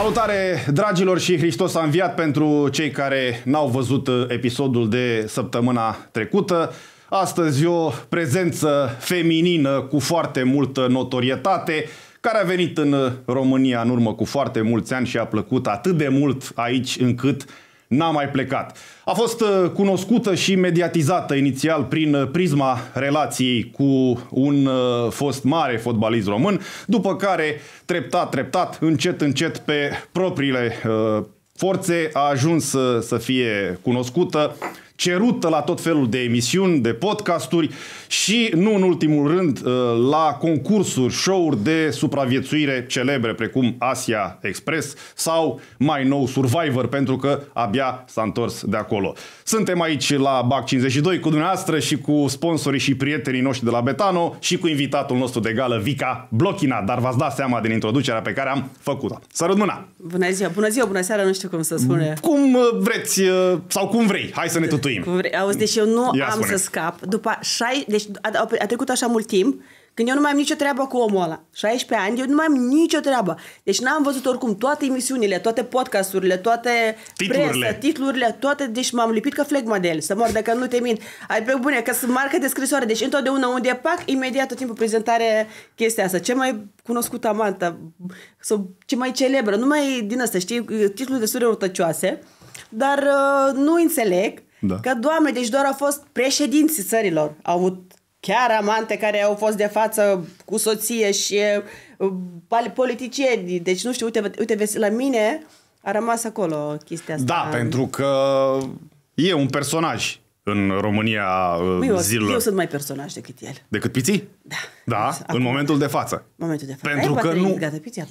Salutare, dragilor, și Hristos a înviat pentru cei care n-au văzut uh, episodul de săptămâna trecută. Astăzi o prezență feminină cu foarte multă notorietate, care a venit în uh, România în urmă cu foarte mulți ani și a plăcut atât de mult aici încât n-a mai plecat. A fost uh, cunoscută și mediatizată inițial prin uh, prisma relației cu un uh, fost mare fotbalist român, după care treptat, treptat, încet, încet pe propriile forțe a ajuns să fie cunoscută cerută la tot felul de emisiuni, de podcasturi și, nu în ultimul rând, uh, la concursuri, show-uri de supraviețuire celebre, precum Asia Express sau mai nou Survivor, pentru că abia s-a întors de acolo. Suntem aici la BAC 52 cu dumneavoastră și cu sponsorii și prietenii noștri de la Betano și cu invitatul nostru de gală, Vica Blochina, dar v-ați dat seama din introducerea pe care am făcut-o. Sărut mâna! Bună ziua, bună ziua, bună seara, nu știu cum să spune. Cum uh, vreți uh, sau cum vrei, hai să ne tutuim bătuim. Auzi, deci eu nu Ia am spune. să scap. După șai, deci a, a trecut așa mult timp, când eu nu mai am nicio treabă cu omul ăla. 16 ani, eu nu mai am nicio treabă. Deci n-am văzut oricum toate emisiunile, toate podcasturile, toate titlurile, presă, titlurile toate. Deci m-am lipit că flegma de el, să mor dacă nu te mint. Ai pe bune, că sunt marcă de scrisoare. Deci întotdeauna unde pac, imediat tot timpul prezentare chestia asta. Ce mai cunoscut amantă, sau ce mai celebră, numai din asta, știi, titluri destul de răutăcioase. Dar uh, nu înțeleg da. Că, doamne, deci doar au fost președinții țărilor. Au avut chiar amante care au fost de față cu soție și politicieni. Deci, nu știu, uite, uite vezi la mine a rămas acolo chestia asta. Da, pentru că e un personaj în România eu, Eu sunt mai personaj decât el. Decât Piții? Da. Da, Acum, în momentul de față. momentul de față. Pentru Ai, că nu... Gata, Piții a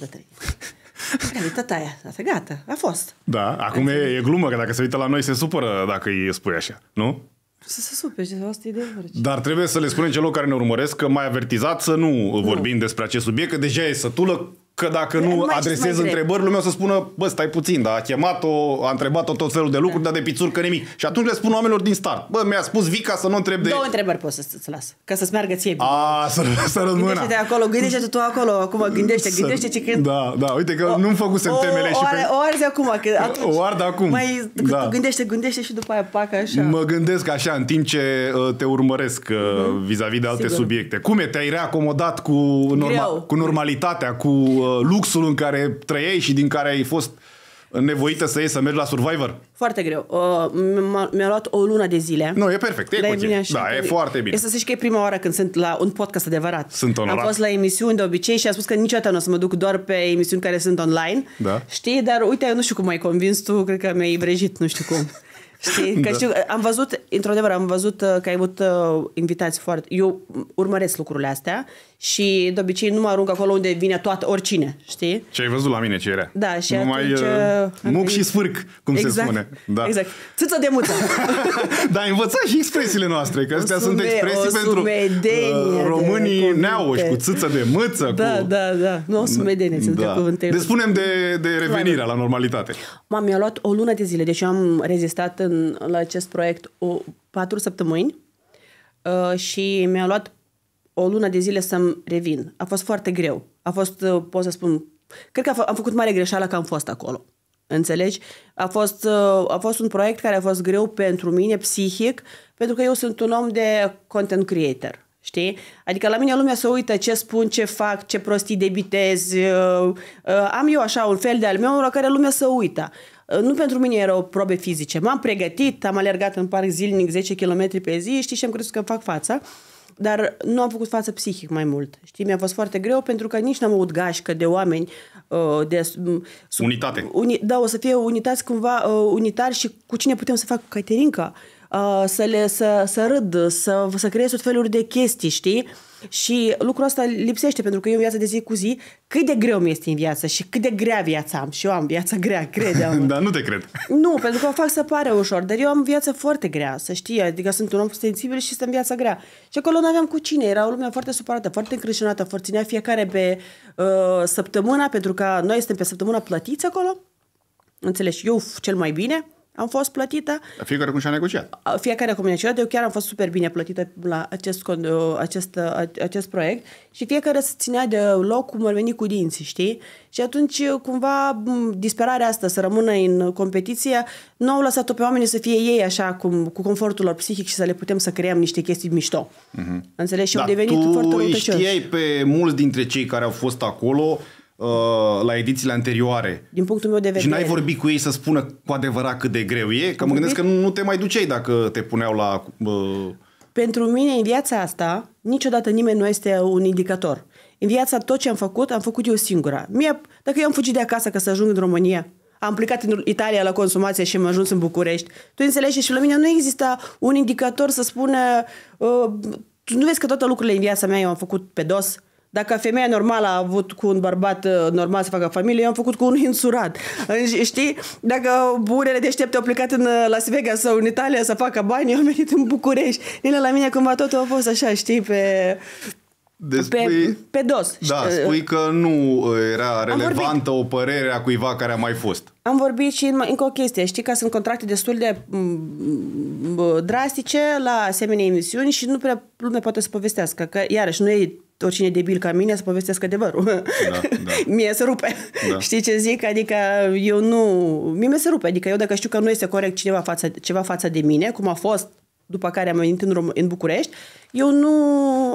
am uitat aia. Asta gata. A fost. Da. Acum e, e glumă, că dacă se uită la noi se supără dacă îi spui așa. Nu? Să se supere, asta e de orice. Dar trebuie să le spunem celor care ne urmăresc că mai avertizat să nu, nu. vorbim despre acest subiect, că deja e sătulă Că dacă nu mai adresez întrebări, lumea o să spună, bă, stai puțin, dar a chemat-o, a întrebat-o tot felul de lucruri, da. dar de pițurcă nimic. Și atunci le spun oamenilor din start, bă, mi-a spus Vica să nu întreb de... Două întrebări poți să-ți las, ca să-ți meargă ție bine. A, să, să Gândește-te acolo, gândește-te tu acolo, acum gândește, gândește-te când... Da, da, uite că o, nu-mi făcusem o, temele și pe... O arzi acum, că atunci... O ard acum, mai, da. Gândește, gândește și după aia pac așa. Mă gândesc așa, în timp ce uh, te urmăresc mm-hmm. vis-a-vis de alte Sigur. subiecte. Cum e? Te-ai reacomodat cu, norma- cu normalitatea, cu uh, luxul în care trăiești și din care ai fost nevoită să iei să mergi la Survivor? Foarte greu. Uh, mi-a luat o lună de zile. Nu, e perfect. E, bine așa, da, e foarte bine. E să zici că e prima oară când sunt la un podcast adevărat. Sunt onorat. Am fost la emisiuni de obicei și am spus că niciodată nu o să mă duc doar pe emisiuni care sunt online. Da. Știi, dar uite, eu nu știu cum ai convins tu, cred că mi-ai vrejit. nu știu cum. Știi? Că da. știu, am văzut, într-adevăr, am văzut uh, că ai avut uh, invitați foarte... Eu urmăresc lucrurile astea și de obicei nu mă arunc acolo unde vine toată oricine, știi? Ce ai văzut la mine ce era. Da, și Numai atunci... Uh, uh muc și sfârc, cum exact, se spune. Da. Exact. Țâță de muță. da, ai învățat și expresiile noastre, că astea sume, sunt expresii pentru uh, românii neauși, cu țâță de mâță. Da, cu... da, da. Nu, o sumedenie, da. de cuvântele. Deci spunem de, de revenirea la normalitate. M-am mi-a luat o lună de zile, deci eu am rezistat în, la acest proiect o, patru săptămâni uh, și mi-a luat o lună de zile să-mi revin. A fost foarte greu. A fost, uh, pot să spun, cred că am făcut mare greșeală că am fost acolo. Înțelegi? A fost, uh, a fost un proiect care a fost greu pentru mine, psihic, pentru că eu sunt un om de content creator. Știi? Adică la mine lumea se uită ce spun, ce fac, ce prostii debitez. Uh, uh, am eu așa un fel de al meu la care lumea se uită. Uh, nu pentru mine erau probe fizice. M-am pregătit, am alergat în parc zilnic 10 km pe zi, știi, și am crezut că fac fața dar nu am făcut față psihic mai mult. Știi, mi-a fost foarte greu pentru că nici n-am avut gașcă de oameni uh, de unitate. Uni, da, o să fie unități cumva uh, unitari și cu cine putem să fac caterinca. Uh, să, le, să, să râd, să, să creez tot feluri de chestii, știi? Și lucrul ăsta lipsește pentru că eu în viața de zi cu zi, cât de greu mi-este în viață și cât de grea viața am. Și eu am viața grea, -am. Dar nu te cred. Nu, pentru că o fac să pare ușor, dar eu am viață foarte grea, să știi. Adică sunt un om sensibil și sunt în viața grea. Și acolo nu aveam cu cine. Era o lume foarte supărată, foarte încrâșinată, forținea fiecare pe uh, săptămâna, pentru că noi suntem pe săptămâna plătiți acolo. Înțelegi? Eu cel mai bine am fost plătită. Fiecare cum și-a negociat. Fiecare cum a negociat. Eu chiar am fost super bine plătită la acest, uh, acest, uh, acest proiect și fiecare se ținea de loc cum ar veni cu dinții, știi? Și atunci, uh, cumva, disperarea asta să rămână în competiție nu au lăsat-o pe oamenii să fie ei așa cum, cu confortul lor psihic și să le putem să creăm niște chestii mișto. Mm-hmm. Înțelegi? Și Dar au da, devenit foarte multe Tu știai pe mulți dintre cei care au fost acolo Uh, la edițiile anterioare. Din punctul meu de vedere. Și n-ai vorbit cu ei să spună cu adevărat cât de greu e, că mă gândesc că nu te mai duceai dacă te puneau la... Uh... Pentru mine, în viața asta, niciodată nimeni nu este un indicator. În viața tot ce am făcut, am făcut eu singura. Mie, dacă eu am fugit de acasă ca să ajung în România, am plecat în Italia la consumație și am ajuns în București. Tu înțelegi și la mine nu există un indicator să spună uh, tu nu vezi că toate lucrurile în viața mea eu am făcut pe dos, dacă femeia normală a avut cu un bărbat uh, normal să facă familie, eu am făcut cu un insurat. Știi? Dacă burele deștepte au plecat în uh, Las Vegas sau în Italia să facă bani, eu am venit în București. Ele la mine cumva tot a fost așa, știi, pe... Deci pe, spui, pe dos. Da, spui că nu uh, era relevantă vorbit, o părere a cuiva care a mai fost. Am vorbit și în, încă o chestie. Știi că sunt contracte destul de mm, mm, drastice la asemenea emisiuni și nu prea lumea poate să povestească. Că, iarăși, nu e oricine debil ca mine să povestească adevărul. Da, da. mie se rupe. Da. Știi ce zic? Adică eu nu... Mie mi se rupe. Adică eu dacă știu că nu este corect cineva față, ceva față de mine, cum a fost după care am venit în, Rom- în București, eu nu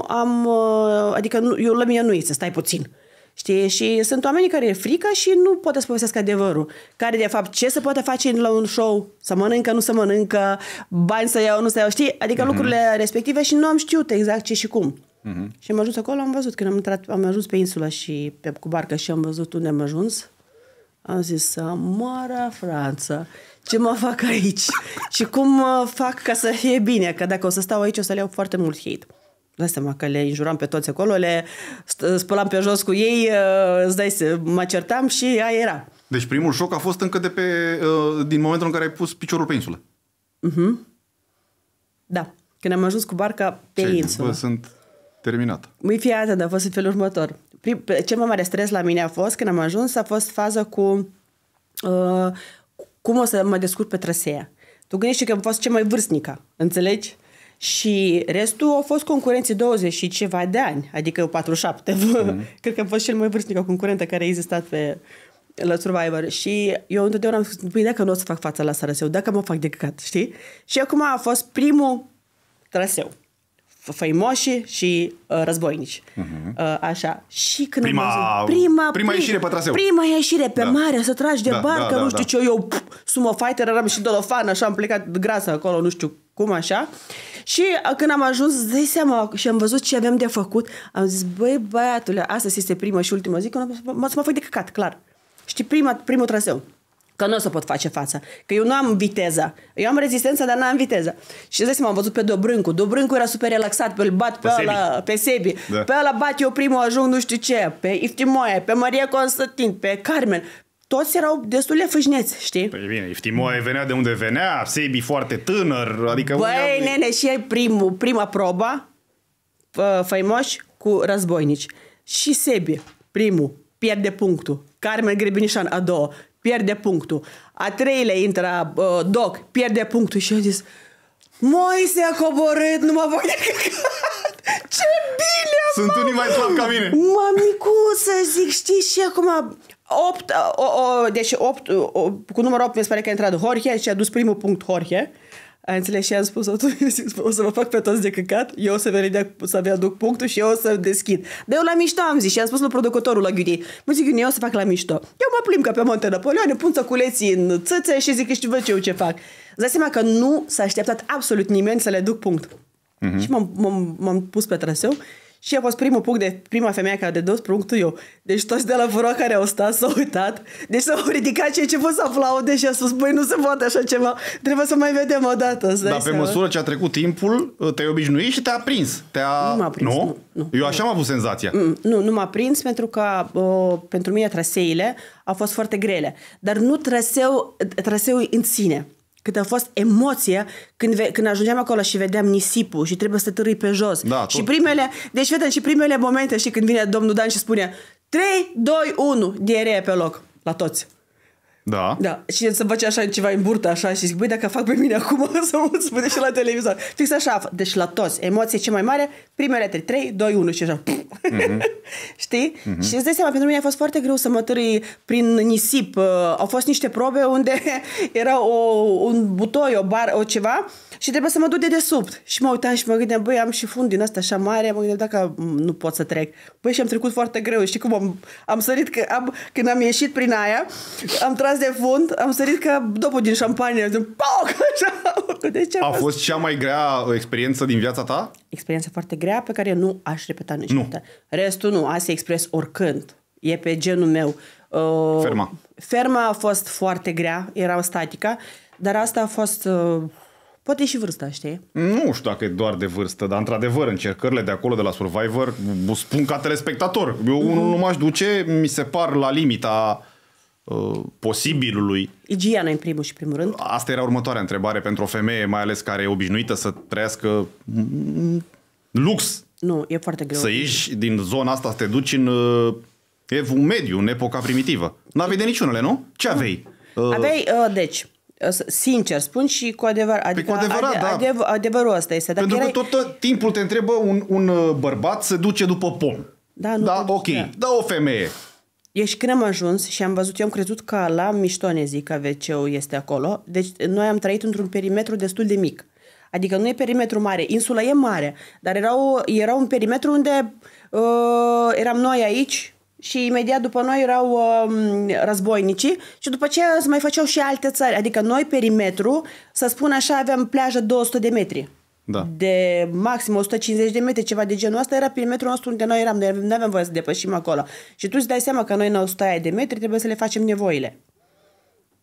am... Uh, adică nu, eu la mine nu este, stai puțin. Știi? Și sunt oameni care e frică și nu pot să povestească adevărul. Care, de fapt, ce se poate face la un show? Să mănâncă, nu să mănâncă, bani să iau, nu să iau, știi? Adică mm-hmm. lucrurile respective și nu am știut exact ce și cum. Uh-huh. Și am ajuns acolo, am văzut, când am, intrat, am ajuns pe insulă și pe, cu barca și am văzut unde am ajuns, am zis, mara Franța, ce mă fac aici? și cum fac ca să fie bine? Că dacă o să stau aici, o să le iau foarte mult hate. Dă seama că le înjuram pe toți acolo, le spălam pe jos cu ei, uh, îți dai să mă certam și ea era. Deci primul șoc a fost încă de pe, uh, din momentul în care ai pus piciorul pe insulă. Uh-huh. Da, când am ajuns cu barca pe Ce, insulă. Bă, sunt terminat. Măi, fii atent, a fost în felul următor. Prim, cel mai mare stres la mine a fost, când am ajuns, a fost faza cu uh, cum o să mă descurc pe trasea. Tu gândești că am fost cea mai vârstnică, înțelegi? Și restul au fost concurenții 20 și ceva de ani, adică 47. Mm. Cred că am fost cel mai vârstnică concurentă care a existat pe la Survivor și eu întotdeauna am spus, păi dacă nu o să fac fața la Saraseu, dacă mă fac de căcat, știi? Și acum a fost primul traseu faimoși și uh, războinici. Uh-huh. Uh, așa. Și când prima, am zis, prima, prima prim, ieșire pe traseu. Prima ieșire pe da. mare, să tragi de da, barcă, da, da, nu știu da. ce, eu sumă fighter, eram și dolofan, așa, am plecat grasă acolo, nu știu cum așa. Și uh, când am ajuns, dai seama și am văzut ce aveam de făcut, am zis, băi, băiatule, asta este prima și ultima zi, că m-ați mă fac de căcat, clar. Știi, prima, primul traseu. Că nu o să pot face față. Că eu nu am viteză. Eu am rezistență, dar nu am viteză. Și îți m am văzut pe Dobrâncu. Dobrâncu era super relaxat, pe bat pe, pe ăla, pe Sebi. Da. Pe ăla bat eu primul, ajung nu știu ce. Pe Iftimoaie, pe Maria Constantin, pe Carmen toți erau destul de fâșneți, știi? Păi bine, Iftimoae venea de unde venea, Sebi foarte tânăr, adică... Băi, unde... nene, și ai primul, prima proba, faimoși cu războinici. Și Sebi, primul, pierde punctul. Carmen Grebinișan, a doua pierde punctul. A treilea intra uh, Doc, pierde punctul și eu zis Moise a coborât, nu mă voi Ce bine, Sunt unii mai slabi ca mine. să zic, știi și acum 8, o, o, deci 8, o, cu numărul 8 mi se pare că a intrat Jorge și a dus primul punct Jorge. Ai înțeles? Și am spus o, o să vă fac pe toți de căcat, eu o să vă, să vă aduc punctul și eu o să deschid. Dar eu la mișto am zis și am spus la producătorul la Ghiudie, mă zic, eu o să fac la mișto. Eu mă plimb ca pe Monte napoleon, pun culeții în țățe și zic că știu ce eu ce fac. Îți seama că nu s-a așteptat absolut nimeni să le duc punct. Mm-hmm. Și m-am, m-am, m-am pus pe traseu și a fost primul punct de prima femeie care a dedus punctul eu. Deci toți de la vreo care au stat s-au uitat, deci s-au ridicat și a început să aplaude și a spus, băi, nu se poate așa ceva, trebuie să mai vedem o dată. Dar pe seama. măsură ce a trecut timpul, ă, te-ai obișnuit și te-a prins. Te-a... Nu m-a prins, nu? nu, nu eu așa nu. am avut senzația. Mm, nu, nu m-a prins pentru că o, ă, pentru mine traseile au fost foarte grele, dar nu traseu, traseu în sine cât a fost emoția când, ve- când ajungeam acolo și vedeam nisipul și trebuie să târâi pe jos. Da, tot. și primele, deci vedem și primele momente și când vine domnul Dan și spune 3, 2, 1, diaree pe loc la toți. Da. Da. Și să face așa ceva în burtă, așa, și zic, băi, dacă fac pe mine acum, să mă spune și la televizor. Fix așa, deci la toți, emoție cea mai mare, primele letre, 3, 2, 1 și așa. Mm-hmm. Știi? Mm-hmm. Și îți dai seama, pentru mine a fost foarte greu să mă târâi prin nisip. Uh, au fost niște probe unde era o, un butoi, o bar, o ceva și trebuie să mă duc de desubt. Și mă uitam și mă gândeam, băi, am și fund din asta așa mare, mă gândeam dacă nu pot să trec. Băi, și am trecut foarte greu. Știi cum am, am sărit, că am, când am ieșit prin aia, am tras tras de fund, am sărit ca după din șampanie. Din pauc, așa. De a, a fost cea mai grea uh, experiență din viața ta? Experiență foarte grea pe care nu aș repeta niciodată. Nu. Restul nu, Asia Express oricând. E pe genul meu. Uh, ferma. Ferma a fost foarte grea, era statică dar asta a fost... Uh, Poate și vârsta, știi? Nu știu dacă e doar de vârstă, dar într-adevăr încercările de acolo, de la Survivor, spun ca telespectator. Eu unul mhm. nu m-aș duce, mi se par la limita Uh, posibilului. Igiena în primul și primul rând. Asta era următoarea întrebare pentru o femeie, mai ales care e obișnuită să trăiască mm, lux. Nu, e foarte greu. Să ieși din zona asta, să te duci în uh, evul mediu, în epoca primitivă. N-aveai de niciunele, nu? Ce aveai? Uh, aveai, deci, sincer spun și cu adevăr, păi adică cu adevărat, da. adev- da. adevărul ăsta este. Pentru Pentru erai... că tot timpul te întrebă un, un bărbat se duce după pom. Da, nu da ok, da. da o femeie și când am ajuns și am văzut, eu am crezut că la ne zic, că wc este acolo. Deci noi am trăit într-un perimetru destul de mic. Adică nu e perimetru mare, insula e mare, dar erau, era un perimetru unde uh, eram noi aici și imediat după noi erau uh, războinicii și după ce se mai făceau și alte țări. Adică noi perimetru, să spun așa, aveam plajă 200 de metri da. de maxim 150 de metri, ceva de genul. Asta era perimetrul nostru unde noi eram. Noi nu aveam voie să depășim acolo. Și tu îți dai seama că noi în 100 de metri trebuie să le facem nevoile.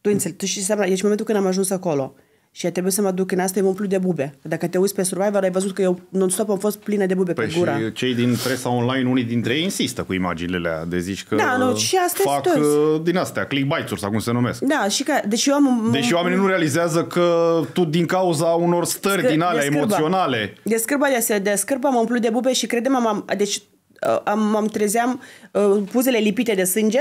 Tu înțelegi, tu și seama, deci în momentul când am ajuns acolo, și a trebuit să mă duc în asta, e mă umplu de bube. Dacă te uiți pe Survivor, ai văzut că eu non-stop am fost plină de bube păi pe gura. Și cei din presa online, unii dintre ei insistă cu imaginile de zici că da, nu, uh, și astea fac toți. Uh, din astea, clickbait-uri sau cum se numesc. Da, și că, deci eu am... Deci oamenii nu realizează că tu din cauza unor stări din alea de emoționale. De scârba, de, de scârba am umplut de bube și credem, deci, uh, am, deci am, am trezeam uh, puzele lipite de sânge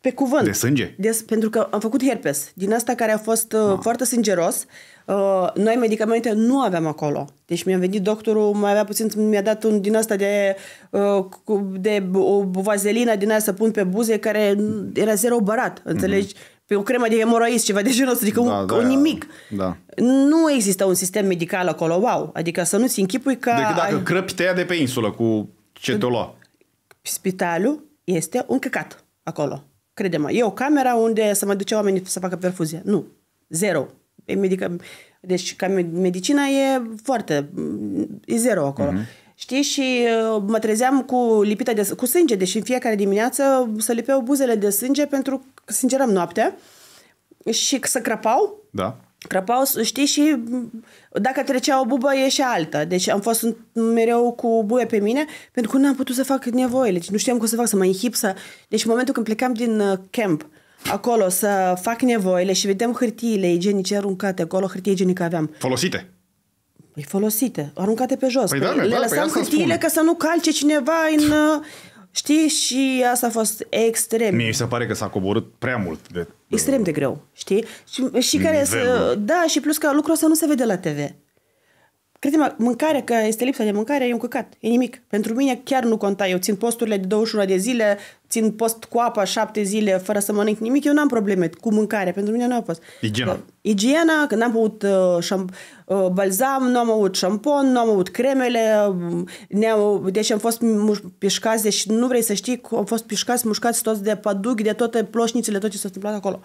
pe cuvânt. De sânge? De, pentru că am făcut herpes. Din asta care a fost uh, no. Ah. foarte sângeros. Uh, noi medicamente nu aveam acolo. Deci mi-a venit doctorul, mai avea puțin, mi-a dat un din asta de, uh, de o vazelină din aia să pun pe buze care era zero barat mhm. Înțelegi? Mm-hmm pe o cremă de hemoroizi, ceva de genul ăsta, adică da, un, da, un nimic. Da. Nu există un sistem medical acolo, wow, adică să nu-ți închipui că... Decât dacă ai... crăpi tăia de pe insulă cu ce te Spitalul este un căcat acolo credem, e eu camera unde să mă duce oamenii să facă perfuzie. Nu. Zero. E medică... Deci, ca medicina e foarte... E zero acolo. Mm-hmm. Știi, și uh, mă trezeam cu lipita de, cu sânge, deci în fiecare dimineață să lipeau buzele de sânge pentru că sângeram noaptea și să crăpau. Da. Crăpau, știi, și dacă trecea o bubă, ieșea alta. Deci am fost mereu cu buie pe mine, pentru că nu am putut să fac nevoile. Deci nu știam cum să fac, să mă inhip, să... Deci în momentul când plecam din uh, camp, acolo să fac nevoile și vedem hârtiile igienice aruncate acolo, hârtie igienică aveam. Folosite? Păi folosite, aruncate pe jos. Păi, păi da, le da, păi lăsam păi hârtiile ca să nu calce cineva în... Uh, Știi? Și asta a fost extrem. Mie se pare că s-a coborât prea mult de extrem de greu, știi? Și, și care să, da, și plus că lucrul ăsta nu se vede la TV. Crede-mă, mâncarea, că este lipsa de mâncare, e un căcat, e nimic. Pentru mine chiar nu conta. Eu țin posturile de 21 de zile, țin post cu apa 7 zile fără să mănânc nimic, eu n-am probleme cu mâncarea, pentru mine nu a fost. Igiena. Uh, igiena, că n-am avut uh, șamp- uh, balzam, nu am avut șampon, nu am avut cremele, uh, ne-am, deci am fost muș- pișcați, deci nu vrei să știi, am fost pișcați, mușcați toți de paduchi, de toate ploșnițele, tot ce s-a întâmplat acolo.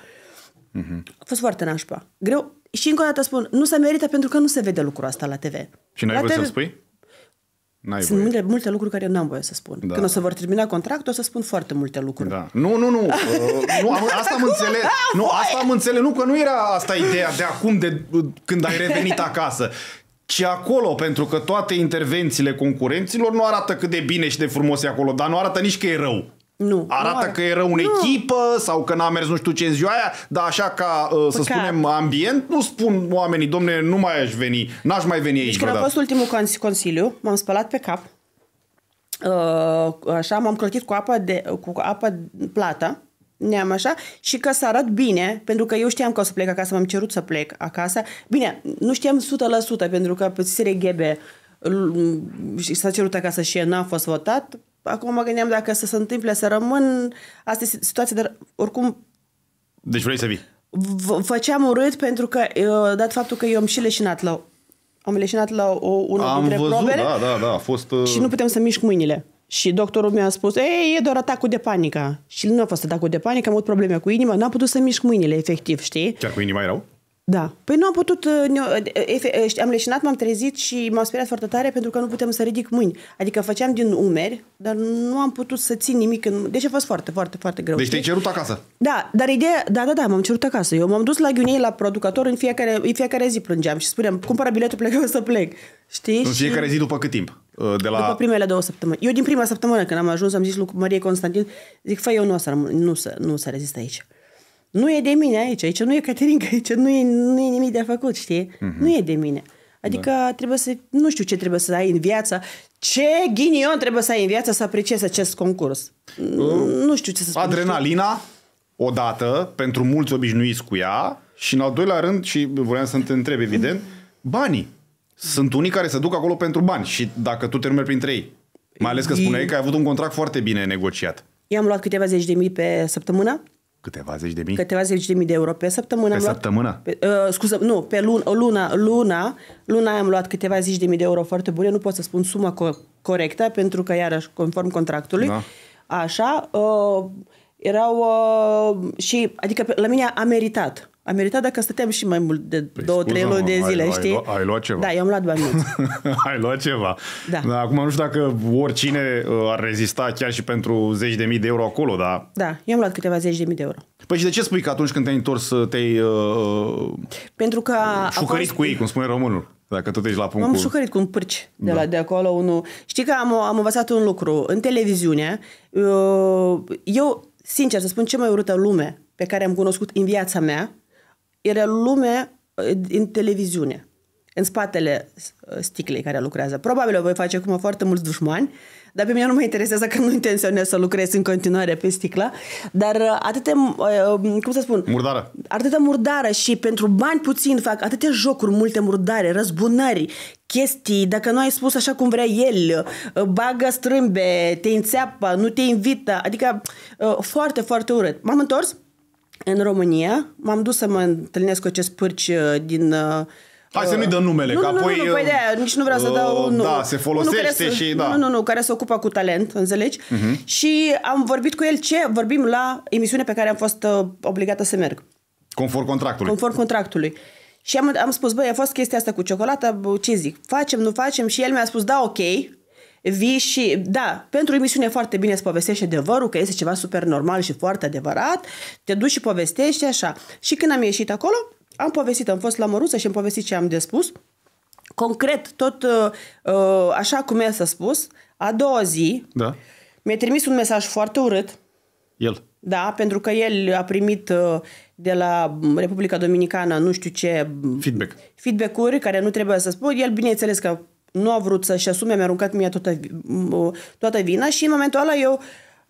Uh-huh. A fost foarte nașpa. Greu, și încă o dată spun, nu s-a meritat pentru că nu se vede lucrul asta la TV. Și n-ai la voie TV... să spui? N-ai Sunt voie. Multe, multe lucruri care eu n-am voie să spun. Da. Când o să vor termina contractul, o să spun foarte multe lucruri. Da. Nu, nu, nu. Uh, nu am, asta am înțeles. Nu, asta am înțeles. Nu că nu era asta ideea de acum, de uh, când ai revenit acasă ci acolo, pentru că toate intervențiile concurenților nu arată cât de bine și de frumos e acolo, dar nu arată nici că e rău. Nu. Arată nu că era în echipă sau că n-a mers nu știu ce în ziua aia, dar așa ca, uh, să spunem, ambient, nu spun oamenii, domne, nu mai aș veni, n-aș mai veni deci aici. Deci când a fost ultimul cons- consiliu, m-am spălat pe cap, uh, așa, m-am crotit cu apă, de, cu apă plată, neam așa, și că să arăt bine, pentru că eu știam că o să plec acasă, m-am cerut să plec acasă. Bine, nu știam 100% pentru că pe ghebe și s-a cerut acasă și n-a fost votat, Acum mă gândeam dacă să se întâmple să rămân. Asta e situația, dar oricum... Deci vrei să vii? V- făceam urât pentru că, uh, dat faptul că eu am și leșinat la am leșinat la o, una am dintre văzut, probele. da, da, da, a fost... Uh... Și nu putem să mișc mâinile. Și doctorul mi-a spus, ei, e doar atacul de panică. Și nu a fost atacul de panică, am avut probleme cu inima, n-am putut să mișc mâinile, efectiv, știi? Chiar cu inima erau? Da. Păi nu am putut, uh, uh, uh, am leșinat, m-am trezit și m-am speriat foarte tare pentru că nu putem să ridic mâini. Adică făceam din umeri, dar nu am putut să țin nimic. În... Deci a fost foarte, foarte, foarte greu. Deci te-ai cerut acasă? Da, dar ideea, da, da, da, m-am cerut acasă. Eu m-am dus la ghiunei, la producător, în fiecare, în fiecare zi plângeam și spuneam, cumpăra biletul, plec, eu să plec. Știi? În fiecare și... zi după cât timp? De la... După primele două săptămâni. Eu din prima săptămână când am ajuns am zis lui Marie Constantin, zic, fă eu nu o să, rămân, nu, să, nu o să rezist aici. Nu e de mine aici, aici nu e Caterinca, aici nu e, nu e nimic de făcut, știi? Uh-huh. Nu e de mine. Adică da. trebuie să, nu știu ce trebuie să ai în viață, ce ghinion trebuie să ai în viață să apreciezi acest concurs. Nu știu ce să spun. Adrenalina, odată, pentru mulți obișnuiți cu ea și în al doilea rând, și vreau să te întreb evident, banii. Sunt unii care se duc acolo pentru bani și dacă tu te numeri printre ei. Mai ales că spuneai că ai avut un contract foarte bine negociat. Eu am luat câteva zeci de mii pe săptămână Câteva zeci de mii? Câteva zeci de mii de euro pe săptămână. Pe săptămână? Luat, pe, uh, scuză, nu, pe luna, luna, luna, luna am luat câteva zeci de mii de euro foarte bune, nu pot să spun suma co- corectă, pentru că iarăși conform contractului. Da. Așa, uh, erau uh, și, adică pe, la mine a meritat. A meritat dacă stăteam și mai mult de păi două, trei luni de zile, ai, știi? Ai, ai luat ceva. Da, i am luat bani ai luat ceva. Da. da. Acum nu știu dacă oricine uh, ar rezista chiar și pentru zeci de mii de euro acolo, dar... Da, i am luat câteva zeci de mii de euro. Păi și de ce spui că atunci când te-ai întors uh, te-ai... Uh, uh, pentru că... Șucărit fost... cu ei, cum spune românul. Dacă tot ești la punct M-am șucărit cu un pârci de, da. la, de acolo. Unul... Știi că am, am învățat un lucru. În televiziune, eu, sincer să spun, cea mai urâtă lume pe care am cunoscut în viața mea, era lume în uh, televiziune, în spatele uh, sticlei care lucrează. Probabil o voi face acum foarte mulți dușmani, dar pe mine nu mă interesează că nu intenționez să lucrez în continuare pe sticlă, dar uh, atâtea, cum să spun? Murdară. Atâtea murdară și pentru bani puțin fac atâtea jocuri multe murdare, răzbunări, chestii, dacă nu ai spus așa cum vrea el, bagă strâmbe, te înțeapă, nu te invită, adică foarte, foarte urât. M-am întors, în România. M-am dus să mă întâlnesc cu acest pârci uh, din uh, Hai să nu-i dăm numele, nu, că nu, apoi... Nu, nu, păi de nici nu vreau să uh, dau... Nu, da, se folosește și... Da. Nu, nu, nu, care se ocupa cu talent, înțelegi? Uh-huh. Și am vorbit cu el ce vorbim la emisiune pe care am fost obligată să merg. Conform contractului. Conform contractului. Și am, am spus, băi, a fost chestia asta cu ciocolată, ce zic, facem, nu facem? Și el mi-a spus, da, ok, vii și, da, pentru emisiune foarte bine îți povestește adevărul, că este ceva super normal și foarte adevărat, te duci și povestești așa. Și când am ieșit acolo, am povestit, am fost la măruță și am povestit ce am de spus, concret, tot uh, uh așa cum s a spus, a doua zi, da. mi-a trimis un mesaj foarte urât. El? Da, pentru că el a primit uh, de la Republica Dominicană nu știu ce... Feedback. Feedback-uri care nu trebuie să spun. El, bineînțeles că nu a vrut să-și asume, mi-a aruncat mie toată, toată vina și în momentul ăla eu,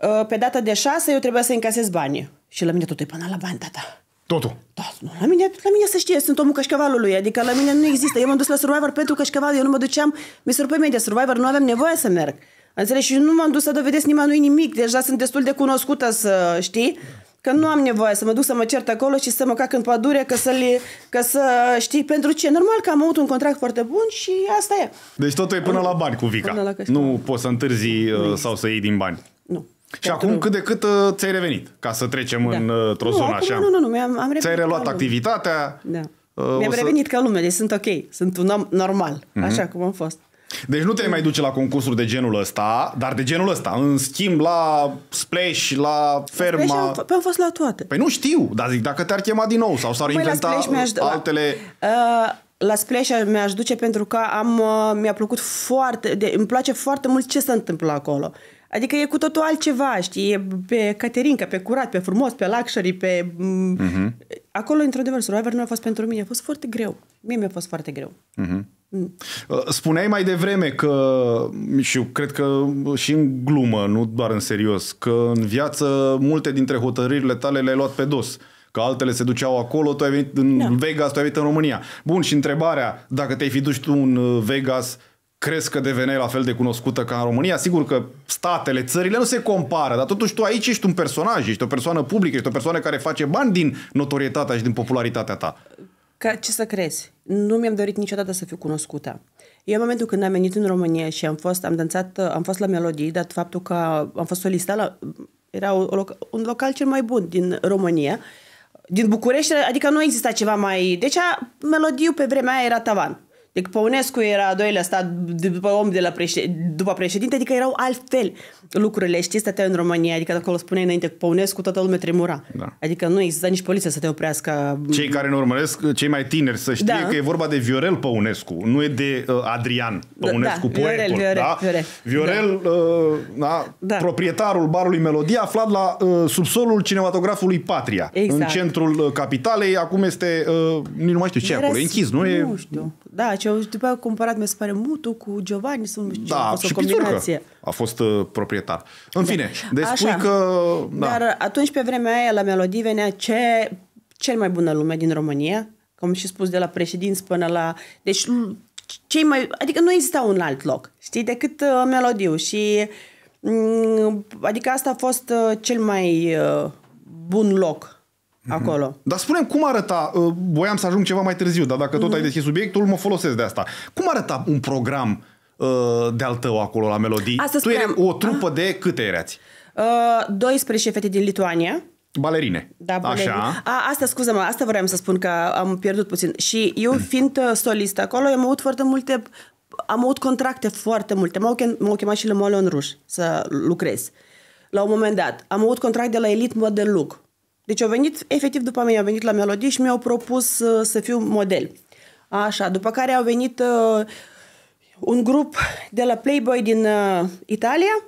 ă, pe data de șase, eu trebuia să încasez banii. Și la mine tot e până la bani, tata. Totul. Da, nu, la mine, la mine să știe, sunt omul cașcavalului, adică la mine nu există. Eu m-am dus la Survivor pentru cașcaval, eu nu mă duceam, mi se rupe media Survivor, nu aveam nevoie să merg. Înțelegi? Și nu m-am dus să dovedesc nimănui nimic, deja sunt destul de cunoscută să știi că nu am nevoie să mă duc să mă cert acolo și să mă cac în pădure, că să, li, că să știi pentru ce. Normal că am avut un contract foarte bun și asta e. Deci totul e până la bani cu Vica. Până la nu poți să întârzi uh, nu sau să iei din bani. Nu. Și pentru... acum cât de cât uh, ți-ai revenit, ca să trecem da. Uh, într-o zonă așa. Nu, nu, nu, mi-am am revenit. Ți-ai reluat activitatea. Da. Mi-am să... revenit ca lume, deci sunt ok, sunt un om normal, uh-huh. așa cum am fost. Deci nu te mai duce la concursuri de genul ăsta, dar de genul ăsta. În schimb, la Splash, la Ferma... pe am, am fost la toate. Păi nu știu, dar zic, dacă te-ar chema din nou sau s-ar păi inventa la altele... La, uh, la Splash mi-aș duce pentru că am, uh, mi-a plăcut foarte... De, îmi place foarte mult ce se întâmplă acolo. Adică e cu totul altceva, știi? E pe Caterinca, pe curat, pe frumos, pe luxury, pe... Uh-huh. Acolo, într-adevăr, Survivor nu a fost pentru mine. A fost foarte greu. Mie mi-a fost foarte greu. Uh-huh. Mm. Spuneai mai devreme că, și eu cred că și în glumă, nu doar în serios, că în viață multe dintre hotărârile tale le-ai luat pe dos. Că altele se duceau acolo, tu ai venit în da. Vegas, tu ai venit în România. Bun, și întrebarea, dacă te-ai fi dus tu în uh, Vegas, crezi că deveneai la fel de cunoscută ca în România? Sigur că statele, țările nu se compară, dar totuși tu aici ești un personaj, ești o persoană publică, ești o persoană care face bani din notorietatea și din popularitatea ta. Ca, ce să crezi? Nu mi-am dorit niciodată să fiu cunoscută. Eu în momentul când am venit în România și am fost, am dansat, am fost la melodii, dar faptul că am fost solista la, era loc un local cel mai bun din România, din București, adică nu exista ceva mai... Deci melodiu pe vremea aia era tavan. Deci Păunescu era a doilea stat după om de la președinte, după președinte, adică erau altfel lucrurile, știi, stăteau în România, adică o spuneai înainte cu Păunescu, toată lumea tremura. Da. Adică nu exista nici poliția să te oprească. Cei care ne urmăresc, cei mai tineri, să știe da. că e vorba de Viorel Păunescu, nu e de uh, Adrian Păunescu, da, da poetul. Viorel, Viorel, da? Viorel, Viorel da. Uh, da, da. proprietarul barului Melodia, aflat la uh, subsolul cinematografului Patria, exact. în centrul uh, capitalei, acum este, uh, nu mai știu ce acolo, e închis, nu? nu e, știu. Da, ce după a cumpărat, mi se pare, Mutu cu Giovanni, sunt da, ce, a fost și o combinație. a fost uh, proprietar. În da. fine, deci spui că... Da. Dar atunci, pe vremea aia, la Melodii venea ce, cel mai bună lume din România, cum și spus, de la președinți până la... Deci, cei mai... Adică nu exista un alt loc, știi, decât uh, Melodiu și... Mm, adică asta a fost uh, cel mai uh, bun loc Mhm. acolo. Dar spune cum arăta, uh, voiam să ajung ceva mai târziu, dar dacă tot ai mhm. deschis subiectul, mă folosesc de asta. Cum arăta un program uh, de-al tău acolo la melodii? Asta tu erai o trupă ah. de câte erați? Uh, 12 fete din Lituania. Balerine. Da, balerine. Așa. A, asta, scuză-mă, asta vreau să spun că am pierdut puțin. Și eu, mm. fiind uh, solistă acolo, am avut foarte multe am avut contracte foarte multe. M-au, chem, m-au chemat și la Moulin Rouge să lucrez. La un moment dat. Am avut contract de la Elite Model Look deci au venit, efectiv după mine, au venit la melodii și mi-au propus uh, să fiu model. Așa, după care au venit uh, un grup de la Playboy din uh, Italia,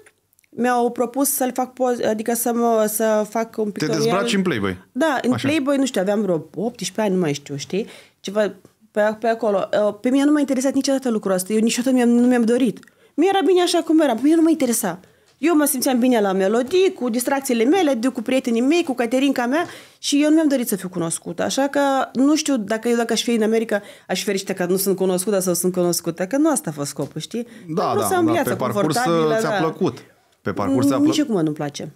mi-au propus să-l fac poz, adică să, mă, să fac un pic. Te dezbraci în Playboy. Da, în Așa. Playboy, nu știu, aveam vreo 18 ani, nu mai știu, știi? Ceva pe, pe acolo. Uh, pe mine nu m-a interesat niciodată lucrul ăsta. Eu niciodată nu mi-am dorit. Mi era bine așa cum era. Pe mine nu mă interesa. Eu mă simțeam bine la melodii, cu distracțiile mele, de cu prietenii mei, cu Caterinca mea și eu nu mi-am dorit să fiu cunoscută. Așa că nu știu dacă eu dacă aș fi în America, aș fi că nu sunt cunoscută sau sunt cunoscută, că nu asta a fost scopul, știi? Da, Dar da, da, pe parcurs ți-a da. plăcut. Pe parcurs ți-a plăcut. Nici cum nu-mi place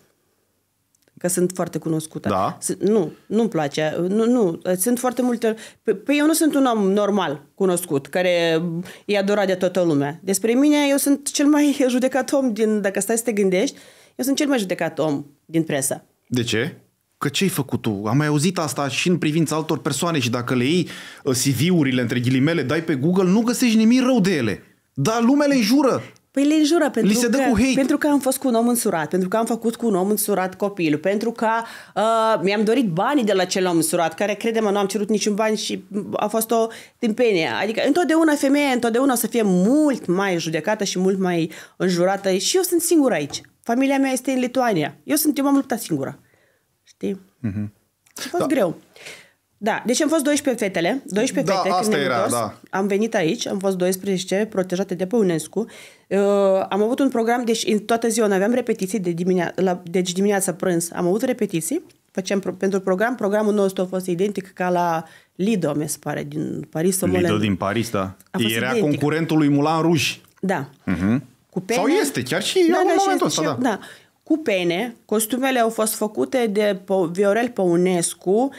că sunt foarte cunoscută. Da? Nu, nu-mi place. Nu, nu. Sunt foarte multe... Păi eu nu sunt un om normal cunoscut, care e adorat de toată lumea. Despre mine eu sunt cel mai judecat om din... Dacă stai să te gândești, eu sunt cel mai judecat om din presă. De ce? Că ce-ai făcut tu? Am mai auzit asta și în privința altor persoane și dacă le iei uh, CV-urile, între ghilimele, dai pe Google, nu găsești nimic rău de ele. Dar lumea le înjură. Păi le înjură pentru, se dă că, cu hate. pentru că am fost cu un om însurat, pentru că am făcut cu un om însurat copilul, pentru că uh, mi-am dorit banii de la cel om însurat, care, credem, nu am cerut niciun bani și a fost o timpenie. Adică întotdeauna femeia întotdeauna o să fie mult mai judecată și mult mai înjurată și eu sunt singură aici. Familia mea este în Lituania. Eu sunt, eu m-am luptat singură. Știi? Mm-hmm. a fost da. greu. Da, deci am fost 12 fetele, 12 da, fete asta când era, da. am venit aici, am fost 12 protejate de pe UNESCO. Uh, am avut un program, deci în toată ziua aveam repetiții, de diminea, la, deci dimineața prânz am avut repetiții, facem pro, pentru program, programul nostru a fost identic ca la Lido, mi se pare, din Paris. Lido Lido din Paris, da. Era identic. concurentul lui Mulan Ruj. Da. Uh-huh. Cu pene. Sau este, chiar și da, da, momentul ăsta, da. da cu pene, costumele au fost făcute de Viorel Păunescu,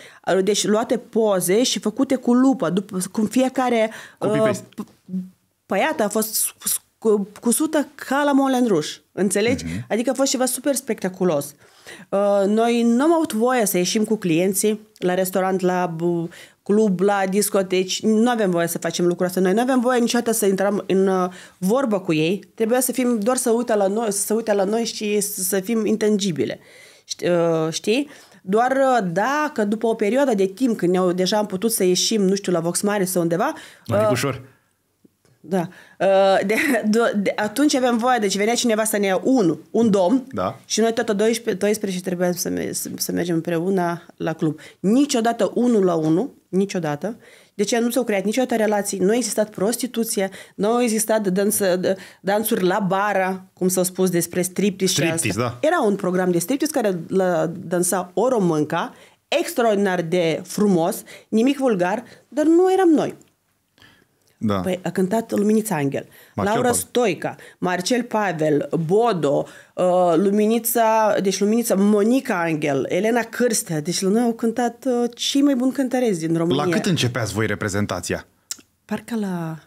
deci luate poze și făcute cu lupă, după, cum fiecare uh, păiat a fost cusută ca la Moulin Rouge, înțelegi? Uh-huh. Adică a fost ceva super spectaculos. Uh, noi nu am avut voie să ieșim cu clienții la restaurant, la club, la discoteci. Nu avem voie să facem lucrul ăsta noi. Nu avem voie niciodată să intrăm în uh, vorbă cu ei. Trebuia să fim doar să uite la noi, să uite la noi și să, fim intangibile. Uh, știi? Doar uh, dacă după o perioadă de timp, când ne-au, deja am putut să ieșim, nu știu, la Vox Mare sau undeva... Mai uh, ușor. Da. Uh, de, de, de, atunci aveam voie, deci venea cineva să ne ia unul, un domn da. și noi tot 12, 12 trebuia să, me, să mergem împreună la club. Niciodată unul la unul, niciodată. Deci nu s-au creat niciodată relații, nu a existat prostituție, nu au existat dans, dansuri la bara, cum s au spus despre striptease. Striptease, da. Era un program de striptease care la, dansa o românca, extraordinar de frumos, nimic vulgar, dar nu eram noi. Da. Păi a cântat Luminița Angel, Marcel Laura Pavel. Stoica, Marcel Pavel, Bodo, uh, Luminița, deci Luminița, Monica Angel, Elena Cârstea. Deci la noi au cântat uh, cei mai buni cântărezi din România. La cât începeați voi reprezentația? Parcă la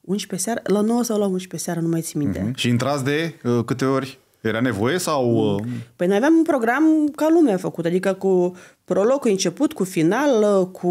11 seara, la 9 sau la 11 seara, nu mai țin minte. Mm-hmm. Și intrați de uh, câte ori? Era nevoie sau... Uh, mm. Păi noi aveam un program ca lumea făcut, adică cu prolog, cu început, cu final, uh, cu...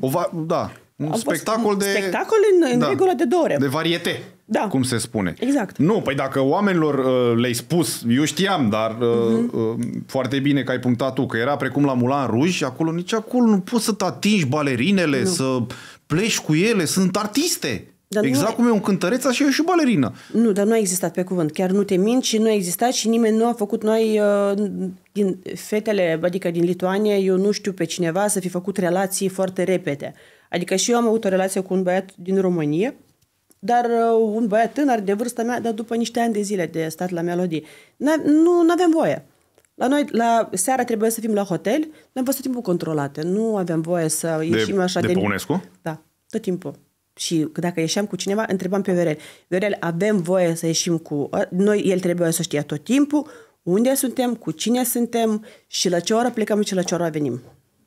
O va... Da, un spectacol de... Spectacol în, în da, regulă de două ore. De variete. Da. Cum se spune. Exact. Nu, păi dacă oamenilor uh, le-ai spus, eu știam, dar uh, uh-huh. uh, foarte bine că ai punctat tu, că era precum la Mulan Ruj, acolo nici acolo nu poți să te atingi balerinele, nu. să pleci cu ele, sunt artiste. Dar exact nu... cum e un cântăreț, așa e și o balerină. Nu, dar nu a existat pe cuvânt. Chiar nu te mint și nu a existat și nimeni nu a făcut noi, uh, din fetele, adică din Lituania, eu nu știu pe cineva să fi făcut relații foarte repede. Adică și eu am avut o relație cu un băiat din România, dar uh, un băiat tânăr de vârsta mea, dar după niște ani de zile de stat la melodie. Nu avem voie. La noi, la seara trebuie să fim la hotel, ne am fost tot timpul controlate. Nu avem voie să de, ieșim așa de... De Păunescu? Da, tot timpul. Și dacă ieșeam cu cineva, întrebam pe Viorel. Viorel, avem voie să ieșim cu... Noi, el trebuie să știe tot timpul unde suntem, cu cine suntem și la ce oră plecăm și la ce oră venim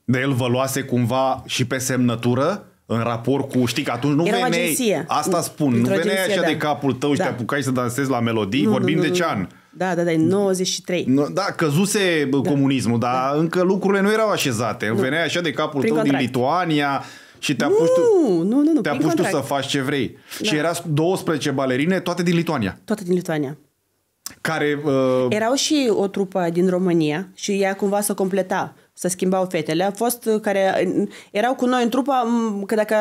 de el vă luase cumva și pe semnătură în raport cu, știi că atunci nu Era veneai, agenție. asta spun, nu veneai așa da. de capul tău și da. te apucai să dansezi la melodii, nu, vorbim nu, nu, de ce an? Da, da, da, 93. Da. da, căzuse da. comunismul, dar da. încă lucrurile nu erau așezate. Nu. Veneai așa de capul Prin tău contract. din Lituania, și te apuci tu, nu, nu, nu, te apuci tu să faci ce vrei. Da. Și erau 12 balerine, toate din Lituania. Toate din Lituania. Care... Uh... Erau și o trupă din România și ea cumva să completa să schimbau fetele. A fost uh, care erau cu noi în trupă, că dacă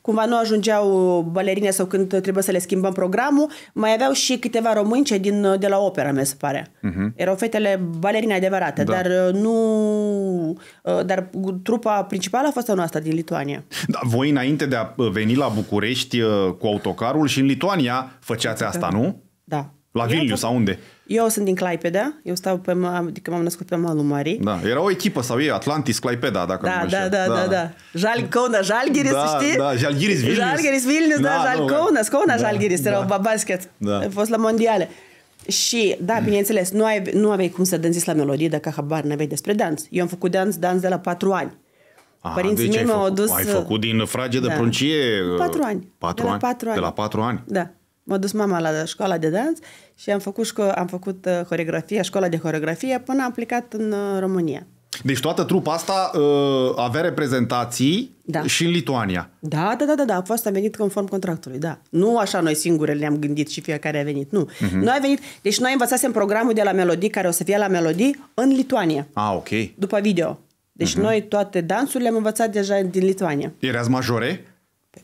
cumva nu ajungeau balerine sau când trebuie să le schimbăm programul, mai aveau și câteva românce din, uh, de la opera, mi se pare. Uh-huh. Erau fetele balerine adevărate, da. dar uh, nu... Dar trupa principală a fost a noastră din Lituania. Da, voi înainte de a veni la București cu autocarul și în Lituania făceați asta, da. nu? Da. La Vilnius sau unde? Eu sunt din Claipeda, eu stau pe, adică m-am născut pe malul Mării. Da, era o echipă sau e, Atlantis Claipeda, dacă da, nu da, da, da, da, da. Jalcouna, Jalgiris, da, știi? Da, Jalgiris Vilnius. Jalgiris Vilnius, da, da Jalcouna, Scouna da, Jalgiris, da. era basket, da. a fost la mondiale. Și, da, bineînțeles, nu, ai, nu aveai cum să dansezi la melodie dacă habar nu aveai despre dans. Eu am făcut dans, dans de la patru ani. Ah, Părinții deci mei m-au dus... Ai făcut din frage de da. pruncie... Patru ani. Patru de ani. La patru ani. De la patru ani. Da. M-a dus mama la școala de dans și am făcut, șco- am făcut coregrafie, uh, școala de coregrafie, până am plecat în uh, România. Deci toată trupa asta uh, avea reprezentații da. și în Lituania. Da, da, da, da, da. A fost, a venit conform contractului, da. Nu așa noi singure le-am gândit și fiecare a venit, nu. Uh-huh. Noi a venit, deci noi învățasem programul de la melodii, care o să fie la melodii, în Lituania. Ah, ok. După video. Deci uh-huh. noi toate dansurile le-am învățat deja din Lituania. Erați majore?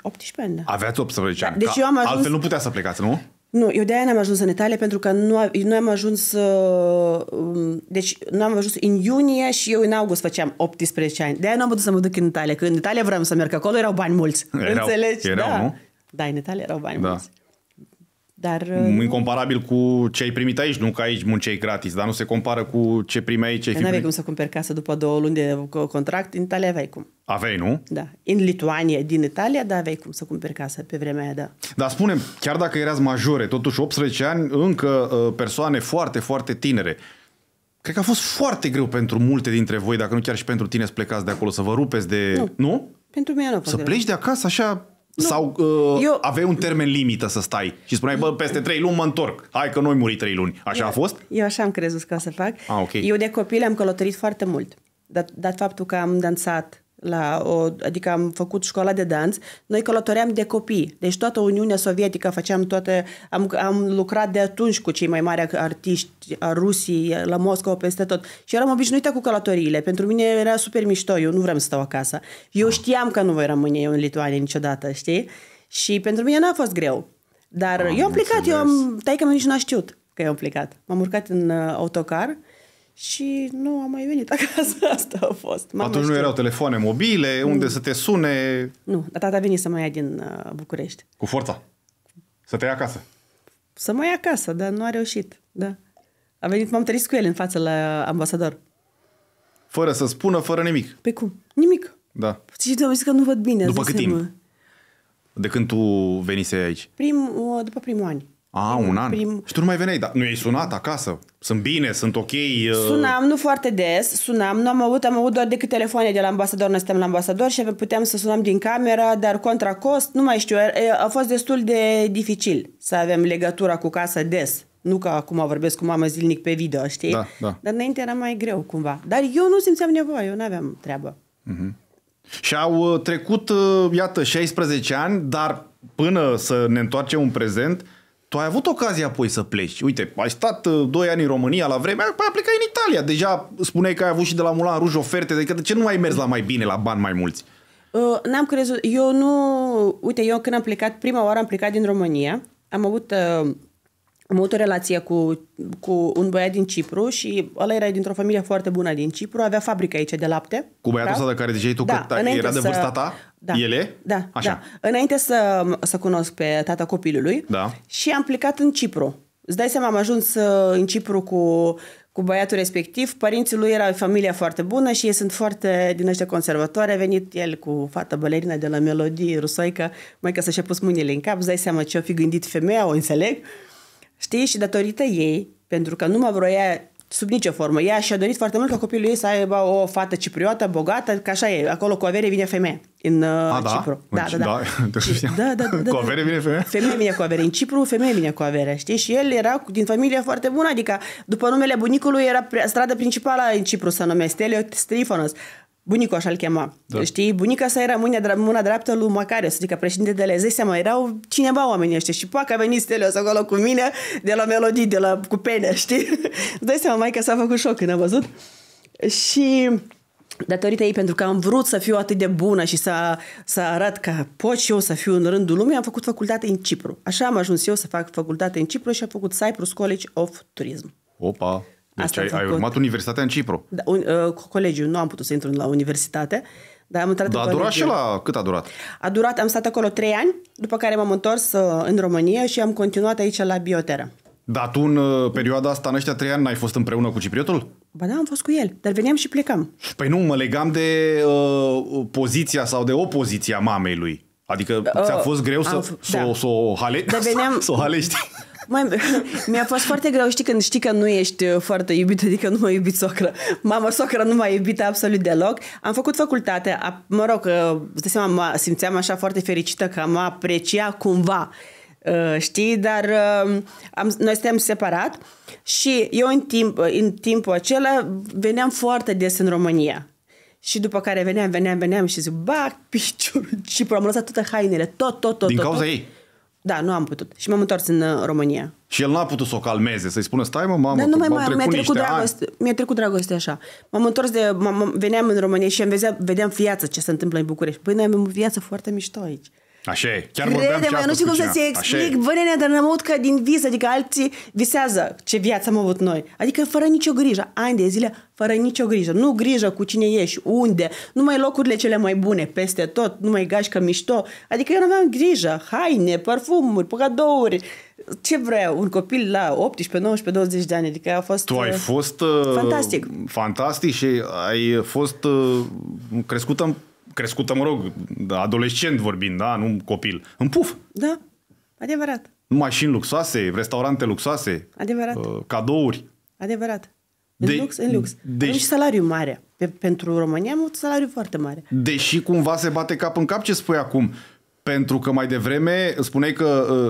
18 ani, da. Aveați 18 da, Deci eu am ajuns... Altfel nu putea să plecați, nu? Nu, eu de-aia n-am ajuns în Italia pentru că nu, nu am ajuns... Uh, um, deci nu am ajuns în iunie și eu în august făceam 18 ani. De-aia nu am putut să mă duc în Italia, că în Italia vreau să merg acolo, erau bani mulți. Erau, Înțelegi? Erau, da. nu? Da, în Italia erau bani da. mulți. Dar, uh, Incomparabil cu ce ai primit aici, nu că aici muncei gratis, dar nu se compară cu ce primeai, aici. ai Nu aveai cum să cumperi casă după două luni de contract, în Italia aveai cum. Aveai, nu? Da. În Lituania, din Italia, da, aveai cum să cumperi casă pe vremea aia, da. Dar spune chiar dacă erați majore, totuși 18 ani, încă uh, persoane foarte, foarte tinere, Cred că a fost foarte greu pentru multe dintre voi, dacă nu chiar și pentru tine, să plecați de acolo, să vă rupeți de... Nu? nu? Pentru mine nu a fost Să greu. pleci de acasă așa nu. Sau uh, eu... aveai un termen limită să stai și spuneai, bă, peste trei luni mă întorc. Hai că noi muri trei luni. Așa eu, a fost? Eu așa am crezut că o să fac. Ah, okay. Eu de copil am călătorit foarte mult. Dar, dat faptul că am dansat, la o, adică am făcut școala de dans, noi călătoream de copii. Deci toată Uniunea Sovietică făceam toate, am, am lucrat de atunci cu cei mai mari artiști a Rusiei, la Moscova, peste tot. Și eram obișnuită cu călătoriile. Pentru mine era super mișto, eu nu vreau să stau acasă. Eu știam că nu voi rămâne eu în Lituania niciodată, știi? Și pentru mine n-a fost greu. Dar am ah, eu am plecat, eu am, taică nici n-a știut că eu am plecat. M-am urcat în uh, autocar și nu am mai venit acasă. Asta a fost. Mama Atunci știu. nu erau telefoane mobile, nu. unde să te sune. Nu, dar tata a venit să mă ia din uh, București. Cu forța? Să te ia acasă? Să mă ia acasă, dar nu a reușit. Da. A venit, m-am trezit cu el în față la ambasador. Fără să spună, fără nimic. Pe cum? Nimic. Da. Și am zis că nu văd bine. După cât timp? Mă. De când tu venise aici? Prim, după primul an. A, un an. Prim... Și tu nu mai veneai, dar nu ai sunat acasă? Sunt bine, sunt ok? Uh... Sunam, nu foarte des, sunam, nu am avut, am avut doar decât telefoane de la ambasador, noi suntem la ambasador și puteam să sunăm din cameră, dar contra cost, nu mai știu, a fost destul de dificil să avem legătura cu casa des. Nu ca acum vorbesc cu mama zilnic pe video, știi? Da, da. Dar înainte era mai greu cumva. Dar eu nu simțeam nevoie, eu nu aveam treabă. Uh-huh. Și au uh, trecut, uh, iată, 16 ani, dar până să ne întoarcem un prezent, tu ai avut ocazia apoi să pleci. Uite, ai stat 2 uh, ani în România la vremea, apoi ai plecat în Italia. Deja spuneai că ai avut și de la Mulan Ruj oferte, adică de ce nu ai mers la mai bine, la bani mai mulți? Uh, n-am crezut. Eu nu... Uite, eu când am plecat, prima oară am plecat din România, am avut, uh, am avut o relație cu, cu un băiat din Cipru și ăla era dintr-o familie foarte bună din Cipru, avea fabrică aici de lapte. Cu băiatul ăsta de care ziceai tu da, că era de vârsta ta? da. Ele? Da, Așa. da. Înainte să, să cunosc pe tata copilului da. și am plecat în Cipru. Îți dai seama, am ajuns uh, în Cipru cu, cu băiatul respectiv. Părinții lui erau familia foarte bună și ei sunt foarte din ăștia conservatoare. A venit el cu fata balerina de la melodie rusoică, mai că să-și-a pus mâinile în cap, îți dai seama ce-o fi gândit femeia, o înțeleg. Știi, și datorită ei, pentru că nu mă vroia sub nicio formă. Ea și-a dorit foarte mult ca copilul ei să aibă o fată cipriotă, bogată, că așa e, acolo cu avere vine femeie în A, uh, da? Cipru. Păi da, da, da. da. da, da, da, cu da, da. avere vine femeie? Femeie vine cu avere. În Cipru, femeie vine cu avere, știi? Și el era din familie foarte bună, adică după numele bunicului era strada principală în Cipru, să numește Stelio Trifonos. Bunicu așa l chema. Da. Știi, bunica sa era mâna, mâna dreaptă lui Macarius, adică președinte de lezei seama, erau cineva oamenii ăștia și poate a venit Stelios acolo cu mine de la melodii, de la cu pene, știi? Dai seama, maica s-a făcut șoc când a văzut. Și datorită ei, pentru că am vrut să fiu atât de bună și să, să arăt că pot și eu să fiu în rândul lumii, am făcut facultate în Cipru. Așa am ajuns eu să fac facultate în Cipru și am făcut Cyprus College of Tourism. Opa! Deci Asta ai, ai urmat universitatea în Cipru. Da, un, uh, colegiu, nu am putut să intru la universitate, dar am intrat da, a durat și la... Cât a durat? A durat, am stat acolo trei ani, după care m-am întors uh, în România și am continuat aici la bioteră. Dar tu în uh, perioada asta, în ăștia trei ani, n-ai fost împreună cu cipriotul? Ba da, am fost cu el, dar veneam și plecam. Păi nu, mă legam de uh, poziția sau de opoziția mamei lui. Adică uh, ți-a fost greu să, f- să, da. să, o hale... da, să o Mai, mi-a fost foarte greu, știi, când știi că nu ești uh, foarte iubită, adică nu mă iubit socră. Mama socră nu m-a iubit absolut deloc. Am făcut facultate, a, mă rog, uh, îți seama, mă simțeam așa foarte fericită că mă aprecia cumva. Uh, știi, dar uh, am, noi suntem separat și eu în, timp, uh, în timpul acela veneam foarte des în România. Și după care veneam, veneam, veneam și zic, ba, piciorul, și am lăsat toate hainele, tot, tot, tot. Din tot, cauza tot. ei? Da, nu am putut. Și m-am întors în uh, România. Și el n-a putut să o calmeze, să-i spună, stai mă, mamă, da, nu mai m-a, trecut mi-a trecut dragoste, ani. mi-a trecut dragoste așa. M-am întors de, m-am, veneam în România și am vedea, vedeam viața ce se întâmplă în București. Păi noi avem o viață foarte mișto aici. Așa e, chiar Crede-mă, nu știu cum să-ți explic, Vă nenea, dar n-am auzit ca din vis, adică alții visează ce viață am avut noi. Adică fără nicio grijă, ani de zile, fără nicio grijă. Nu grijă cu cine ești, unde, numai locurile cele mai bune, peste tot, numai gașcă mișto. Adică eu nu aveam grijă, haine, parfumuri, păcadouri. ce vreau, un copil la 18, 19, 20 de ani, adică a fost Tu ai uh, fost uh, fantastic. Fantastic și ai fost uh, crescută în crescută, mă rog, adolescent vorbind, da, nu copil, în puf. Da, adevărat. Mașini luxoase, restaurante luxoase, adevărat. Uh, cadouri. Adevărat. În de, lux, în lux. Deci, și salariu mare. Pe, pentru România am un salariu foarte mare. Deși cumva se bate cap în cap ce spui acum. Pentru că mai devreme spuneai că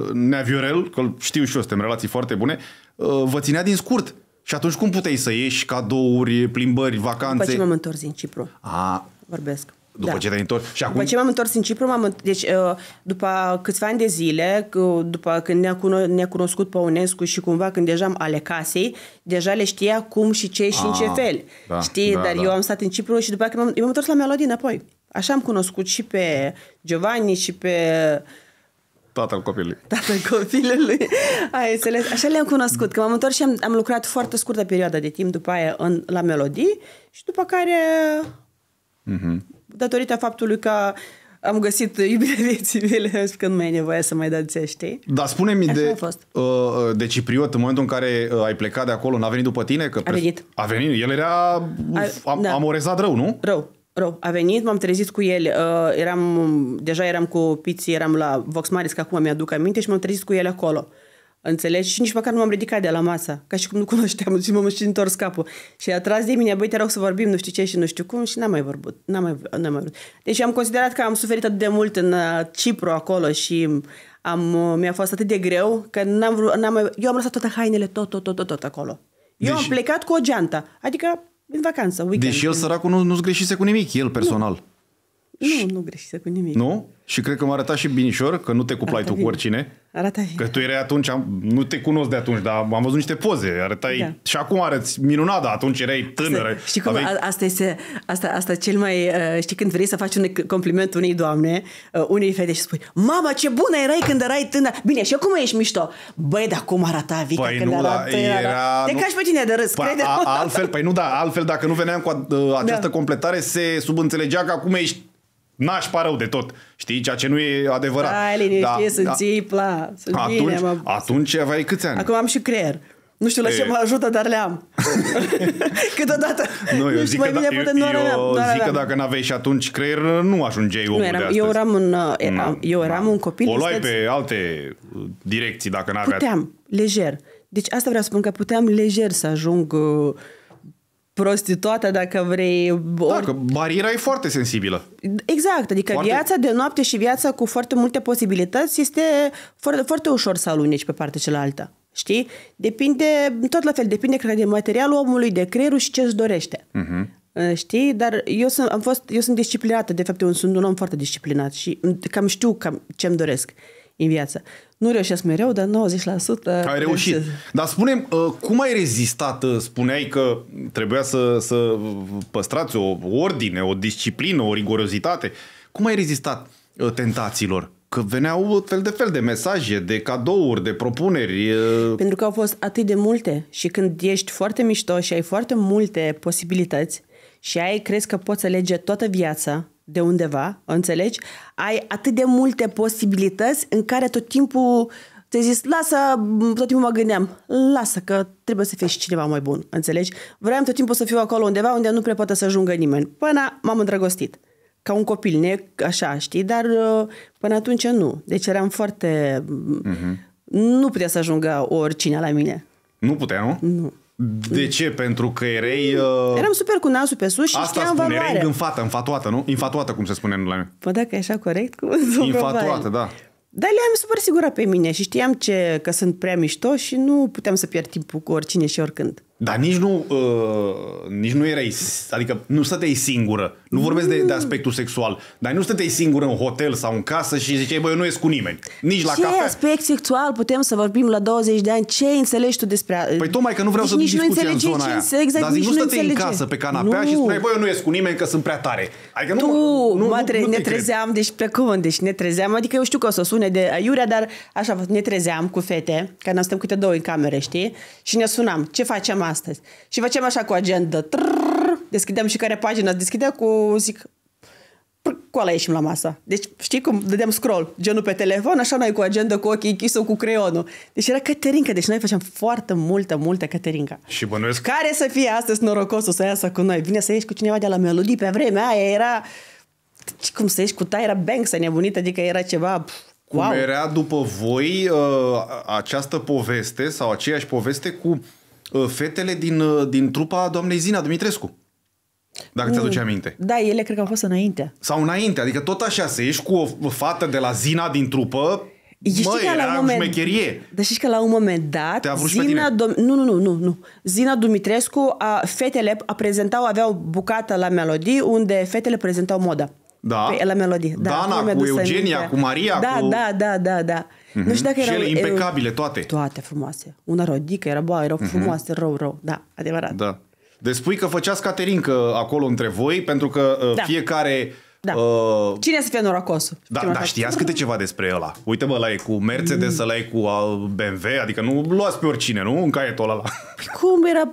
uh, Nea Viorel, că știu și eu, suntem relații foarte bune, uh, vă ținea din scurt. Și atunci cum puteai să ieși cadouri, plimbări, vacanțe? După ce m-am întors din Cipru. A. Vorbesc. După da. ce te-ai întors și acum... După ce m-am întors în Cipru, m-am, deci uh, după câțiva ani de zile, după când ne-a, cuno- ne cunoscut pe UNESCO și cumva când deja am ale casei, deja le știa cum și ce și A, în ce ah, fel. Da, Știi? Da, Dar da. eu am stat în Cipru și după aceea m-am, m-am întors la Melodie înapoi. Așa am cunoscut și pe Giovanni și pe tatăl copilului. Tatăl copilului. Ai înțeles. Așa le-am cunoscut. Că m-am întors și am, am lucrat foarte scurtă perioadă de timp după aia în, la melodii și după care mm-hmm datorită faptului că am găsit iubirea vieții mele și că nu mai e nevoie să mai dați știi. Dar spune-mi de, uh, uh, de Cipriot, în momentul în care uh, ai plecat de acolo, n-a venit după tine? Că a venit. A venit, el era a, am, da. amorezat rău, nu? Rău. Rău, a venit, m-am trezit cu el, uh, eram, deja eram cu Piții, eram la Vox Maris, că acum mi-aduc aminte și m-am trezit cu el acolo. Uh, Înțelegi? Și nici măcar nu m-am ridicat de la masă, ca și cum nu cunoșteam și m-am și întors capul. Și a tras de mine, băi, te rog să vorbim, nu știu ce și nu știu cum și n-am mai vorbit. N-am mai, n-am mai vorbit. Deci am considerat că am suferit atât de mult în uh, Cipru acolo și am, uh, mi-a fost atât de greu că n-am vrut, n-am mai, eu am lăsat toate hainele, tot, tot, tot, tot, tot acolo. Eu deci, am plecat cu o geantă, adică în vacanță, weekend. Deci el, săracul, nu, nu-ți greșise cu nimic, el personal. Nu. Nu, nu greșise cu nimic. Nu? Și cred că m-a arătat și binișor că nu te cuplai Arată tu bine. cu oricine. Arată bine. Că tu erai atunci, am, nu te cunosc de atunci, dar am văzut niște poze. Arătai da. și acum arăți minunat, dar atunci erai tânără. Asta, știi cum, aveai... asta este, asta, asta cel mai, uh, știi când vrei să faci un compliment unei doamne, uh, unei fete și spui, mama ce bună erai când erai tânără. Bine, și acum ești mișto. Băi, dar cum arăta Vita păi, când nu, era, era, era Te nu... cași pe tine de râs, păi, crede a, Altfel, păi nu, da, altfel dacă nu veneam cu a, da. această da. completare, se subînțelegea că acum ești N-aș rău de tot. Știi, ceea ce nu e adevărat. Da, liniște, da, sunt da. țipla, sunt atunci, bine, mă... Atunci aveai câți ani? Acum am și creier. Nu știu la ce mă ajută, dar le-am. Câteodată. Nu, eu da, nu zic, că, da, eu, eu eu zic că dacă n-aveai și atunci creier, nu ajungeai omul nu eram, de Eu eram un, uh, eram, eu eram un copil. O luai pe alte uh, direcții dacă n-aveai. Puteam, lejer. Deci asta vreau să spun că puteam lejer să ajung uh, prostituată dacă vrei. Da, or... Da, că bariera e foarte sensibilă. Exact, adică foarte... viața de noapte și viața cu foarte multe posibilități este foarte, foarte ușor să aluneci pe partea cealaltă. Știi? Depinde, tot la fel, depinde, cred, de materialul omului, de creierul și ce își dorește. Uh-huh. Știi? Dar eu sunt, am fost, eu sunt disciplinată, de fapt eu sunt un om foarte disciplinat și mm, cam știu cam ce-mi doresc în viață. Nu reușesc mereu, dar 90%... Ai reușit. Reușesc. Dar spunem, uh, cum ai rezistat? Uh, spuneai că trebuia să, să păstrați o ordine, o disciplină, o rigorozitate. Cum ai rezistat uh, tentațiilor? Că veneau fel de fel de mesaje, de cadouri, de propuneri. Pentru că au fost atât de multe și când ești foarte mișto și ai foarte multe posibilități și ai crezi că poți alege toată viața, de undeva, o înțelegi? Ai atât de multe posibilități în care tot timpul te zis, lasă, tot timpul mă gândeam, lasă că trebuie să fie și cineva mai bun, înțelegi? Vreau tot timpul să fiu acolo undeva unde nu prea poate să ajungă nimeni. Până m-am îndrăgostit. Ca un copil, ne așa, știi, dar uh, până atunci nu. Deci eram foarte... Uh-huh. Nu putea să ajungă oricine la mine. Nu putea, nu? Nu. De ce? Pentru că erai... Uh... Eram super cu nasul pe sus și Asta știam spune, valoarea. erai înfată, infatuată, nu? Infatuată, cum se spune la mine. Păi dacă e așa corect, cum Infatuată, da. Dar le-am super sigură pe mine și știam ce, că sunt prea mișto și nu puteam să pierd timpul cu oricine și oricând. Dar nici nu, uh, nici nu erai, adică nu stăteai singură. Nu vorbesc de, de mm. aspectul sexual, dar nu stăteai singură în hotel sau în casă și ziceai, băi, eu nu ies cu nimeni. Nici ce la cafea. Ce aspect sexual putem să vorbim la 20 de ani? Ce înțelegi tu despre... Păi tocmai că nu vreau deci să nici nu înțelegi în zona ce aia. Exact, dar zic, nici nu stăteai înțelege. în casă pe canapea nu. și spuneai, băi, eu nu ies cu nimeni că sunt prea tare. Adică nu, tu, nu, mă, tre- nu, nu ne trezeam, cred. deci precum, deci ne trezeam, adică eu știu că o să sune de aiurea, dar așa, ne trezeam cu fete, că ne stăm câte două în cameră, știi? Și ne sunam, ce facem astăzi. Și facem așa cu agenda. Trrr, deschidem și care pagină. Deschidem cu, zic, cu ala ieșim la masă. Deci, știi cum dădeam scroll, genul pe telefon, așa noi cu agenda, cu ochii închis cu creionul. Deci era Caterinca, deci noi făceam foarte multă, multă Caterinca. Și bănuiesc... Care să fie astăzi norocosul să iasă cu noi? Vine să ieși cu cineva de la melodii pe vremea aia, era... Deci, cum să ieși cu bang să nebunit, adică era ceva... wow. Cum era după voi uh, această poveste sau aceeași poveste cu Uh, fetele din, uh, din trupa doamnei Zina Dumitrescu. Dacă mm. ți-aduce aminte. Da, ele cred că au fost înainte. Sau înainte, adică tot așa, să ieși cu o fată de la Zina din trupă, Știi Măi, că la un moment, șmecherie. Dar știi că la un moment dat, Zina, Dom- nu, nu, nu, nu, nu. Zina Dumitrescu, a, fetele a prezentau, aveau bucată la melodii unde fetele prezentau moda. Da. Pe, la melodii. Da, Dana, cu Eugenia, cu Maria. Da, cu... da, da, da, da. Mm-hmm. Nu știu mhm. dacă și erau, ele impecabile erau, toate. Toate frumoase. Una rodică, era boa, erau mm-hmm. rău, rău. Da, adevărat. Da. Deci spui că făceați caterincă uh, acolo între voi, pentru că uh, da. fiecare da. Uh, Cine să fie norocosul? Da, da știați câte ceva despre ăla. Uite mă, la e cu Mercedes, mm. ăla e cu BMW, adică nu luați pe oricine, nu? În caietul ăla. Păi cum era?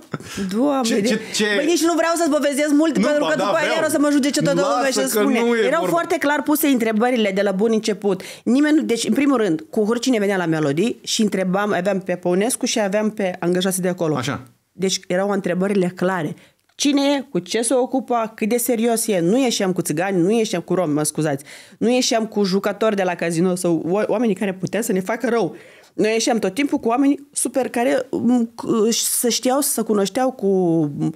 Doamne. Ce, ce, ce... Bă, nici deci nu vreau să-ți povestesc mult, nu, pentru că da, după vreau. aia o să mă judece toată lumea și spune. Erau vorba. foarte clar puse întrebările de la bun început. Nimeni, nu... deci, în primul rând, cu oricine venea la melodii și întrebam, aveam pe Păunescu și aveam pe angajații de acolo. Așa. Deci erau întrebările clare cine e, cu ce se ocupă, cât de serios e. Nu ieșeam cu țigani, nu ieșeam cu romi, mă scuzați. Nu ieșeam cu jucători de la casino sau oamenii care puteau să ne facă rău. Noi ieșeam tot timpul cu oameni super care mm, să știau, să cunoșteau cu... Mm,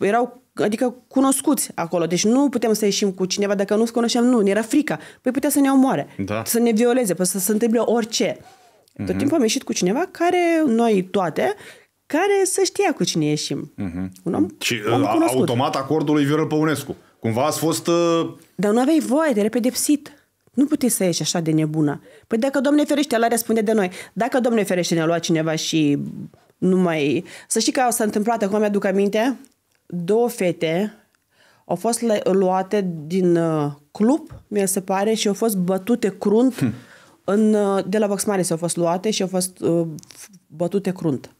erau adică cunoscuți acolo. Deci nu putem să ieșim cu cineva dacă nu cunoșteam, nu, ne era frica. Păi putea să ne omoare, da. să ne violeze, păi să se întâmple orice. Tot mhm. timpul am ieșit cu cineva care, noi toate, care să știa cu cine ieșim. Uh-huh. Un om, și, om uh, automat acordul lui Viorel Păunescu. Cumva ați fost... Uh... Dar nu aveai voie, de repedepsit. Nu puteți să ieși așa de nebună. Păi dacă, domne ferește, la răspunde de noi. Dacă, domne ferește, ne-a luat cineva și nu mai... Să știi că s-a întâmplat, acum mi-aduc aminte, două fete au fost luate din uh, club, mi se pare, și au fost bătute crunt. Hm. În, uh, de la Vox Mare s-au fost luate și au fost uh, bătute crunt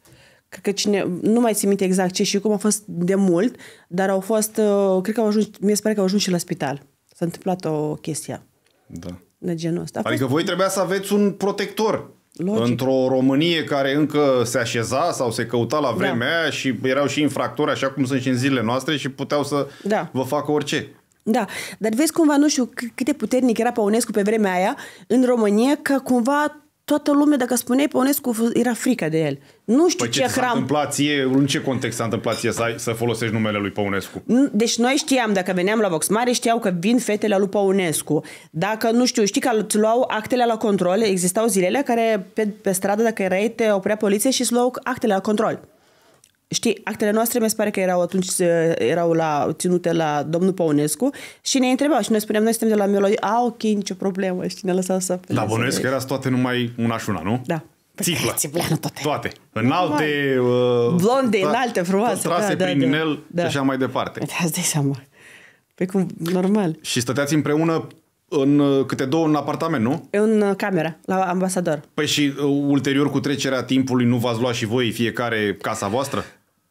cred că cine, nu mai țin minte exact ce și cum a fost de mult, dar au fost, uh, cred că au ajuns, mi se pare că au ajuns și la spital. S-a întâmplat o chestie. Da. De genul ăsta. A adică fost... voi trebuia să aveți un protector. Logic. Într-o Românie care încă se așeza sau se căuta la vremea da. aia și erau și infractori, așa cum sunt și în zilele noastre, și puteau să da. vă facă orice. Da, dar vezi cumva, nu știu cât de puternic era Păunescu pe vremea aia în România, că cumva toată lumea, dacă spuneai Onescu, era frica de el. Nu știu păi ce, ce hram... a întâmplat ție, în ce context s-a întâmplat ție să, ai, să folosești numele lui Păunescu? Deci noi știam, dacă veneam la Vox Mare, știau că vin fetele lui Păunescu. Dacă, nu știu, știi că îți luau actele la control, existau zilele care pe, pe stradă, dacă erai, te oprea poliție și îți luau actele la control. Știi, actele noastre mi se pare că erau atunci erau la, ținute la domnul Paunescu și ne întrebau și noi spuneam, noi suntem de la Mioloi, a, ok, nicio problemă, și ne lăsau să... La da, bănuiesc că erați toate numai una și una, nu? Da. Țiclă. Țipleană toate. Toate. Înalte... Uh, Blonde, în înalte, frumoase. Trase da, da, prin da, inel da. și așa mai departe. Da, îți dai seama. Păi cum, normal. Și stăteați împreună în uh, câte două în apartament, nu? În uh, camera, la ambasador. Păi și uh, ulterior cu trecerea timpului nu v-ați luat și voi fiecare casa voastră?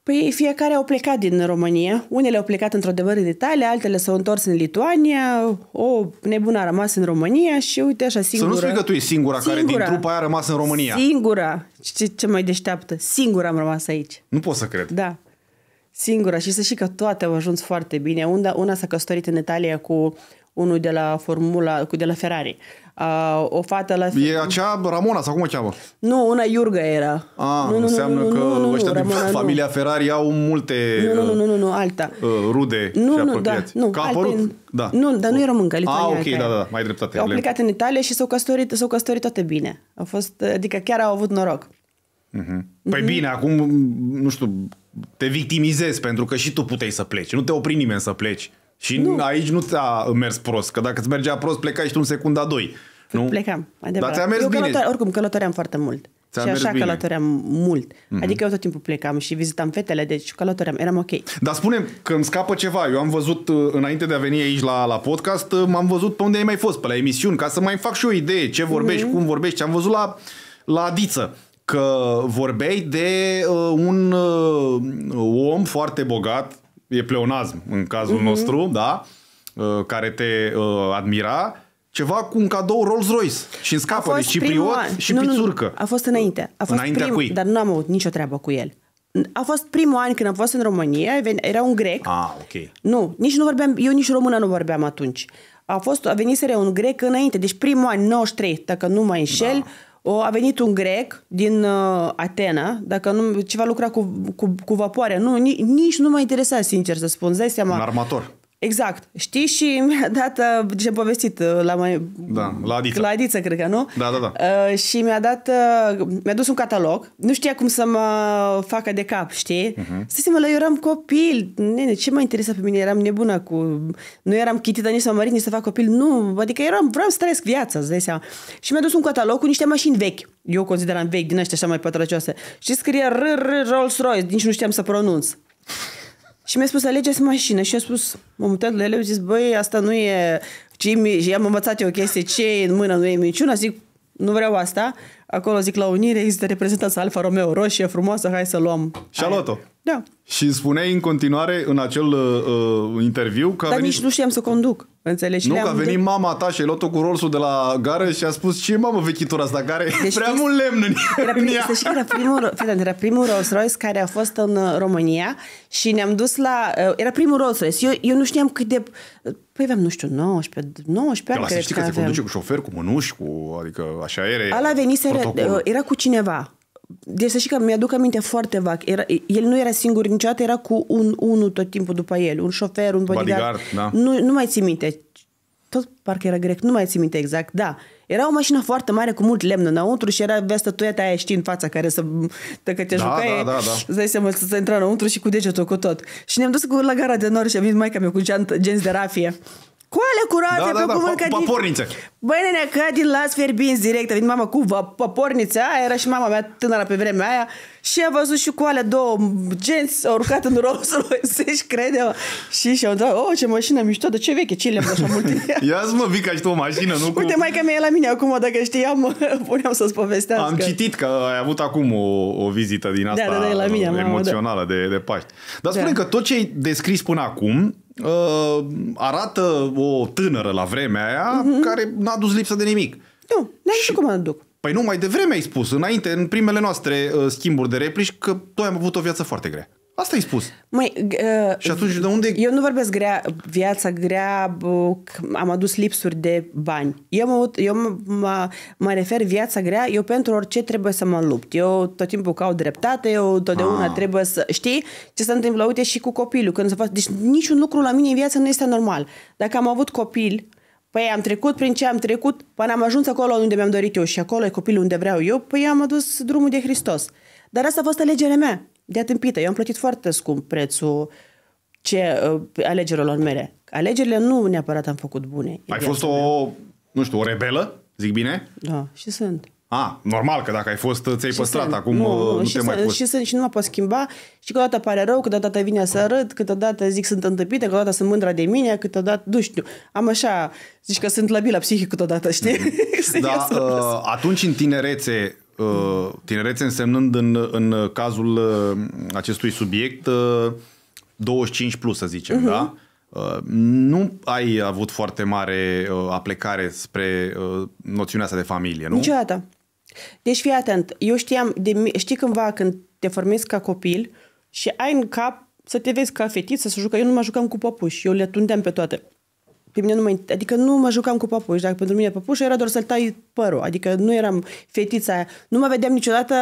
Păi fiecare au plecat din România. Unele au plecat într-adevăr în Italia, altele s-au întors în Lituania, o nebună a rămas în România și uite așa singură. Să nu spui că tu e singura, singura. care din trupa aia a rămas în România. Singura. Ce, ce mai deșteaptă. Singura am rămas aici. Nu pot să cred. Da. Singura. Și să știi că toate au ajuns foarte bine. Una, una s-a căsătorit în Italia cu unul de la Formula, cu de la Ferrari. Uh, o fată la E acea Ramona sau cum o cheamă? Nu, una Iurga era. Ah, nu, nu, înseamnă nu, nu, că nu, nu, ăștia nu, Ramona, din familia nu. Ferrari au multe nu, nu, uh, nu, nu, nu, alta. Uh, rude nu, și apropiați. Nu, da, nu, că a apărut. da. Nu, dar nu e româncă, Lituania. Ah, ok, aia. da, da, mai dreptate. Au plecat în Italia și s-au căsătorit, s-au căsătorit toate bine. Au fost, adică chiar au avut noroc. Uh-huh. Păi bine, acum, nu știu, te victimizezi pentru că și tu puteai să pleci. Nu te opri nimeni să pleci. Și nu. aici nu ți-a mers prost, că dacă îți mergea prost, plecai și tu în secunda 2. Nu? Plecam, adevărat. Dar ți-a mers eu bine. Călător, oricum, călătoream foarte mult. Ți-a și așa bine. călătoream mult. Mm-hmm. Adică eu tot timpul plecam și vizitam fetele, deci călătoream, eram ok. Dar spunem că îmi scapă ceva. Eu am văzut, uh, înainte de a veni aici la, la podcast, uh, m-am văzut pe unde ai mai fost, pe la emisiuni, ca să mai fac și o idee ce vorbești, mm-hmm. cum vorbești. Am văzut la, la Adiță că vorbeai de uh, un uh, om foarte bogat, e pleonazm în cazul uh-huh. nostru, da? Uh, care te uh, admira ceva cu un cadou Rolls-Royce și în scapă de cipriot și nu, pițurcă. Nu, nu. A fost înainte. A fost Înaintea prim, cui? Dar nu am avut nicio treabă cu el. A fost primul an când am fost în România, era un grec. Ah, ok. Nu, nici nu vorbeam, eu nici română nu vorbeam atunci. A fost, a venit un grec înainte, deci primul an, 93, dacă nu mai înșel, da o, a venit un grec din uh, Atena, dacă nu, ceva lucra cu, cu, cu vapoare. Nu, nici, nici nu m-a interesat, sincer să spun. Îți dai seama. Un armator. Exact. Știi și mi-a dat, ce uh, povestit uh, la mai... Da, la Adiță. La Adiță, cred că, nu? Da, da, da. Uh, și mi-a dat, uh, mi-a dus un catalog. Nu știa cum să mă facă de cap, știi? Uh-huh. Să mă, la eu eram copil. Nene, ce mă interesa pe mine? Eram nebună cu... Nu eram chitită nici să mă marit, nici să fac copil. Nu, adică eram, vreau să trăiesc viața, îți dai seama. Și mi-a dus un catalog cu niște mașini vechi. Eu consideram vechi, din ăștia așa mai pătrăcioase. Și scrie R, R, Rolls Royce, nici nu știam să pronunț. Și mi-a spus, alegeți mașină. Și eu am spus, m-am uitat la ele, am zis, băi, asta nu e... ce Și am învățat eu chestie, ce e în mână, nu e minciună. Zic, nu vreau asta. Acolo, zic, la Unire există reprezentanța Alfa Romeo, roșie, frumoasă, hai să luăm. Și a luat-o. Da. Și spuneai în continuare, în acel uh, uh interviu, că. Dar venit... nici nu știam să conduc. Înțelegi? Nu, că a venit de... mama ta și ai luat-o cu rolsul de la gară și a spus ce mamă vechitura asta care deci, prea știi, mult lemn în, era prim, în ea. Deci, era primul, era primul Rolls Royce care a fost în uh, România și ne-am dus la... Uh, era primul Rolls Royce. Eu, eu nu știam cât de... Păi aveam, nu știu, 19, 19 ani. Dar știi că, că te conduce cu șofer, cu mânuși, cu... Adică așa era Ala venise, era cu cineva deci să știi că mi-aduc aminte foarte vag. Era, el nu era singur niciodată, era cu un unul tot timpul după el, un șofer, un bodyguard. bodyguard da. nu, nu mai țin minte. Tot parcă era grec, nu mai țin minte exact, da. Era o mașină foarte mare cu mult lemn înăuntru și era vestă toată aia știi în fața care să te da, jucai, da, da, da. îți dai seama să, să intra înăuntru și cu degetul cu tot. Și ne-am dus cu la gara de nord și a venit maica mea cu geant, genți de rafie. Coale curate, da, pe da, da cuvânt, da, că... din. Băi, nenea, că din las fierbinți direct, a venit mama cu papornițe aia, era și mama mea tânără pe vremea aia, și a văzut și cu alea două genți au urcat în Rolls Royce și crede și și-au dat, oh, ce mașină mișto, de ce veche, ce lemn așa mult ia zi mă, Vica, și tu o mașină, nu? Cu... mai că mi la mine acum, dacă știam, puneam să-ți povestească. Am citit că ai avut acum o, o vizită din da, asta da, da, da, la mine, da. emoțională da. de, de Paști. Dar spune da. că tot ce ai descris până acum uh, arată o tânără la vremea aia mm-hmm. care n-a dus lipsă de nimic. Nu, n-ai și... cum duc. Păi nu, mai devreme ai spus, înainte, în primele noastre uh, schimburi de replici, că tu ai avut o viață foarte grea. Asta ai spus. Mai, uh, și atunci de unde... Eu nu vorbesc grea, viața grea, uh, am adus lipsuri de bani. Eu, mă, eu mă, mă refer viața grea, eu pentru orice trebuie să mă lupt. Eu tot timpul caut dreptate, eu totdeauna ah. trebuie să... Știi ce se întâmplă? Uite și cu copilul. Când se face... Deci niciun lucru la mine în viață nu este normal. Dacă am avut copil, Păi am trecut prin ce am trecut până am ajuns acolo unde mi-am dorit eu și acolo e copilul unde vreau eu, păi am adus drumul de Hristos. Dar asta a fost alegerea mea, de atâmpită. Eu am plătit foarte scump prețul ce, uh, alegerilor mele. Alegerile nu neapărat am făcut bune. Ai fost o, mea. nu știu, o rebelă, zic bine? Da, și sunt. A, normal că dacă ai fost, ți-ai și păstrat, sunt, acum nu, nu și te sunt, mai poți. Și sunt și nu mă pot schimba și câteodată pare rău, câteodată vine să arăt, câteodată zic sunt întâmpită, câteodată sunt mândră de mine, câteodată, nu știu, am așa, zici că sunt labilă psihic câteodată, știi? Mm-hmm. da, uh, atunci în tinerețe, uh, tinerețe însemnând în, în cazul uh, acestui subiect uh, 25 plus să zicem, mm-hmm. da? nu ai avut foarte mare aplecare spre noțiunea asta de familie, nu? Niciodată. Deci fii atent, eu știam, de, știi cândva când te formezi ca copil și ai în cap să te vezi ca fetiță, să jucă. Eu nu mă jucam cu păpuși, eu le tundeam pe toate. Pe mine nu mă, adică nu mă jucam cu păpuși. Dacă pentru mine păpușul era doar să-l tai părul. Adică nu eram fetița aia. Nu mă vedeam niciodată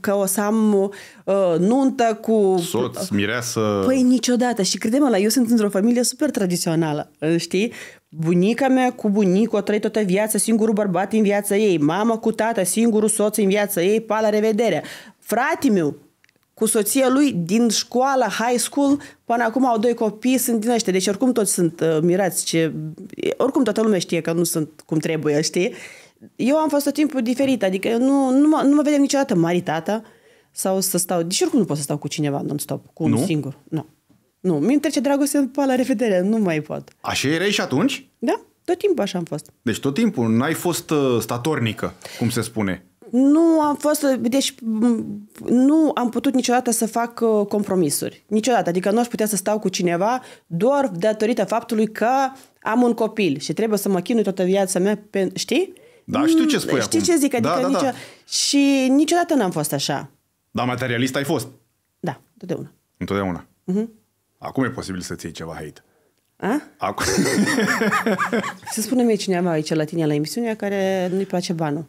că o să am uh, nuntă cu... Soț, mireasă... Păi niciodată. Și credem la eu sunt într-o familie super tradițională, știi? Bunica mea cu bunicul a trăit toată viața, singurul bărbat în viața ei, mama cu tata, singurul soț în viața ei, pa la revedere. Fratii meu, cu soția lui din școală, high school, până acum au doi copii, sunt din ăștia. Deci oricum toți sunt uh, mirați ce... Oricum toată lumea știe că nu sunt cum trebuie, știi? Eu am fost tot timpul diferit, adică nu, nu, mă, nu mă vedem niciodată maritată sau să stau... Deci oricum nu pot să stau cu cineva non-stop, cu unul singur. Nu. Nu, mi trece dragoste pe la revedere, nu mai pot. Așa erai și atunci? Da, tot timpul așa am fost. Deci tot timpul, n-ai fost uh, statornică, cum se spune. Nu am fost, deci nu am putut niciodată să fac uh, compromisuri. Niciodată. Adică nu aș putea să stau cu cineva doar datorită faptului că am un copil și trebuie să mă chinui toată viața mea, pe, știi? Da, știu ce spui știi acum. ce zic, adică da, da, da. nicio... da. Și niciodată n-am fost așa. Dar materialist ai fost. Da, întotdeauna. Întotdeauna. Uh-huh. Acum e posibil să-ți iei ceva hate. A? Acum. să spune mie cineva aici la tine la emisiunea care nu-i place banul.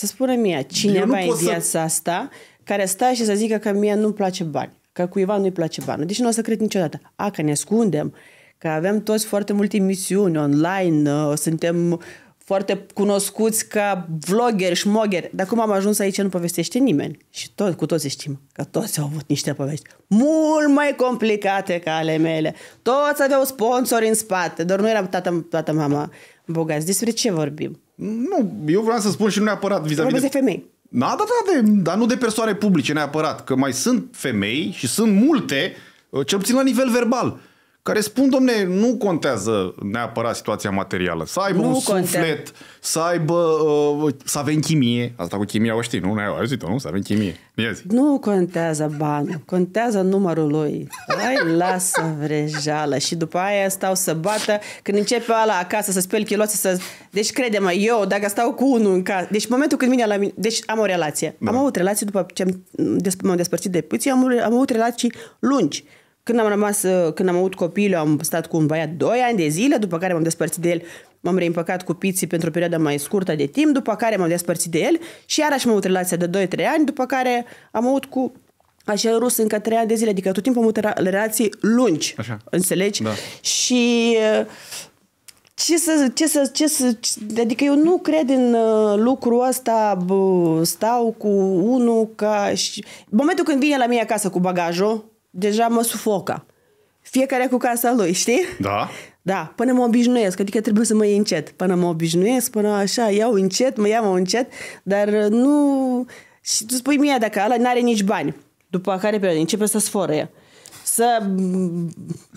Să spună mie, cineva în viața să... asta care stă și să zică că mie nu-mi place bani, că cuiva nu-i place bani. Deci nu o să cred niciodată. A, că ne ascundem, că avem toți foarte multe misiuni online, uh, suntem foarte cunoscuți ca vloggeri, șmogeri. Dar cum am ajuns aici nu povestește nimeni. Și tot, cu toți știm că toți au avut niște povești mult mai complicate ca ale mele. Toți aveau sponsori în spate, doar nu era tata, tata mama bogați. Despre ce vorbim? Nu, eu vreau să spun și nu neapărat vis-a-vis de... de femei. Da, da, da, de, dar nu de persoane publice neapărat, că mai sunt femei și sunt multe, uh, cel puțin la nivel verbal, care spun, domne, nu contează neapărat situația materială. Să aibă nu un contează. suflet, să aibă, uh, să avem chimie. Asta cu chimia o știi, nu? Ne-ai auzit-o, nu? Să avem chimie. Yes. Nu contează banul, contează numărul lui. Ai, lasă vrejeală. Și după aia stau să bată, când începe ala acasă să speli chiloțe, să... Deci crede-mă, eu, dacă stau cu unul în casă... Deci momentul când vine la mine... Deci am o relație. Da. Am avut relații după ce am, m-am despărțit de puții, am, am avut relații lungi. Când am rămas, uh, când am avut copilul, am stat cu un băiat 2 ani de zile, după care m-am despărțit de el, m-am reîmpăcat cu piții pentru o perioadă mai scurtă de timp, după care m-am despărțit de el și iarăși am avut relația de 2-3 ani, după care am avut cu acel rus încă 3 ani de zile, adică tot timpul am avut relații lungi, Așa. înțelegi? Da. Și uh, ce să, ce să, ce să, adică eu nu cred în uh, lucrul ăsta, bă, stau cu unul ca și... Momentul când vine la mine acasă cu bagajul, deja mă sufoca. Fiecare cu casa lui, știi? Da. Da, până mă obișnuiesc, adică trebuie să mă iei încet. Până mă obișnuiesc, până așa, iau încet, mă iau încet, dar nu... Și tu spui mie dacă ăla n-are nici bani. După care perioadă începe să sforăie. să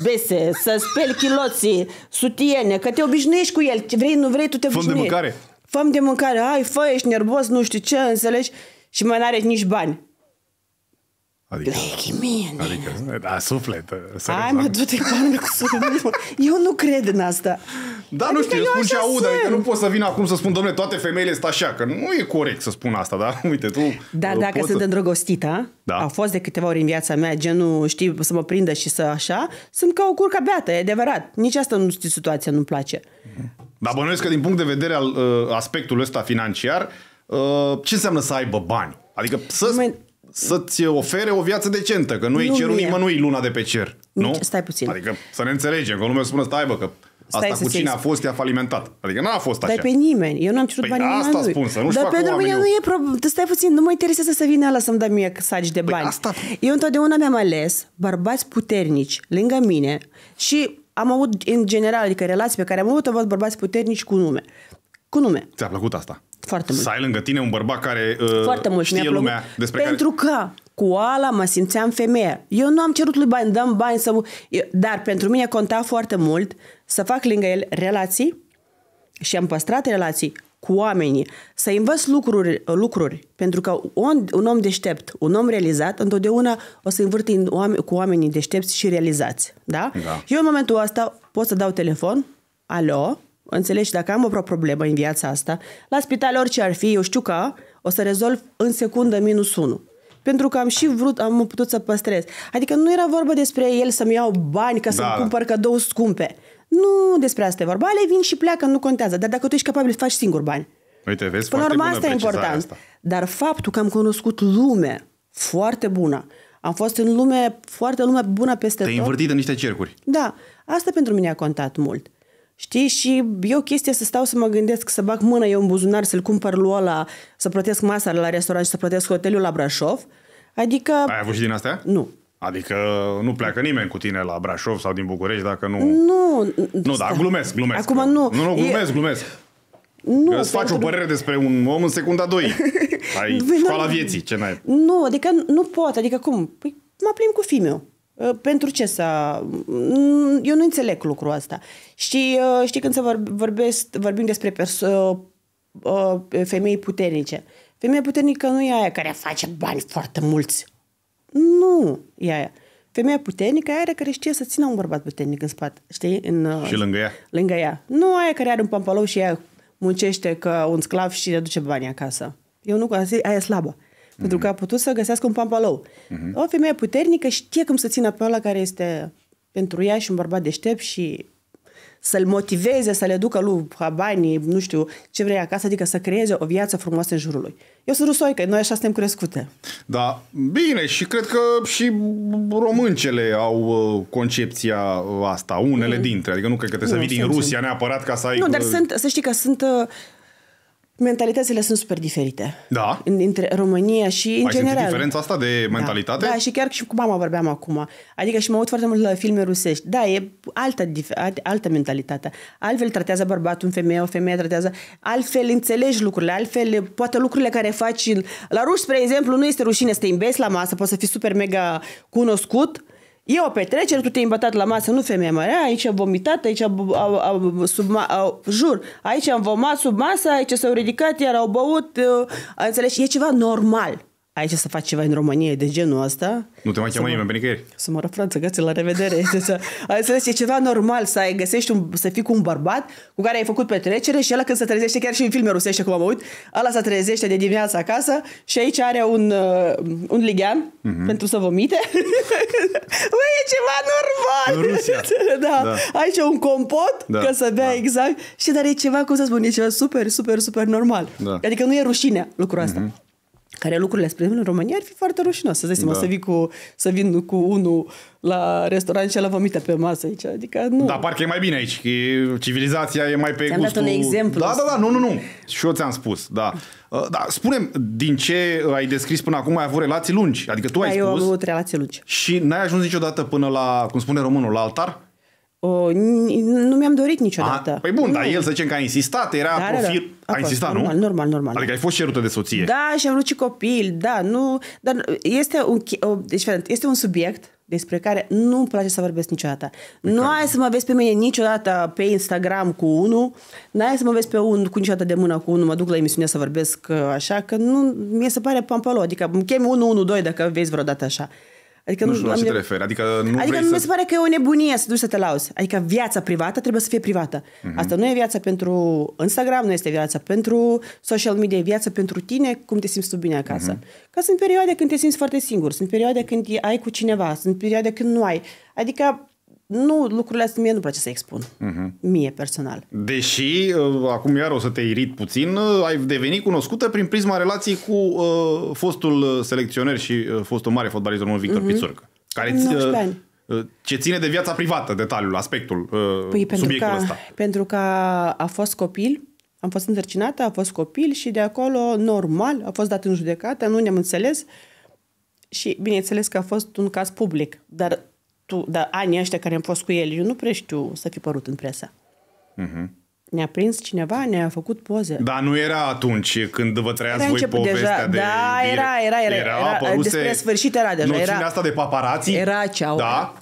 bese, să speli chiloții, sutiene, că te obișnuiești cu el, vrei, nu vrei, tu te obișnuiești. Făm de mâncare. Făm de mâncare, ai, fă, ești nervos, nu știu ce, înțelegi? Și mai n-are nici bani. Adică, Plechimie, adică, da, suflet. Hai mă, du-te cu cu Eu nu cred în asta. Da, adică nu știu, eu spun ce aud, adică nu pot să vin acum să spun, domnule, toate femeile sunt așa, că nu e corect să spun asta, da? Uite, tu... Da, dacă sunt să... îndrăgostită, da. au fost de câteva ori în viața mea, genul, știi, să mă prindă și să așa, sunt ca o curcă beată, e adevărat. Nici asta nu știu, situația nu-mi place. Dar bănuiesc că din punct de vedere al uh, aspectului ăsta financiar, uh, ce înseamnă să aibă bani? Adică să... Mai să-ți ofere o viață decentă, că nu, nu e cerul nimănui luna de pe cer. Nu? stai puțin. Adică să ne înțelegem, că lumea spune, stai bă, că Asta Stai cu cine a fost, i-a falimentat. Adică n-a fost așa. Dar pe nimeni. Eu n-am cerut păi bani asta spun, să nu-și Dar pentru mine nu e problemă. Stai puțin, nu mă interesează să vină ala să-mi dă mie saci de păi bani. Păi asta... Eu întotdeauna mi-am ales bărbați puternici lângă mine și am avut în general, adică relații pe care am avut, am avut bărbați puternici cu nume. Cu nume. Ți-a plăcut asta? Foarte mult. Să ai lângă tine un bărbat care uh, Foarte mult. știe lumea despre Pentru care... că cu ala mă simțeam femeie. Eu nu am cerut lui bani, dăm bani să... Dar pentru mine conta foarte mult să fac lângă el relații și am păstrat relații cu oamenii, să învăț lucruri, lucruri pentru că un, un om deștept, un om realizat, întotdeauna o să învârte în oameni, cu oamenii deștepți și realizați. Da? da? Eu în momentul ăsta pot să dau telefon, alo, Înțelegi, dacă am o problemă în viața asta, la spital orice ar fi, eu știu că o să rezolv în secundă minus 1. Pentru că am și vrut, am putut să păstrez. Adică nu era vorba despre el să-mi iau bani ca să-mi da. cumpăr cadou scumpe. Nu despre asta e vorba. Ale vin și pleacă, nu contează. Dar dacă tu ești capabil faci singur bani. Uite, vezi, Până foarte bună asta e important. Asta. Dar faptul că am cunoscut lume foarte bună, am fost în lume, foarte lume bună peste Te-ai tot. Te-ai învârtit în niște cercuri. Da. Asta pentru mine a contat mult. Știi? Și eu chestia să stau să mă gândesc, să bag mâna eu în buzunar, să-l cumpăr lua la, să plătesc masa la restaurant și să plătesc hotelul la Brașov. Adică... Ai avut și din astea? Nu. Adică nu pleacă nimeni cu tine la Brașov sau din București dacă nu... Nu, nu da, glumesc, glumesc. Acum că... nu. Nu, nu, glumesc, e... glumesc. Nu, îți faci pentru... o părere despre un om în secunda 2. Ai păi școala vieții, ce n-ai? Nu, adică nu pot, adică cum? Păi mă plim cu fiul meu. Ă, pentru ce să... Mm, eu nu înțeleg lucrul ăsta. Și ă, știi când să vorbesc, vorbim despre perso- ă, femei puternice. Femeia puternică nu e aia care face bani foarte mulți. Nu e aia. Femeia puternică e aia care știe să țină un bărbat puternic în spate, știi? În, și lângă ea. Lângă ea. Nu aia care are un pampalou și ea muncește ca un sclav și le duce banii acasă. Eu nu, aia e slabă mm-hmm. pentru că a putut să găsească un pampalou. Mm-hmm. O femeie puternică știe cum să țină pe ăla care este pentru ea și un bărbat deștept și să-l motiveze, să le ducă lui banii, nu știu ce vrei acasă, adică să creeze o viață frumoasă în jurul lui. Eu sunt rusoică, noi așa suntem crescute. Da, bine, și cred că și româncele au uh, concepția uh, asta, unele mm. dintre, adică nu cred că trebuie nu, să vii din Rusia neapărat ca să ai... Nu, dar uh, sunt, să știi că sunt uh, mentalitățile sunt super diferite. Da. Între România și Ai în general. diferența asta de da. mentalitate? Da. da, și chiar și cu mama vorbeam acum. Adică și mă uit foarte mult la filme rusești. Da, e altă, altă mentalitate. Altfel tratează bărbatul în femeie, o femeie tratează... Altfel înțelegi lucrurile, altfel poate lucrurile care faci... La ruși, spre exemplu, nu este rușine să te imbezi la masă, poți să fii super mega cunoscut, E o petrecere, tu te-ai îmbătat la masă, nu femeia mare, aici am vomitat, aici am, sub ma, jur, aici am vomat sub masă, aici s-au ridicat, iar au băut, uh, înțelegi, e ceva normal aici să faci ceva în România de genul ăsta... Nu te mai cheamă nimeni pe nicăieri. Să mă rog, Franța, găți, la revedere. să, e ceva normal să ai, găsești un, să fii cu un bărbat cu care ai făcut petrecere și ăla când se trezește, chiar și în filme rusește, cum am auzit, ăla se trezește de dimineața acasă și aici are un, uh, un lighean uh-huh. Mhm. pentru să vomite. Bă, e ceva normal! În Rusia. da. da. Aici un compot da. ca să bea da. exact. Și dar e ceva, cum să spun, e ceva super, super, super normal. Da. Adică nu e rușine lucrul ăsta. Uh-huh care lucrurile, spre exemplu, în România ar fi foarte rușinos. să zicem, dai da. să, vii cu, să vin cu unul la restaurant și la vomită pe masă aici. Adică nu. Da, parcă e mai bine aici. că civilizația e mai pe ți-am gustul... dat un exemplu. Da, da, da, nu, nu, nu. Și eu ți-am spus, da. Uh, da spune din ce ai descris până acum, ai avut relații lungi. Adică tu da, ai spus... eu am avut relații lungi. Și n-ai ajuns niciodată până la, cum spune românul, la altar? nu mi-am dorit niciodată. A, păi bun, nu. dar el să zicem că a insistat, era da, profil... Da, da. A insistat, normal, nu? Normal, normal. Adică ai fost cerută de soție. Da, și am vrut și copil, da, nu... Dar este un, deci, este un subiect despre care nu îmi place să vorbesc niciodată. De nu ai să mă vezi pe mine niciodată pe Instagram cu unul, nu ai să mă vezi pe un, cu niciodată de mână cu unul, mă duc la emisiunea să vorbesc uh, așa, că nu, mi se pare pampalo, adică îmi chemi 112 dacă vezi vreodată așa. Adică nu, nu știu la ce te referi. Adică nu adică vrei mi să... se pare că e o nebunie să duci să te lauzi. Adică viața privată trebuie să fie privată. Uh-huh. Asta nu e viața pentru Instagram, nu este viața pentru social media, e viața pentru tine, cum te simți tu bine acasă. Uh-huh. Mhm. Că sunt perioade când te simți foarte singur, sunt perioade când ai cu cineva, sunt perioade când nu ai. Adică nu, lucrurile astea mie nu place să expun. Uh-huh. Mie personal. Deși, uh, acum iar o să te irit puțin, uh, ai devenit cunoscută prin prisma relației cu uh, fostul uh, selecționer și uh, fostul mare fotbalist român Victor uh-huh. Mhm. Pițurcă. Care ți, uh, ce ține de viața privată, detaliul, aspectul, uh, păi, pentru că, ăsta. pentru că a fost copil, am fost întărcinată, a fost copil și de acolo, normal, a fost dat în judecată, nu ne-am înțeles și, bineînțeles, că a fost un caz public, dar tu, dar anii ăștia care am fost cu el, eu nu prea știu să fi părut în presă. Uh-huh. Ne-a prins cineva, ne-a făcut poze. Da, nu era atunci când vă trăiați voi povestea deja, de... Da, era, era, era. era, era apăruse, despre sfârșit era deja. Noțiunea era, asta de paparații. Era ceau. Da,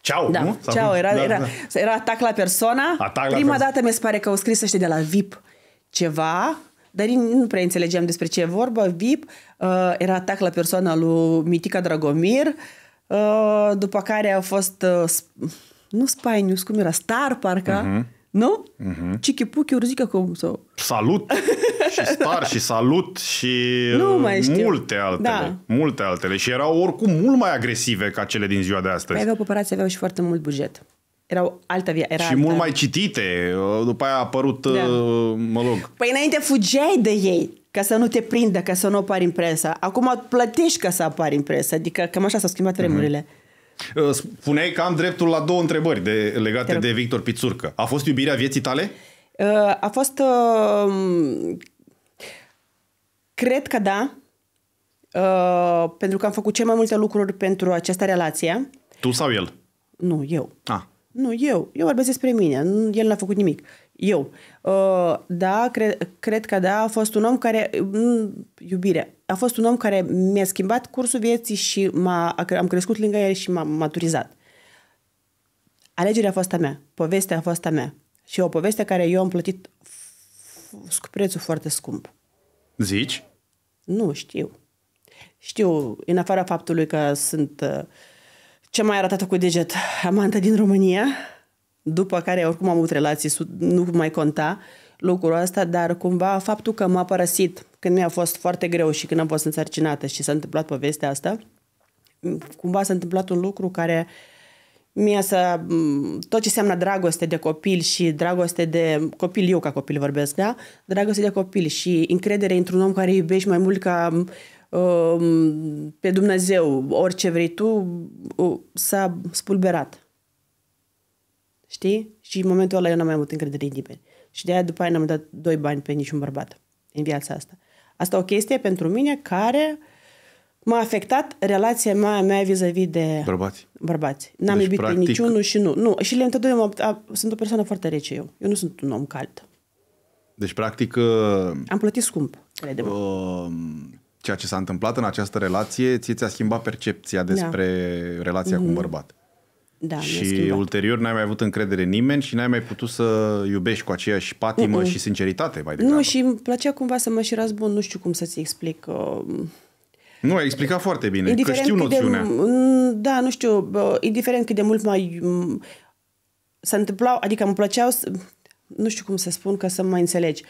Ceau, da. nu? Ceau, era, da, era, da. era atac la persoana. Atac Prima la dată mi se pare că au scris ăștia de la VIP ceva, dar nu prea înțelegeam despre ce e vorba. VIP uh, era atac la persoana lui Mitica Dragomir. Uh, Uh, după care a fost, uh, nu Spy News, cum era, Star parcă, uh-huh. nu? Uh-huh. Mhm. Cichipuchi urzică cum sau... Salut! și Star și Salut și nu uh, mai știu. multe altele. Da. Multe altele. Și erau oricum mult mai agresive ca cele din ziua de astăzi. Păi aveau operații, aveau și foarte mult buget erau altă viață. Era și altă. mult mai citite. După aia a apărut, da. mă rog... Păi înainte fugeai de ei ca să nu te prindă, ca să nu apari în presă. Acum plătești ca să apari în presă, adică cam așa s-au schimbat mhm. vremurile. Mm-hmm. Spuneai că am dreptul la două întrebări de, legate de Victor Pițurcă. A fost iubirea vieții tale? Uh, a fost... Uh, cred că da, pentru că am făcut cel mai multe lucruri pentru această relație. Tu sau el? Nu, eu. Ah. Nu, eu. Eu vorbesc despre mine. El n-a făcut nimic. Uh, eu. Uh, da, cred, cred că da, a fost un om care, mm, iubire, a fost un om care mi-a schimbat cursul vieții și m-a, am crescut lângă el și m-am maturizat. Alegerea a fost a mea, povestea a fost a mea și o poveste care eu am plătit cu prețul foarte scump. Zici? Nu, știu. Știu, în afara faptului că sunt uh, cea mai arătată cu deget amantă din România, după care oricum am avut relații, nu mai conta lucrul ăsta, dar cumva faptul că m-a părăsit când mi-a fost foarte greu și când am fost însărcinată și s-a întâmplat povestea asta, cumva s-a întâmplat un lucru care mi-a să... tot ce seamnă dragoste de copil și dragoste de copil, eu ca copil vorbesc, da? Dragoste de copil și încredere într-un om care iubești mai mult ca um, pe Dumnezeu, orice vrei tu, uh, s-a spulberat Știi? Și în momentul ăla eu n-am mai avut încredere în nimeni. Și de aia după aia n-am dat doi bani pe niciun bărbat în viața asta. Asta o chestie pentru mine care m-a afectat relația mea, mea vis-a-vis de bărbați. bărbați. N-am deci, iubit practic... pe niciunul și nu. Nu, și le întotdeauna sunt o persoană foarte rece eu. Eu nu sunt un om cald. Deci, practic... Uh, Am plătit scump, credem. Uh, ceea ce s-a întâmplat în această relație, ți-a schimbat percepția despre da. relația mm-hmm. cu un mhm. bărbat. Da, și ulterior n-ai mai avut încredere în nimeni și n-ai mai putut să iubești cu aceeași patimă uh-uh. și sinceritate mai degrabă. Nu, și îmi plăcea cumva să mă și bun, nu știu cum să-ți explic. Uh, nu, ai explicat foarte bine, indiferent că știu noțiunea. De, mm, da, nu știu, indiferent cât de mult mai mm, se întâmplau, adică îmi plăceau, nu știu cum să spun, ca să mă înțelegi.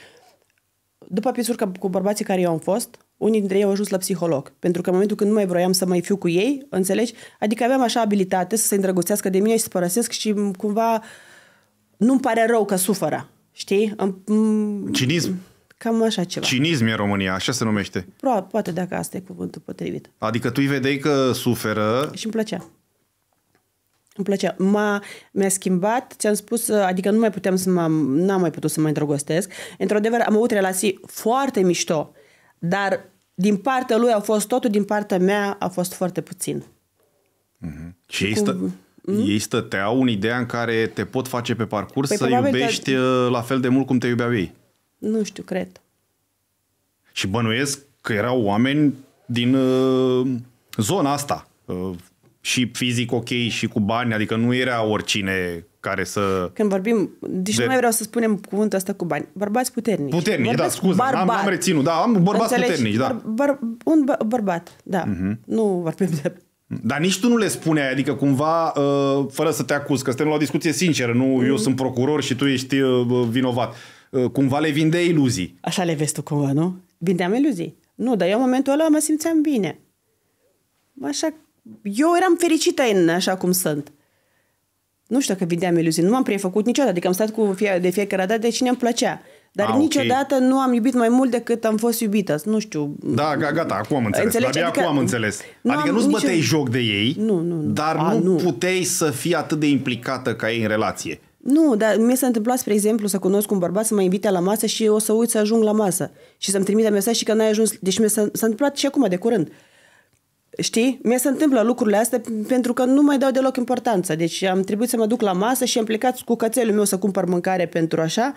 După pisurca cu bărbații care eu am fost, unii dintre ei au ajuns la psiholog. Pentru că în momentul când nu mai vroiam să mai fiu cu ei, înțelegi? Adică aveam așa abilitate să se îndrăgostească de mine și să părăsesc și cumva nu-mi pare rău că suferă. Știi? Cinism. Cam așa ceva. Cinism e în România, așa se numește. Pro, poate dacă asta e cuvântul potrivit. Adică tu îi vedeai că suferă. Și îmi plăcea. Îmi plăcea. M-a, mi-a schimbat, ți-am spus, adică nu mai puteam să mă, n-am mai putut să mă îndrăgostesc. Într-adevăr, am avut relații foarte mișto dar din partea lui a fost totul, din partea mea a fost foarte puțin. Mm-hmm. Și ei, stă... mm? ei stăteau în ideea în care te pot face pe parcurs păi, să iubești că... Uh, la fel de mult cum te iubeau ei. Nu știu, cred. Și bănuiesc că erau oameni din uh, zona asta. Uh, și fizic ok și cu bani, adică nu era oricine care să... Când vorbim, deci de... nu mai vreau să spunem cuvântul ăsta cu bani, bărbați puternici. Puternici, da, scuze, am, am reținut, da, am bărbați Înțelegi? puternici, da. Bar, bar, un bă, bărbat, da, uh-huh. nu vorbim de dar nici tu nu le spune, adică cumva, uh, fără să te acuz, că suntem la o discuție sinceră, nu mm. eu mhm. sunt procuror și tu ești uh, vinovat. Uh, cumva le vinde iluzii. Așa le vezi tu cumva, nu? Vindeam iluzii. Nu, dar eu în momentul ăla mă simțeam bine. Așa, eu eram fericită în așa cum sunt. Nu știu dacă vindeam iluzii. nu m-am prefăcut niciodată, adică am stat cu fie, de fiecare dată de cine îmi plăcea. Dar A, ah, niciodată okay. nu am iubit mai mult decât am fost iubită, nu știu. Da, gata, acum am înțeles. Înțelegi? Abia adică, acum am înțeles. Nu adică nu-ți nicio... băteai joc de ei, nu, nu, nu. dar A, nu, nu puteai să fii atât de implicată ca ei în relație. Nu, dar mi s-a întâmplat, spre exemplu, să cunosc un bărbat să mă invite la masă și o să uit să ajung la masă și să-mi trimite mesaj și că n-ai ajuns. Deci mi s-a, s-a întâmplat și acum, de curând. Uh, Știi? Mi se întâmplă lucrurile astea pentru că nu mai dau deloc importanță. Deci am trebuit să mă duc la masă și am plecat cu cățelul meu să cumpăr mâncare pentru așa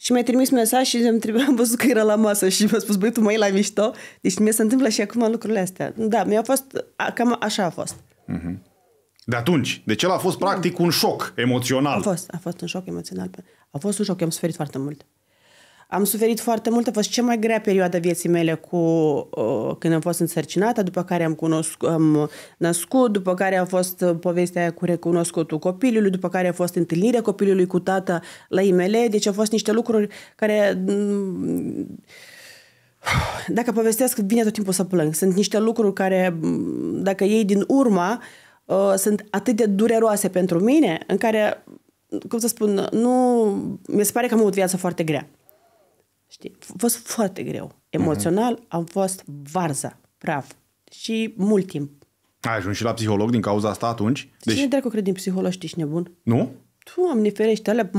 și mi-a trimis mesaj și am, trebuit, am văzut că era la masă și mi-a spus, băi, tu mai la mișto. Deci mi se întâmplă și acum lucrurile astea. Da, mi-a fost, a, cam așa a fost. Mm-hmm. De atunci, deci ce a fost da. practic un șoc emoțional. A fost, a fost un șoc emoțional. A fost un șoc, am suferit foarte mult. Am suferit foarte mult, a fost cea mai grea perioadă vieții mele cu uh, când am fost însărcinată, după care am, cunosc, am născut, după care a fost uh, povestea cu recunoscutul copilului, după care a fost întâlnirea copilului cu tată la IML, deci au fost niște lucruri care... Mm, dacă povestesc, vine tot timpul să plâng. Sunt niște lucruri care, mm, dacă ei din urma, uh, sunt atât de dureroase pentru mine, în care, cum să spun, nu... Mi se pare că am avut viața foarte grea. Știi? A fost foarte greu. Emoțional uh-huh. am fost varza, praf. Și mult timp. Ai ajuns și la psiholog din cauza asta atunci? Deci... Cine dracu cred din psiholog, știi, și nebun? Nu? Tu am ferește, alea,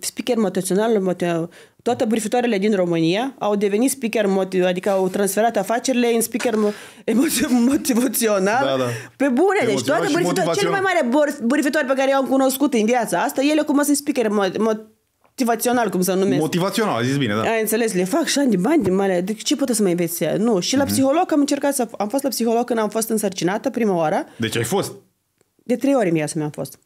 speaker motivațional, toate brifitoarele din România au devenit speaker motiv, adică au transferat afacerile în speaker mo- motivațional. Da, da. Pe bune, deci toate brifitoarele, cel mai mare brifitoare pe care i am cunoscut în viața asta, ele cum sunt speaker mo- mo- motivațional, cum să numesc. Motivațional, a zis bine, da. Ai înțeles, le fac și ani de bani de mare, de ce pot să mai înveți ea? Nu, și la mm-hmm. psiholog am încercat să... Am fost la psiholog când am fost însărcinată prima oară. Deci ai fost? De trei ori mi-a să mi-am fost.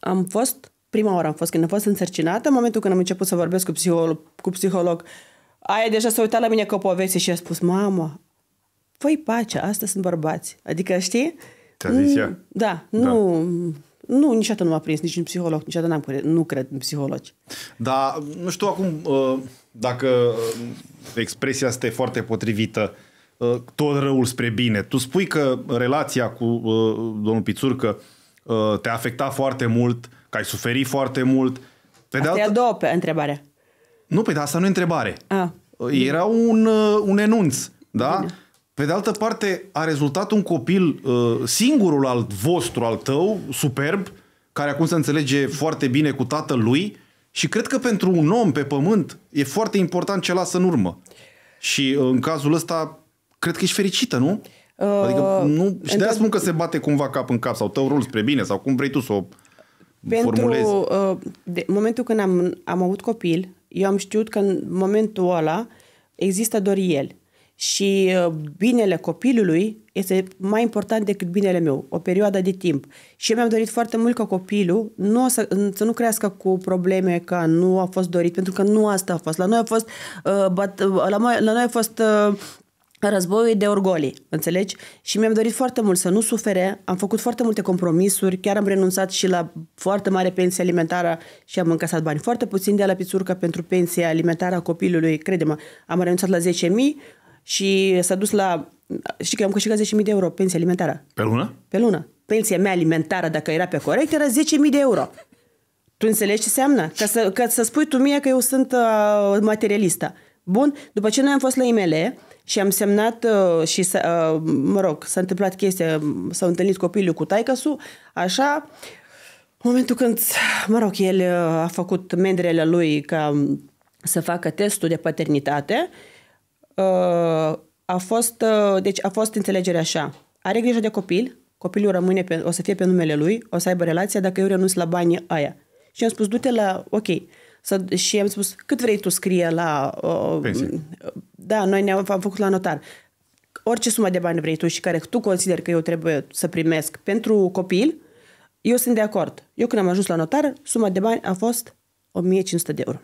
Am fost, prima oară am fost, când am fost însărcinată, în momentul când am început să vorbesc cu psiholog, cu psiholog aia deja s-a uitat la mine ca poveste și a spus, mamă, voi pace, asta sunt bărbați. Adică, știi? Te-a zis mm, ea? Da, da. nu... Da nu, niciodată nu m-a prins niciun psiholog, niciodată n-am, cred, nu cred în psihologi. Dar nu știu acum uh, dacă uh, expresia asta e foarte potrivită, uh, tot răul spre bine. Tu spui că relația cu domnul Pițurcă te-a afectat foarte mult, că ai suferit foarte mult. Pe asta de altă... e a doua pe întrebare. Nu, pe asta nu e întrebare. A. Ah. Era un, un enunț, da? Bine. Pe de altă parte, a rezultat un copil, uh, singurul al vostru, al tău, superb, care acum se înțelege foarte bine cu tatăl lui și cred că pentru un om pe pământ e foarte important ce lasă în urmă. Și uh, în cazul ăsta, cred că ești fericită, nu? Uh, adică nu, și de-aia spun că se bate cumva cap în cap sau tău rol spre bine sau cum vrei tu să o pentru, formulezi. Uh, de momentul când am, am avut copil, eu am știut că în momentul ăla există doar el și uh, binele copilului este mai important decât binele meu, o perioadă de timp. Și eu mi-am dorit foarte mult ca copilul nu să, să nu crească cu probleme ca nu a fost dorit, pentru că nu asta a fost. La noi a fost, uh, bat, uh, la, la noi a fost uh, războiul de orgolii, înțelegi? Și mi-am dorit foarte mult să nu sufere, am făcut foarte multe compromisuri, chiar am renunțat și la foarte mare pensie alimentară și am încasat bani foarte puțin de la pițurcă pentru pensia alimentară a copilului, credem, am renunțat la 10.000, și s-a dus la... Știi că am câștigat 10.000 de euro pensie alimentară. Pe lună? Pe lună. Pensia mea alimentară, dacă era pe corect, era 10.000 de euro. Tu înțelegi ce înseamnă? Ca să, ca să spui tu mie că eu sunt uh, materialistă. Bun, după ce noi am fost la IML și am semnat uh, și, uh, mă rog, s-a întâmplat chestia, s-au întâlnit copilul cu taicăsu, așa, în momentul când, mă rog, el uh, a făcut mendrele lui ca să facă testul de paternitate, uh, a fost, uh, deci a fost înțelegerea așa. Are grijă de copil, copilul rămâne pe, o să fie pe numele lui, o să aibă relația dacă eu renunț la banii aia. Și am spus, du-te la, ok, să, și am spus, cât vrei tu scrie la... Uh, da, noi ne-am am făcut la notar. Orice sumă de bani vrei tu și care tu consider că eu trebuie să primesc pentru copil, eu sunt de acord. Eu când am ajuns la notar, suma de bani a fost 1500 de euro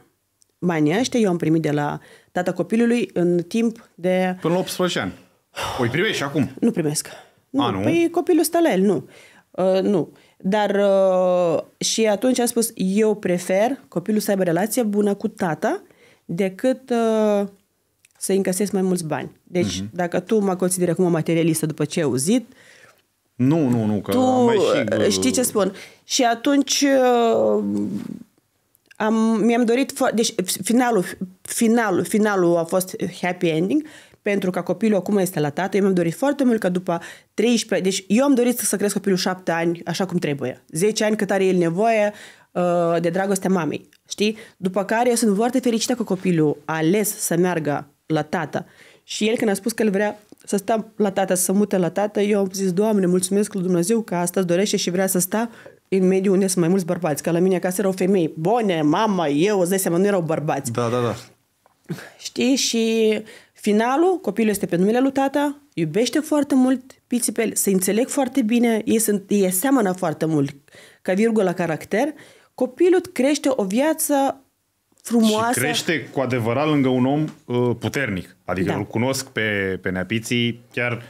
banii ăștia eu am primit de la tata copilului în timp de... Până la 18 ani. Îi păi, primești acum? Nu primesc. Nu, A, nu? Păi copilul stă la el, nu. Uh, nu. Dar uh, și atunci am spus, eu prefer copilul să aibă relație bună cu tata decât uh, să încăsesc mai mulți bani. Deci, uh-huh. dacă tu mă consideri acum materialistă după ce ai auzit, nu, nu, nu, că tu, am mai și... Știi ce spun? Și atunci uh, am, mi-am dorit, fo- deci finalul, finalul, finalul a fost happy ending, pentru că copilul acum este la tată. Eu mi-am dorit foarte mult că după 13, deci eu am dorit să, să cresc copilul 7 ani așa cum trebuie. 10 ani cât are el nevoie uh, de dragostea mamei, știi? După care eu sunt foarte fericită că copilul a ales să meargă la tată. Și el când a spus că el vrea să stea la tată, să mute la tată, eu am zis, Doamne, mulțumesc lui Dumnezeu că asta dorește și vrea să stea în mediul unde sunt mai mulți bărbați, că la mine acasă erau femei, bune, mama, eu, îți dai seama, nu erau bărbați. Da, da, da. Știi? Și finalul, copilul este pe numele lui tata, iubește foarte mult pițipel, se înțeleg foarte bine, ei, sunt, ei seamănă foarte mult ca virgulă caracter, copilul crește o viață frumoasă. Și crește cu adevărat lângă un om uh, puternic. Adică da. îl cunosc pe, pe neapiții, chiar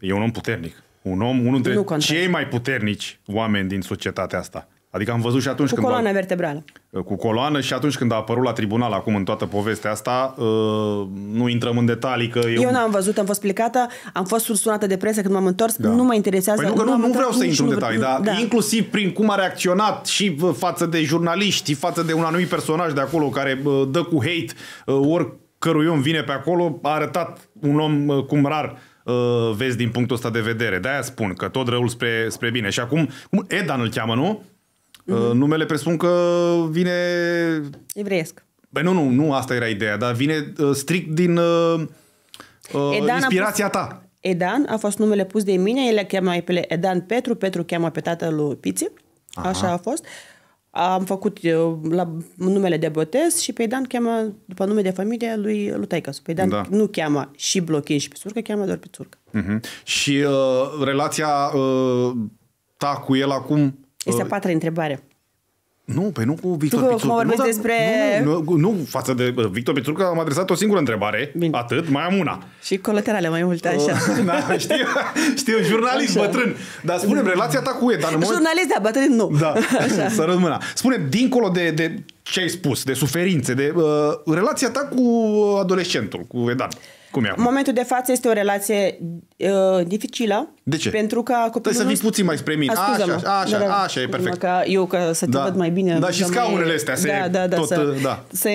e un om puternic un om, unul dintre cei mai puternici oameni din societatea asta. Adică am văzut și atunci cu când... Cu coloană a, vertebrală. Uh, cu coloană și atunci când a apărut la tribunal, acum în toată povestea asta, uh, nu intrăm în detalii că... Eu, eu n-am văzut, am fost plecată, am fost sursunată de presă când m-am întors, da. nu mă interesează... Păi nu, că nu, nu vreau să intru în detalii, dar da. inclusiv prin cum a reacționat și uh, față de jurnaliști, față de un anumit personaj de acolo care dă cu hate, oricărui om vine pe acolo, a arătat un om cum rar Uh, vezi din punctul ăsta de vedere. De-aia spun că tot răul spre, spre bine. Și acum, cum Edan îl cheamă, nu? Uh, uh Numele presupun că vine... Evreiesc. Băi nu, nu, nu asta era ideea, dar vine uh, strict din uh, uh, inspirația pus... ta. Edan a fost numele pus de mine, el cheamă pe Edan Petru, Petru cheamă pe tatăl lui Aha. așa a fost. Uh, am făcut la numele de botez și pe Dan cheamă, după nume de familie, lui, lui Pe Dan da. nu cheamă și Blochin și Pițurcă, cheamă doar Pițurcă. Uh-huh. Mhm. Și uh, relația uh, ta cu el acum... Este a uh, patra întrebare. Nu, pe păi nu cu Victor tu, Pițurcă. Nu, despre... nu, nu, nu, față de Victor Pițurcă am adresat o singură întrebare. Bine. Atât, mai am una. Și colaterale mai multe, oh, așa. Uh, na, da, știu, știu, jurnalist așa. bătrân. Dar spune mm. relația ta cu Ed. Moment... Jurnalist, da, bătrân nu. Da, așa. să răd mâna. spune dincolo de, de ce ai spus, de suferințe, de uh, relația ta cu adolescentul, cu Edan. Uh, cum e acum? Momentul de față este o relație uh, dificilă. De ce? Pentru că copilul Trebuie să vii puțin mai spre mine. Așa, așa, așa, da, da, așa, e perfect. Că eu ca să te da. văd mai bine. Da, și scaunele mai... astea. Da, da, da. Tot, să, uh, da. Să,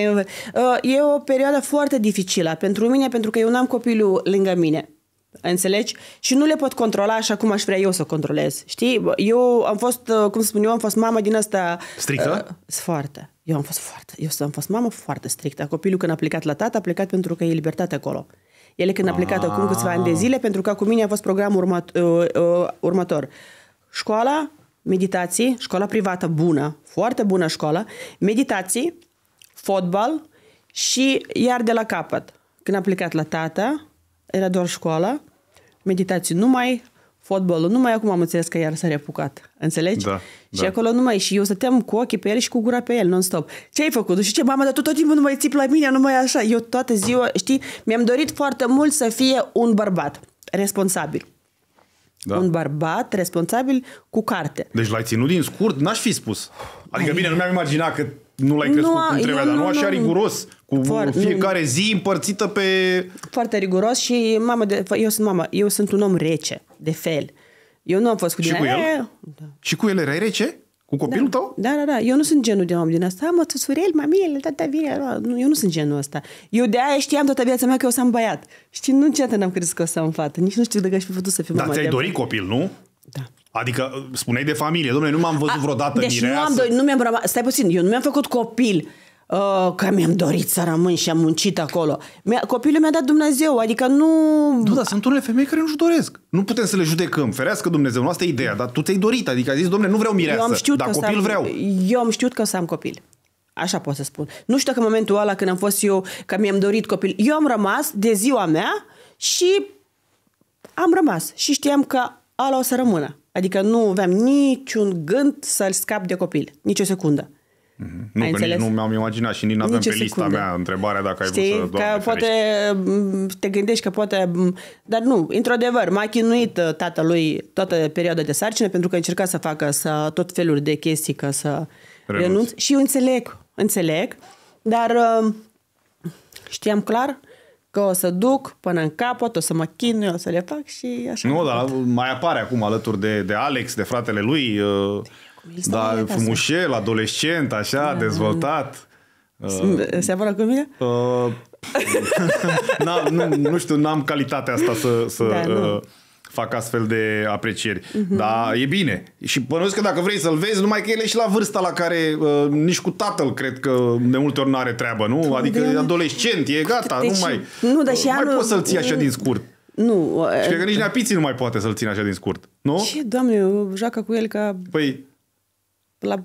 uh, e o perioadă foarte dificilă pentru mine, pentru că eu n-am copilul lângă mine. Înțelegi? Și nu le pot controla așa cum aș vrea eu să controlez. Știi? Eu am fost, uh, cum spun eu, am fost mamă din asta... Strică? Uh, foarte. Eu am fost foarte, eu am fost mamă foarte strictă. Copilul când a plecat la tată, a plecat pentru că e libertate acolo. Ele când a plecat acum ah. câțiva ani de zile, pentru că cu mine a fost programul urmat, uh, uh, următor. Școala, meditații, școala privată bună, foarte bună școală, meditații, fotbal și iar de la capăt. Când a plecat la tata era doar școală, meditații numai, fotbalul. Numai acum am înțeles că iar s-a repucat. Înțelegi? Da, și da. acolo numai. Și eu stăteam cu ochii pe el și cu gura pe el, non-stop. Ce ai făcut? Și ce, mama, dar tu tot timpul nu mai țip la mine, nu mai așa. Eu toată ziua, știi, mi-am dorit foarte mult să fie un bărbat responsabil. Da. Un bărbat responsabil cu carte. Deci l-ai ținut din scurt? N-aș fi spus. Adică, Ai... bine, nu mi-am imaginat că nu l-ai crescut nu, cum trebuia, nu, dar nu, nu așa nu, riguros, cu foarte, fiecare nu, zi împărțită pe... Foarte riguros și mama de, eu sunt mama, eu sunt un om rece de fel. Eu nu am fost cu Și cu el? Da. Și cu el erai rece? Cu copilul da. tău? Da, da, da. Eu nu sunt genul de om din asta. Mă, tu surel, el, tata, vine. Eu nu sunt genul ăsta. Eu de aia știam toată viața mea că eu o să am băiat. Știi, nu niciodată n-am crezut că o să am fată. Nici nu știu dacă aș fi putut să fiu mamă. Dar ți-ai dorit copil, nu? Da. Adică spuneai de familie, domnule, nu m-am văzut A, vreodată deci mireasă. nu, am, do- nu mi-am stai puțin, eu nu mi-am făcut copil Oh, că mi-am dorit să rămân și am muncit acolo. Mi-a, copilul mi-a dat Dumnezeu, adică nu... Nu, dar sunt unele femei care nu-și doresc. Nu putem să le judecăm. Ferească Dumnezeu, nu asta e ideea, dar tu ți-ai dorit, adică ai zis, domnule, nu vreau mireasă, eu am știut dar că copil am, vreau. Eu am știut că să am copil. Așa pot să spun. Nu știu că în momentul ăla când am fost eu, că mi-am dorit copil, eu am rămas de ziua mea și am rămas. Și știam că ala o să rămână. Adică nu aveam niciun gând să-l scap de copil. Nici o secundă. Mm-hmm. Nu, ai că înțeles? nu mi-am imaginat și nici nu avem pe secundă. lista mea întrebarea dacă Știi, ai vrut să... că poate mm, te gândești că poate... Mm, dar nu, într-adevăr, m-a chinuit uh, tatălui toată perioada de sarcină pentru că încerca să facă să, tot felul de chestii, ca să renunț. renunț. Și eu înțeleg, înțeleg, dar uh, știam clar că o să duc până în capăt, o să mă chinui, o să le fac și așa. Nu, dar mai apare acum alături de, de Alex, de fratele lui... Uh da, frumușel, adolescent, așa, da, dezvoltat. Uh, se apără cu mine? Uh, nu, nu știu, n-am calitatea asta să, să da, uh, fac astfel de aprecieri. Uh-huh. Dar e bine. Și bănuiesc că dacă vrei să-l vezi, numai că el e și la vârsta la care uh, nici cu tatăl cred că de multe ori nu are treabă, nu? Păi, adică e adolescent, e gata, deci, nu mai, nu, dar și mai anul... poți să-l ții așa din scurt. Nu. Și cred că uh, nici Neapiții nu mai poate să-l țină așa din scurt. Nu? Ce, doamne, joacă cu el ca... Păi, la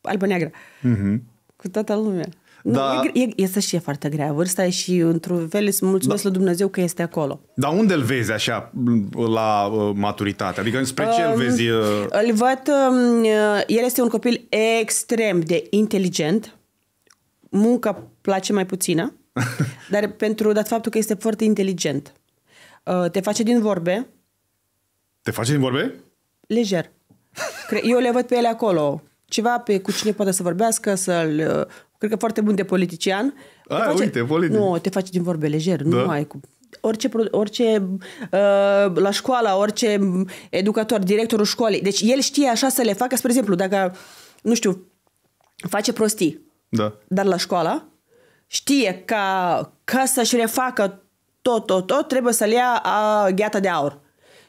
albă-neagră. Mm-hmm. Cu toată lumea. Da. Nu, e, e, să e foarte grea vârsta și într-un fel îți mulțumesc da. la Dumnezeu că este acolo. Dar unde îl vezi așa la uh, maturitate? Adică spre uh, ce îl um, vezi? Uh... Îl văd, um, uh, el este un copil extrem de inteligent, munca place mai puțină, dar pentru dat faptul că este foarte inteligent. Uh, te face din vorbe. Te face din vorbe? Lejer. Eu le văd pe ele acolo ceva pe cu cine poate să vorbească, să-l... Uh, cred că foarte bun de politician. A, face, uite, politic. Nu, te face din vorbe lejer, da. nu mai cu orice, orice uh, la școală, orice mm, educator, directorul școlii. Deci el știe așa să le facă. Spre exemplu, dacă, nu știu, face prostii, da. dar la școală știe că ca să-și refacă tot, tot, tot, trebuie să le ia a, gheata de aur.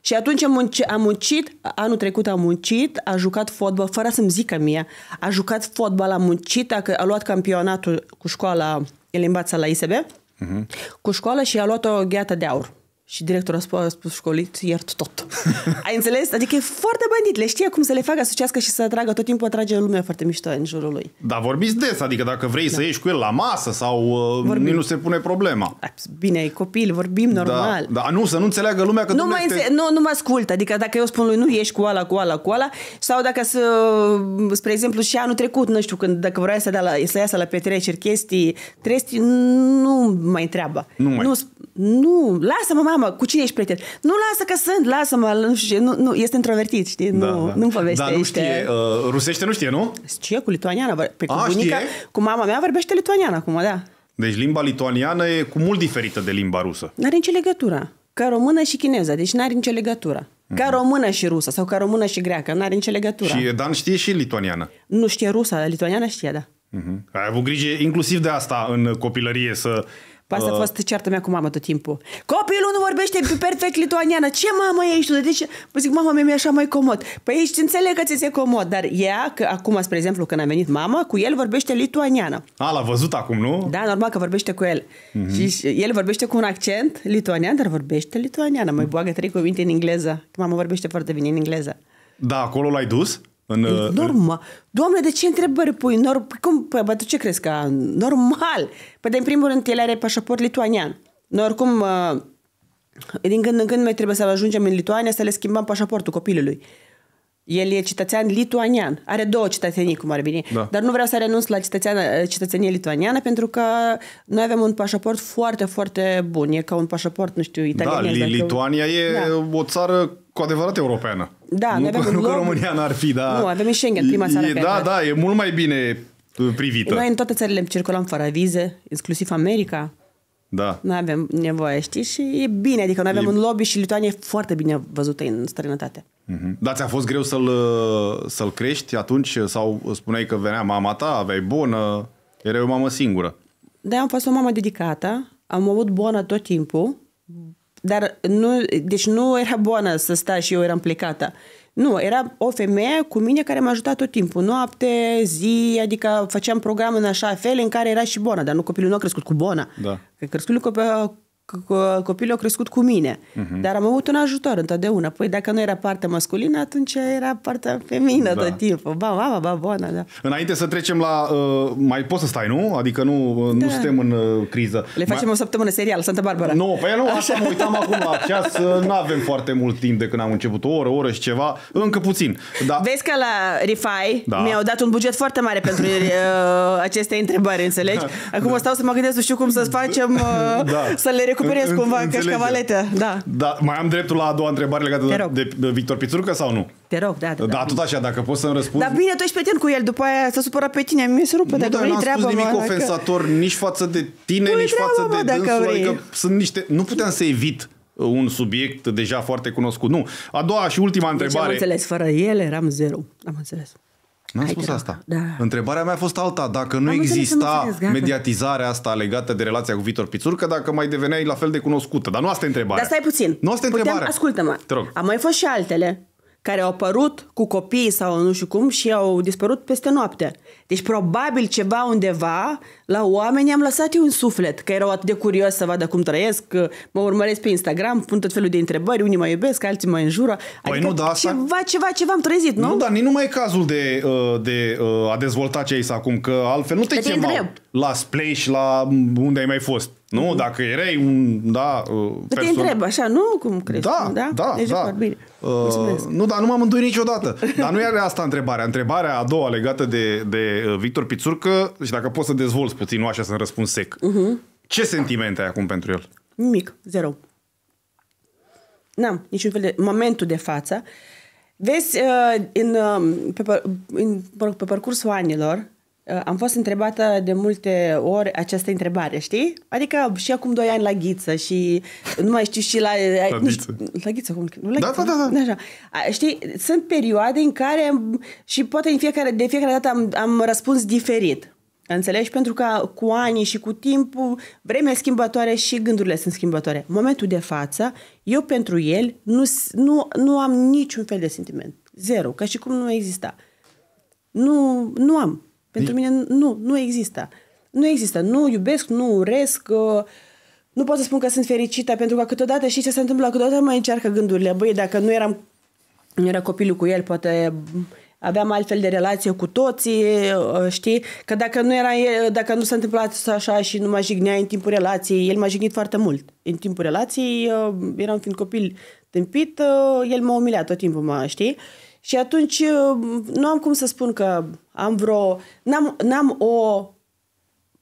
Și atunci am, muncit, am muncit, anul trecut am muncit, a jucat fotbal, fără să-mi zică mie, a jucat fotbal, a muncit, a, a luat campionatul cu școala, el învață la ISB, uh-huh. Mhm. cu școala și a luat o gheată de aur. Și directorul a spus, a spus școlit, iert tot. Ai înțeles? Adică e foarte bandit, le știe cum să le facă asociască și să atragă, tot timpul atrage lumea foarte mișto în jurul lui. Dar vorbiți des, adică dacă vrei da. să ieși cu el la masă sau uh, vorbim. nu se pune problema. Bine, ai copil, vorbim da, normal. Da, da, nu, să nu înțeleagă lumea că nu, mai este... nu, nu mă ascultă, adică dacă eu spun lui nu ieși cu ala, cu ala, cu ala, sau dacă să, spre exemplu, și anul trecut, nu știu, când dacă vrea să, dea la, să iasă la petreceri chestii, trestii, nu mai treaba. Nu mai. Nu, nu lasă-mă, mama, mamă, cu cine ești prieten? Nu lasă că sunt, lasă-mă, nu știu nu, nu, este introvertit, știi, da, nu, da. nu-mi povestește. Dar nu știe, uh, rusește nu știe, nu? Știe cu lituaniana, pe păi cu A, ah, bunica, știe? cu mama mea vorbește lituaniana acum, da. Deci limba lituaniană e cu mult diferită de limba rusă. N-are nicio legătură. Ca română și chineză, deci n-are nicio legătură. Mhm. Ca română și rusă sau ca română și greacă, n-are nicio legătură. Și Dan știe și lituaniană. Nu știe rusă, lituaniană știe, da. Uh-huh. Ai avut grijă inclusiv de asta în copilărie să pe păi asta a fost ceartă mea cu mama tot timpul. Copilul nu vorbește perfect lituaniană. Ce mamă ești tu? De ce? Păi zic, mama mea mi-e așa mai comod. Păi ești înțeleg că ți se comod, dar ea, că acum, spre exemplu, când a venit mama, cu el vorbește lituaniană. A, l-a văzut acum, nu? Da, normal că vorbește cu el. Uh-huh. Și el vorbește cu un accent lituanian, dar vorbește lituaniană. Mai boagă trei cuvinte în engleză. Mama vorbește foarte bine în engleză. Da, acolo l-ai dus? Uh, în, normal. Doamne, de ce întrebări pui? Nor- păi cum, păi, bă, tu ce crezi că normal? Păi, de în primul rând, el are pașaport lituanian. Noi oricum, uh, din când în când mai trebuie să ajungem în Lituania să le schimbăm pașaportul copilului. El e cetățean lituanian. Are două cetățenii, cum ar bine. Da. Dar nu vreau să renunț la uh, cetățenie lituaniană pentru că noi avem un pașaport foarte, foarte bun. E ca un pașaport, nu știu, italian. Da, Lituania e da. o țară cu adevărat europeană. Da, nu, avem nu că România n-ar fi, da. Nu, avem Schengen, prima țară e, Da, da, e mult mai bine uh, privită. Noi în toate țările circulăm fără vize, exclusiv America. Da. Nu avem nevoie, știi? Și e bine, adică noi avem e... un lobby și Lituania e foarte bine văzută în străinătate. Mm-hmm. Da, ți-a fost greu să-l, uh, să-l crești atunci? Sau spuneai că venea mama ta, aveai bună, Era o mamă singură? Da, am fost o mamă dedicată, am avut bună tot timpul, dar nu, deci nu era bună să stai și eu eram plecată. Nu, era o femeie cu mine care m-a ajutat tot timpul, noapte, zi, adică făceam program în așa fel în care era și Bona, dar nu copilul nu a crescut cu Bona. Da. Că crescut cu copilul a crescut cu mine, uh-huh. dar am avut un ajutor întotdeauna. Păi dacă nu era partea masculină, atunci era partea feminină da. tot timpul. Ba, ba, ba, bona, da. Înainte să trecem la... Uh, mai poți să stai, nu? Adică nu, uh, da. nu suntem în uh, criză. Le facem mai... o săptămână serial, Santa Barbara. Nu, no, păi nu, așa mă uitam acum la ceas. Nu avem foarte mult timp de când am început. O oră, o oră și ceva. Încă puțin. Da. Vezi că la Refai da. mi-au dat un buget foarte mare pentru uh, aceste întrebări, înțelegi? Da. Acum da. stau să mă gândesc, știu cum să facem, uh, da. să le recuperez în, cumva cașcavalete. Da. da. Mai am dreptul la a doua întrebare legată de, de Victor Pițurcă sau nu? Te rog, da. Da, da, da tot așa, dacă poți să-mi răspunzi. Dar bine, tu ești prieten cu el, după aia s-a supărat pe tine, mi se rupe, nu, dacă nu, am spus nimic mă, ofensator că... nici față de tine, nici față mă, de dânsul, adică sunt niște... Nu puteam să evit uh, un subiect deja foarte cunoscut. Nu. A doua și ultima întrebare. Deci am înțeles, fără el, eram zero. Am înțeles. N-am Hai spus asta. Da. Întrebarea mea a fost alta. Dacă nu Am exista înțeles, mediatizarea asta legată de relația cu Vitor Pițurcă, dacă mai deveneai la fel de cunoscută. Dar nu asta e întrebarea. Dar stai puțin. Nu asta e întrebarea. Ascultă-mă. Am mai fost și altele care au apărut cu copiii sau nu știu cum și au dispărut peste noapte. Deci probabil ceva undeva la oameni am lăsat eu un suflet, că erau atât de curios să vadă cum trăiesc, că mă urmăresc pe Instagram, pun tot felul de întrebări, unii mă iubesc, alții mă înjură. Păi adică nu, da, asta... ceva, ceva, ceva am trezit, nu? Nu, dar nici nu mai e cazul de, uh, de uh, a dezvolta ce acum, că altfel nu te, te chemau întreb. la splash, la mm, unde ai mai fost. Nu? Uh-huh. Dacă erai un, da, Uh, Te întreb așa, nu? Cum crezi? Da, da, da. Deci da. Uh, nu, dar nu m-am îndoit niciodată. Dar nu era asta întrebarea. Întrebarea a doua legată de, de uh, Victor Pițurcă și dacă poți să dezvolți puțin, nu așa să-mi răspund sec. Uh-huh. Ce sentimente ai acum pentru el? Nimic, zero. N-am niciun fel de... Momentul de față. Vezi, uh, în, uh, pe, în, pe parcursul anilor, Uh, am fost întrebată de multe ori această întrebare, știi? Adică și acum doi ani la ghiță și nu mai știu și la... La nu ghiță. Știu, la ghiță, cum? Nu, la da, ghiță, da, da, da. Așa. Știi, sunt perioade în care și poate în fiecare, de fiecare dată am, am răspuns diferit. Înțelegi? Pentru că cu ani și cu timpul, vremea schimbătoare și gândurile sunt schimbătoare. momentul de față, eu pentru el nu, nu, nu am niciun fel de sentiment. Zero. Ca și cum nu exista. Nu, nu am. Pentru deci... mine nu, nu există. Nu există. Nu iubesc, nu uresc, uh, nu pot să spun că sunt fericită, pentru că câteodată și ce se întâmplă, câteodată mai încearcă gândurile. Băi, dacă nu eram nu era copilul cu el, poate aveam altfel de relație cu toții, uh, știi? Că dacă nu, era, dacă nu s-a întâmplat așa și nu mă jignea în timpul relației, el m-a jignit foarte mult. În timpul relației, uh, eram fiind copil tâmpit, el m-a umilat tot timpul, mă, știi? Și atunci nu am cum să spun că am vreo... N-am, n-am o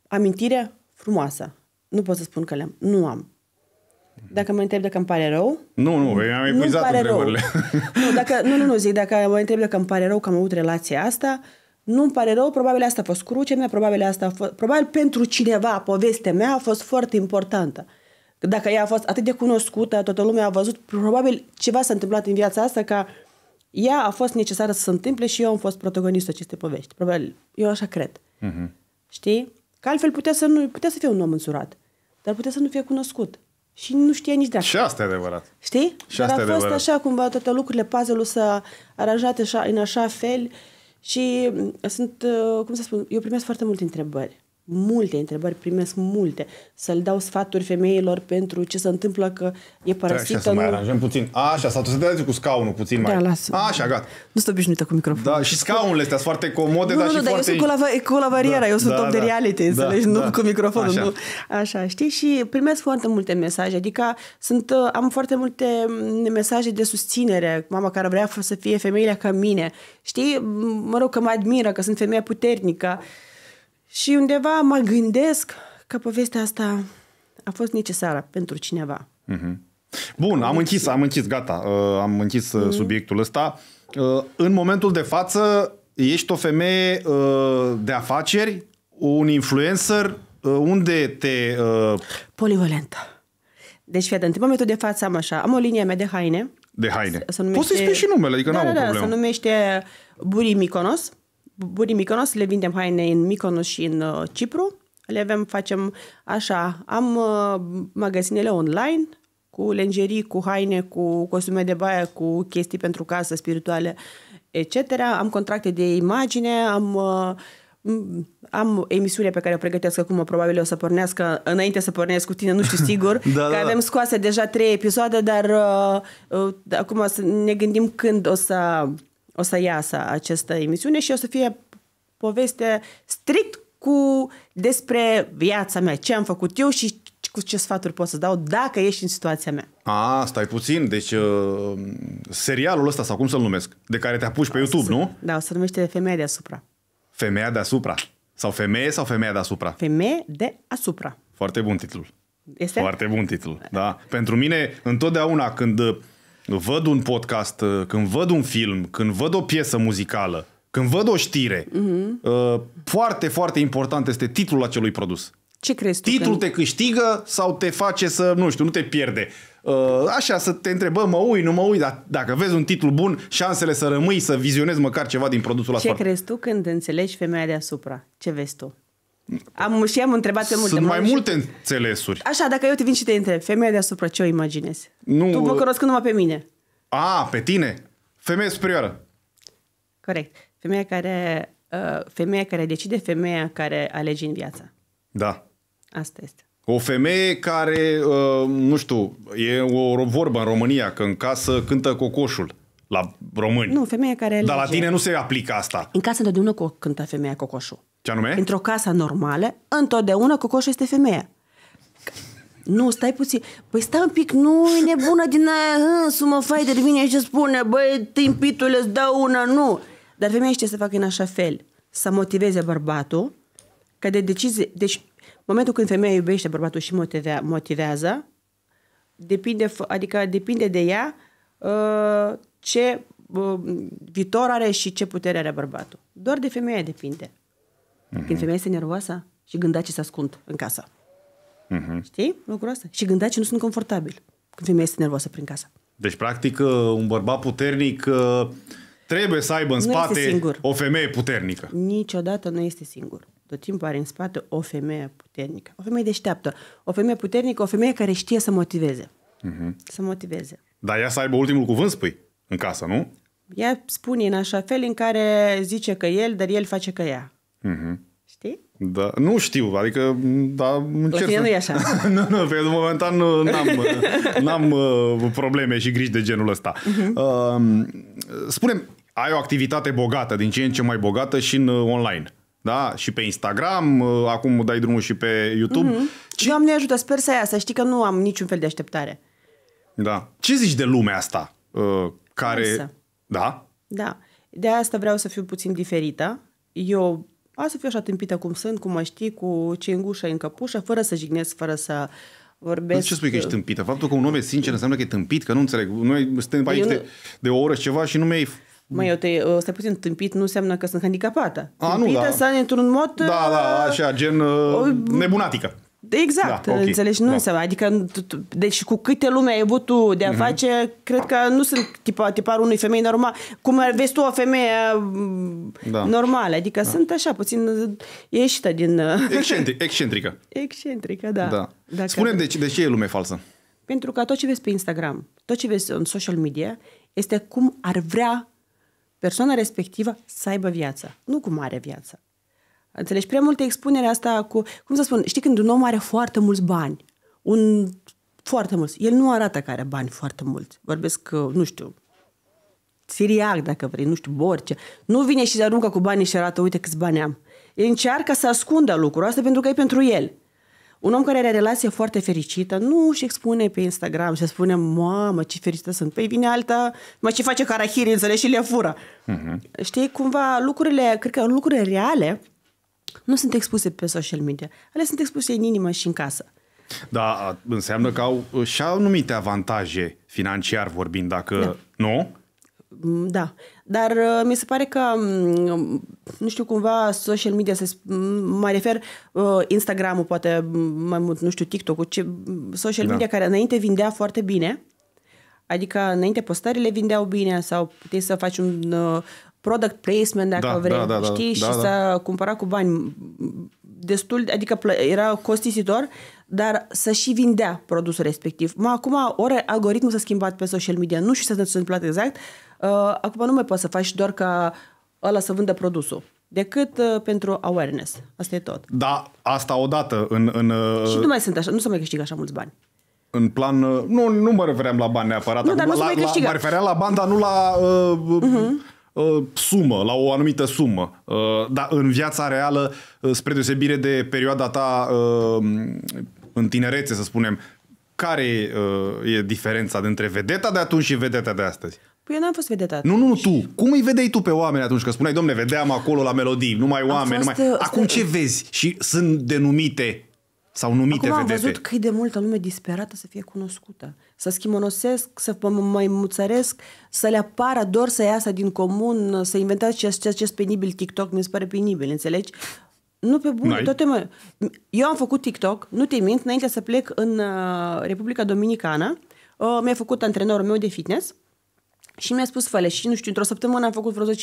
amintire frumoasă. Nu pot să spun că le-am. Nu am. Dacă mă întreb dacă îmi pare rău... Nu, nu, am epuizat pare întrebările. Rău. Nu, dacă, nu, nu, nu, zic, dacă mă întreb dacă îmi pare rău că am avut relația asta, nu îmi pare rău, probabil asta a fost crucea mea, probabil asta a fost, probabil pentru cineva povestea mea a fost foarte importantă. Dacă ea a fost atât de cunoscută, toată lumea a văzut, probabil ceva s-a întâmplat în viața asta ca ea a fost necesară să se întâmple și eu am fost protagonistul acestei povești. Probabil, eu așa cred. Uh-huh. Știi? Că altfel putea să, nu, putea să fie un om însurat, dar putea să nu fie cunoscut. Și nu știa nici asta. Și asta e adevărat. Știi? Și asta dar a fost adevărat. așa cumva toate lucrurile, puzzle-ul s-a aranjat așa, în așa fel și mm, sunt, uh, cum să spun, eu primesc foarte multe întrebări multe întrebări, primesc multe. Să-l dau sfaturi femeilor pentru ce se întâmplă că e păi, părăsită. Da, așa, să mai aranjăm puțin. Așa, sau să te cu scaunul puțin da, mai. Da, las. Așa, gata. Nu sunt obișnuită cu microfonul. Da, și scaunul este foarte comode, nu, dar nu, și dar foarte... eu sunt cu, la, variera, da, eu sunt da, om da, de reality, da, înțelegi, da, nu da. cu microfonul. Așa. Nu. așa, știi? Și primesc foarte multe mesaje, adică sunt, uh, am foarte multe mm, mesaje de susținere, mama care vrea să fie femeile ca mine, știi? Mă rog, că mă admiră, că sunt femeia puternică. Și undeva mă gândesc că povestea asta a fost necesară pentru cineva. Mm-hmm. Bun, am închis, am închis, gata, uh, am închis mm-hmm. subiectul ăsta. Uh, în momentul de față, ești o femeie uh, de afaceri, un influencer, uh, unde te... Uh... Polivalentă. Deci, fii în momentul de față am așa, am o linie mea de haine. De haine. Poți să-i spui și numele, adică da, n-am da, o da, problemă. Da, se numește Buri Miconos. Buri Miconos, le vindem haine în Miconos și în uh, Cipru. Le avem, facem așa, am uh, magazinele online cu lingerie cu haine, cu costume de baie, cu chestii pentru casă, spirituale, etc. Am contracte de imagine, am uh, am emisiunea pe care o pregătesc acum, probabil o să pornească înainte să pornesc cu tine, nu știu sigur, da, că da, da, avem scoase deja trei episoade, dar uh, uh, acum să ne gândim când o să o să iasă această emisiune și o să fie poveste strict cu despre viața mea, ce am făcut eu și cu ce sfaturi pot să dau dacă ești în situația mea. A, stai puțin, deci uh, serialul ăsta, sau cum să-l numesc, de care te apuci pe YouTube, nu? Da, să numește Femeia deasupra. Femeia deasupra. Sau femeie sau femeia deasupra? Femeie deasupra. Foarte bun titlul. Este? Foarte bun titlul, da. Pentru mine, întotdeauna când uh, văd un podcast, uh, când văd un film, când văd o piesă muzicală, când văd o știre, uh-huh. foarte, foarte important este titlul acelui produs. Ce crezi tu? Titlul că... te câștigă sau te face să, nu știu, nu te pierde. Uh, așa, să te întrebăm, mă ui, nu mă ui, dar dacă vezi un titlu bun, șansele să rămâi, să vizionezi măcar ceva din produsul ăla. Ce crezi tu când înțelegi femeia deasupra? Ce vezi tu? Am, și am întrebat pe multe. Sunt mai multe și... înțelesuri. Așa, dacă eu te vin și te întreb, femeia deasupra ce o imaginezi? Nu, tu vă cunosc numai pe mine. A, pe tine? Femeie superioară. Corect. Femeia care, uh, femeia care decide, femeia care alege în viața. Da. Asta este. O femeie care, uh, nu știu, e o vorbă în România, că în casă cântă cocoșul la români. Nu, femeia care alege. Dar la tine nu se aplică asta. În casă întotdeauna cântă femeia cocoșul. Ce anume? Într-o casă normală, întotdeauna cocoșul este femeia. Nu, stai puțin. Păi stai un pic, nu e nebună din aia fai, de vine și spune, băi, timpitule, îți dau una, nu. Dar femeia știe să facă în așa fel, să motiveze bărbatul, că de decizie... Deci, momentul când femeia iubește bărbatul și motivează, depinde, adică depinde de ea ă, ce uh, viitor are și ce putere are bărbatul. Doar de femeie depinde. Uh-huh. Când femeia este nervoasă și gândea ce se ascund în casă. Uh-huh. Știi? Lucrul ăsta. Și gândea ce nu sunt confortabil când femeia este nervoasă prin casă. Deci, practic, uh, un bărbat puternic uh, trebuie să aibă în nu spate o femeie puternică. Niciodată nu este singur. Tot timpul are în spate o femeie puternică. O femeie deșteaptă. O femeie puternică, o femeie care știe să motiveze. Uh-huh. Să motiveze. Dar ea să aibă ultimul cuvânt, spui? În casă, nu? Ea spune în așa fel în care zice că el, dar el face că ea. Mm-hmm. Știi? Da, nu știu, adică, da, încerc La tine să... nu e așa. nu, nu, pe momentan nu, n-am, n-am uh, probleme și griji de genul ăsta. Uh-huh. Mhm. Uh, um, spune ai o activitate bogată, din ce în ce mai bogată și în uh, online. Da? Și pe Instagram, uh, acum dai drumul și pe YouTube. Uh-huh. Mhm. Ce... Doamne ajută, sper să ia, să știi că nu am niciun fel de așteptare. Da. Ce zici de lumea asta? Uh, care... Însă. Da? Da. De asta vreau să fiu puțin diferită. Eu a să fiu așa tâmpită cum sunt, cum mă știi, cu ce în gușă, în căpușă, fără să jignesc, fără să vorbesc... Nu ce spui că ești tâmpită? Faptul că un om e sincer înseamnă că e tâmpit, că nu înțeleg. Noi suntem păi aici nu... de, de, o oră și ceva și nu mi-ai Mă, eu te, stai puțin, tâmpit nu înseamnă că sunt handicapată. A, tâmpită nu, da. să într-un mod... Da, da, uh, așa, gen uh, nebunatică. Exact, da, okay. înțelegi? Nu da. înseamnă, adică, deci cu câte lume ai avut tu de a uh-huh. face, cred că nu sunt tipa, tiparul unei femei normal, cum ar vezi tu o femeie mm, da. normală, adică da. sunt așa, puțin uh, ieșită din... Uh, Excentric, excentrică. Excentrică, da. da. Dacă... spune de, deci, ce, de ce e lume falsă? Pentru că tot ce vezi pe Instagram, tot ce vezi în social media, este cum ar vrea persoana respectivă să aibă viața, nu cum are viața. Înțelegi? Prea multă expunere asta cu, cum să spun, știi când un om are foarte mulți bani, un foarte mulți, el nu arată că are bani foarte mulți. Vorbesc, uh, nu știu, siriac, dacă vrei, nu știu, borce. Nu vine și se aruncă cu banii și arată, uite câți bani am. El încearcă să ascundă lucrul asta pentru că e pentru el. Un om care are relație foarte fericită nu își expune pe Instagram și spune, mamă, ce fericită sunt. Păi vine alta, mă, ce face carahiri, înțelegi, și le fură. Uh-huh. Știi, cumva, lucrurile, cred că lucrurile reale nu sunt expuse pe social media. Ele sunt expuse în inimă și în casă. Da, înseamnă că au și anumite avantaje financiar vorbind, dacă da. nu? Mm, da, dar uh, mi se pare că, mm, mm, nu știu, cumva social media, se, mai refer uh, Instagram-ul poate mai mult, nu știu, TikTok-ul, ce, social da. media care înainte vindea foarte bine, Adică înainte postările vindeau bine sau puteai să faci un, uh, product placement, dacă da, vrei, da, da, da știi, da, și da, s să cumpărat cu bani destul, adică era costisitor, dar să și vindea produsul respectiv. Ma, acum, ori algoritmul s-a schimbat pe social media, nu știu să se întâmplă exact, uh, acum nu mai poți să faci doar ca ăla să vândă produsul decât uh, pentru awareness. Asta e tot. Da, asta odată în... în uh... Și nu mai sunt așa, nu se mai câștigă așa mulți bani în plan, uh, nu, nu mă refeream la bani neapărat, nu, acum, dar nu la, la, mă refeream la bani, dar nu la uh, uh-huh. Uh, sumă, la o anumită sumă. Uh, dar în viața reală, uh, spre deosebire de perioada ta în tinerețe, să spunem, care e diferența dintre vedeta de atunci și vedeta de astăzi? Păi eu n-am fost vedeta atunci. Nu, nu, tu. Cum îi vedeai tu pe oameni atunci? Că spuneai, domne, vedeam acolo la melodii, numai am oameni. Fost, numai... Acum ce vezi? Și sunt denumite sau numite Acum vedete. am văzut cât de multă lume disperată să fie cunoscută să schimonosesc, să mă mai muțăresc, să le apară doar să iasă din comun, să inventați ceea ce acest penibil TikTok, mi se pare penibil, înțelegi? Nu pe bun, toate mă... Eu am făcut TikTok, nu te mint, înainte să plec în uh, Republica Dominicană, uh, mi-a făcut antrenorul meu de fitness, și mi-a spus fale și nu știu, într-o săptămână am făcut vreo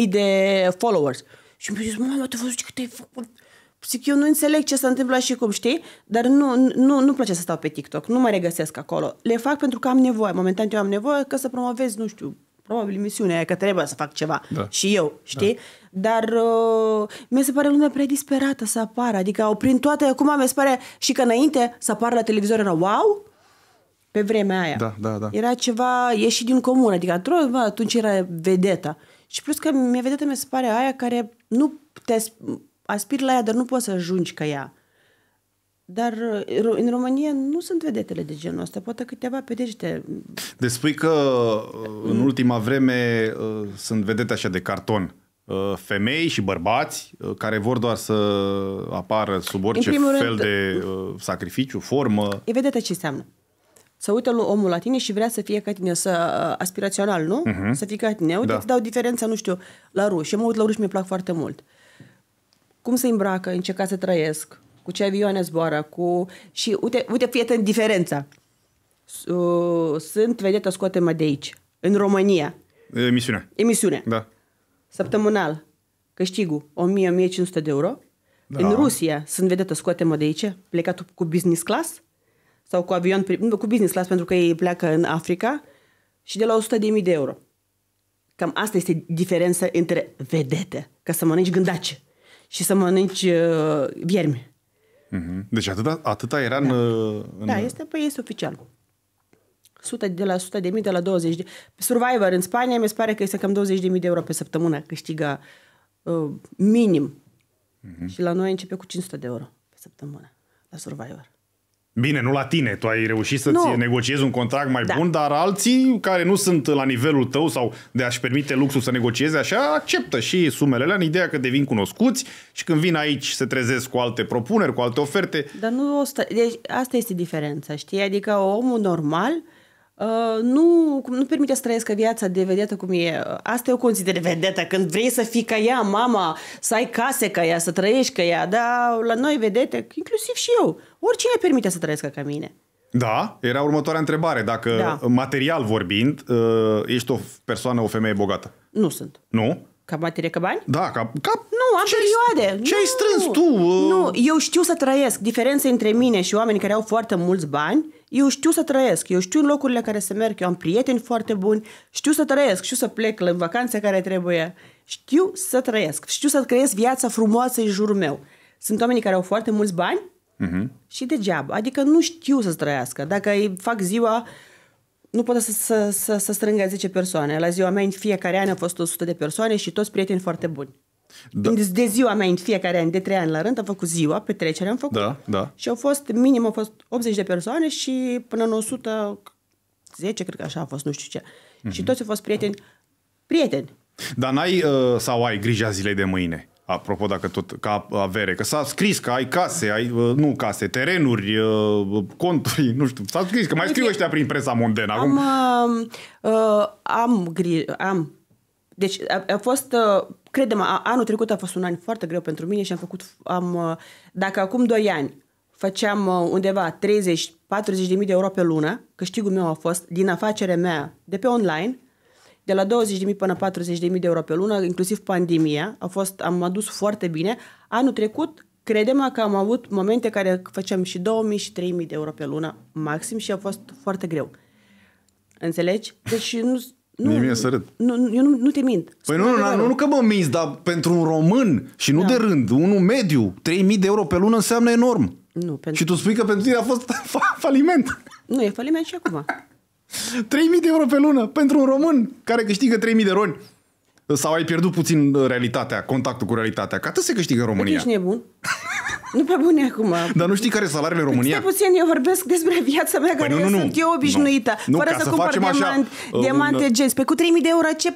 10.000, de followers. Și mi-a zis, mamă, te văzut cât ai făcut? Zic, eu nu înțeleg ce s-a întâmplat și cum, știi? Dar nu, nu, nu place să stau pe TikTok, nu mă regăsesc acolo. Le fac pentru că am nevoie, momentan eu am nevoie ca să promovez, nu știu, probabil misiunea aia, că trebuie să fac ceva. Da. Și eu, știi? Da. Dar uh, mi se pare lumea prea disperată să apară. Adică au prin toate, acum mi se pare și că înainte să apară la televizor era wow, pe vremea aia. Da, da, da. Era ceva ieșit din comun, adică atunci era vedeta. Și plus că vedeta mi se pare aia care nu puteți Aspir la ea, dar nu poți să ajungi ca ea. Dar uh, în România nu sunt vedetele de genul ăsta, poate câteva pe degete. Deci spui că uh, în ultima vreme uh, sunt vedete așa de carton. Femei și bărbați care vor doar să apară sub orice fel rând, de sacrificiu, formă. E vedete ce înseamnă. Să uită omul la tine și vrea să fie ca tine, să aspirațional, nu? Uh-huh. Să fie ca tine. Uite, da. îți dau diferența, nu știu, la ruși. Eu mă uit la ruși, mi-e plac foarte mult. Uh, cum se îmbracă, în ce casă trăiesc, cu ce avioane zboară, cu... Și uite, uite fie diferența. Uh, sunt vedetă scoate de aici, în România. Emisiunea. Emisiunea. Da. Săptămânal. Câștigul 1000-1500 de euro. Da. În Rusia sunt vedetă scoate de aici, plecat cu business class sau cu avion, nu, cu business class pentru că ei pleacă în Africa și de la 100.000 de euro. Cam asta este diferența între vedete, ca să mănânci gândace și să mănânci uh, viermi. Mm-hmm. Deci atâta, atâta era da. în, uh, în... Da, este, păi este oficial. 100 de la 100 de mii, de la 20 de... Survivor în Spania mi se pare că este cam 20 de mii de euro pe săptămână câștiga uh, minim. Mm-hmm. Și la noi începe cu 500 de euro pe săptămână la Survivor. Bine, nu la tine, tu ai reușit să-ți nu. negociezi un contract mai da. bun, dar alții care nu sunt la nivelul tău sau de a-și permite luxul să negocieze așa, acceptă și sumele alea în ideea că devin cunoscuți și când vin aici se trezesc cu alte propuneri, cu alte oferte. Dar nu o stă... deci, asta este diferența, știi? Adică omul normal uh, Uh, nu, nu permite să trăiesc viața de vedetă cum e. Asta eu consider vedetă, când vrei să fii ca ea, mama, să ai case ca ea, să trăiești ca ea, dar la noi vedete, inclusiv și eu, oricine permite să trăiesc ca mine. Da, era următoarea întrebare. Dacă da. material vorbind, uh, ești o persoană, o femeie bogată? Nu sunt. Nu? Ca materie, ca bani? Da, ca... ca nu, am ce perioade. Ce nu, ai strâns tu? Uh... Nu, eu știu să trăiesc. Diferența între mine și oamenii care au foarte mulți bani eu știu să trăiesc, eu știu locurile care se merg, eu am prieteni foarte buni, știu să trăiesc, știu să plec în vacanțe care trebuie, știu să trăiesc, știu să creez viața frumoasă în jurul meu. Sunt oamenii care au foarte mulți bani uh-huh. și degeaba, adică nu știu să trăiască. Dacă îi fac ziua, nu pot să, să, să, să strângă 10 persoane. La ziua mea, în fiecare an, au fost 100 de persoane și toți prieteni foarte buni. Da. De ziua mea, în fiecare an, de trei ani la rând, am făcut ziua, petrecerea am făcut. Da, da. Și au fost, minim, au fost 80 de persoane și până în 110, cred că așa a fost, nu știu ce. Mm-hmm. Și mhm. toți au fost prieteni. Prieteni. Dar n-ai uh, sau ai grija zilei de mâine? Apropo, dacă tot ca avere, că s-a scris că ai case, ai, uh, nu case, terenuri, uh, conturi, nu știu, s-a scris, că mai scriu ăștia prin presa mondenă. Am, acum... uh, am, gri- am. Deci a, a fost uh, Credem mă anul trecut a fost un an foarte greu pentru mine și am făcut, am, uh, dacă acum 2 ani făceam uh, undeva 30-40 de mii de euro pe lună, câștigul meu a fost din afacerea mea de pe online, de la 20 de mii până mii de euro pe lună, inclusiv pandemia, a fost, am adus foarte bine. Anul trecut, credem că am avut momente care făceam și 2.000 și 3.000 de euro pe lună maxim și a fost foarte greu. Înțelegi? Deci nu, nu, Mie mi-e să râd. Nu, eu nu, nu te mint. Păi nu, nu, nu, nu că mă minți, dar pentru un român și nu da. de rând, unul mediu, 3.000 de euro pe lună înseamnă enorm. Nu, pentru... Și tu spui că pentru tine a fost faliment. Nu, e faliment și acum. 3.000 de euro pe lună pentru un român care câștigă 3.000 de roni. Sau ai pierdut puțin realitatea, contactul cu realitatea. Că atât se câștigă în păi România. Nu ești nebun. Nu pe bune acum. Dar nu știi care e salariul în România? Stai puțin, eu vorbesc despre viața mea, păi care nu, nu, sunt nu. eu obișnuită, nu, fără să, să cumpăr diamant, așa, um, diamante uh, da. gens. Pe cu 3000 de euro ce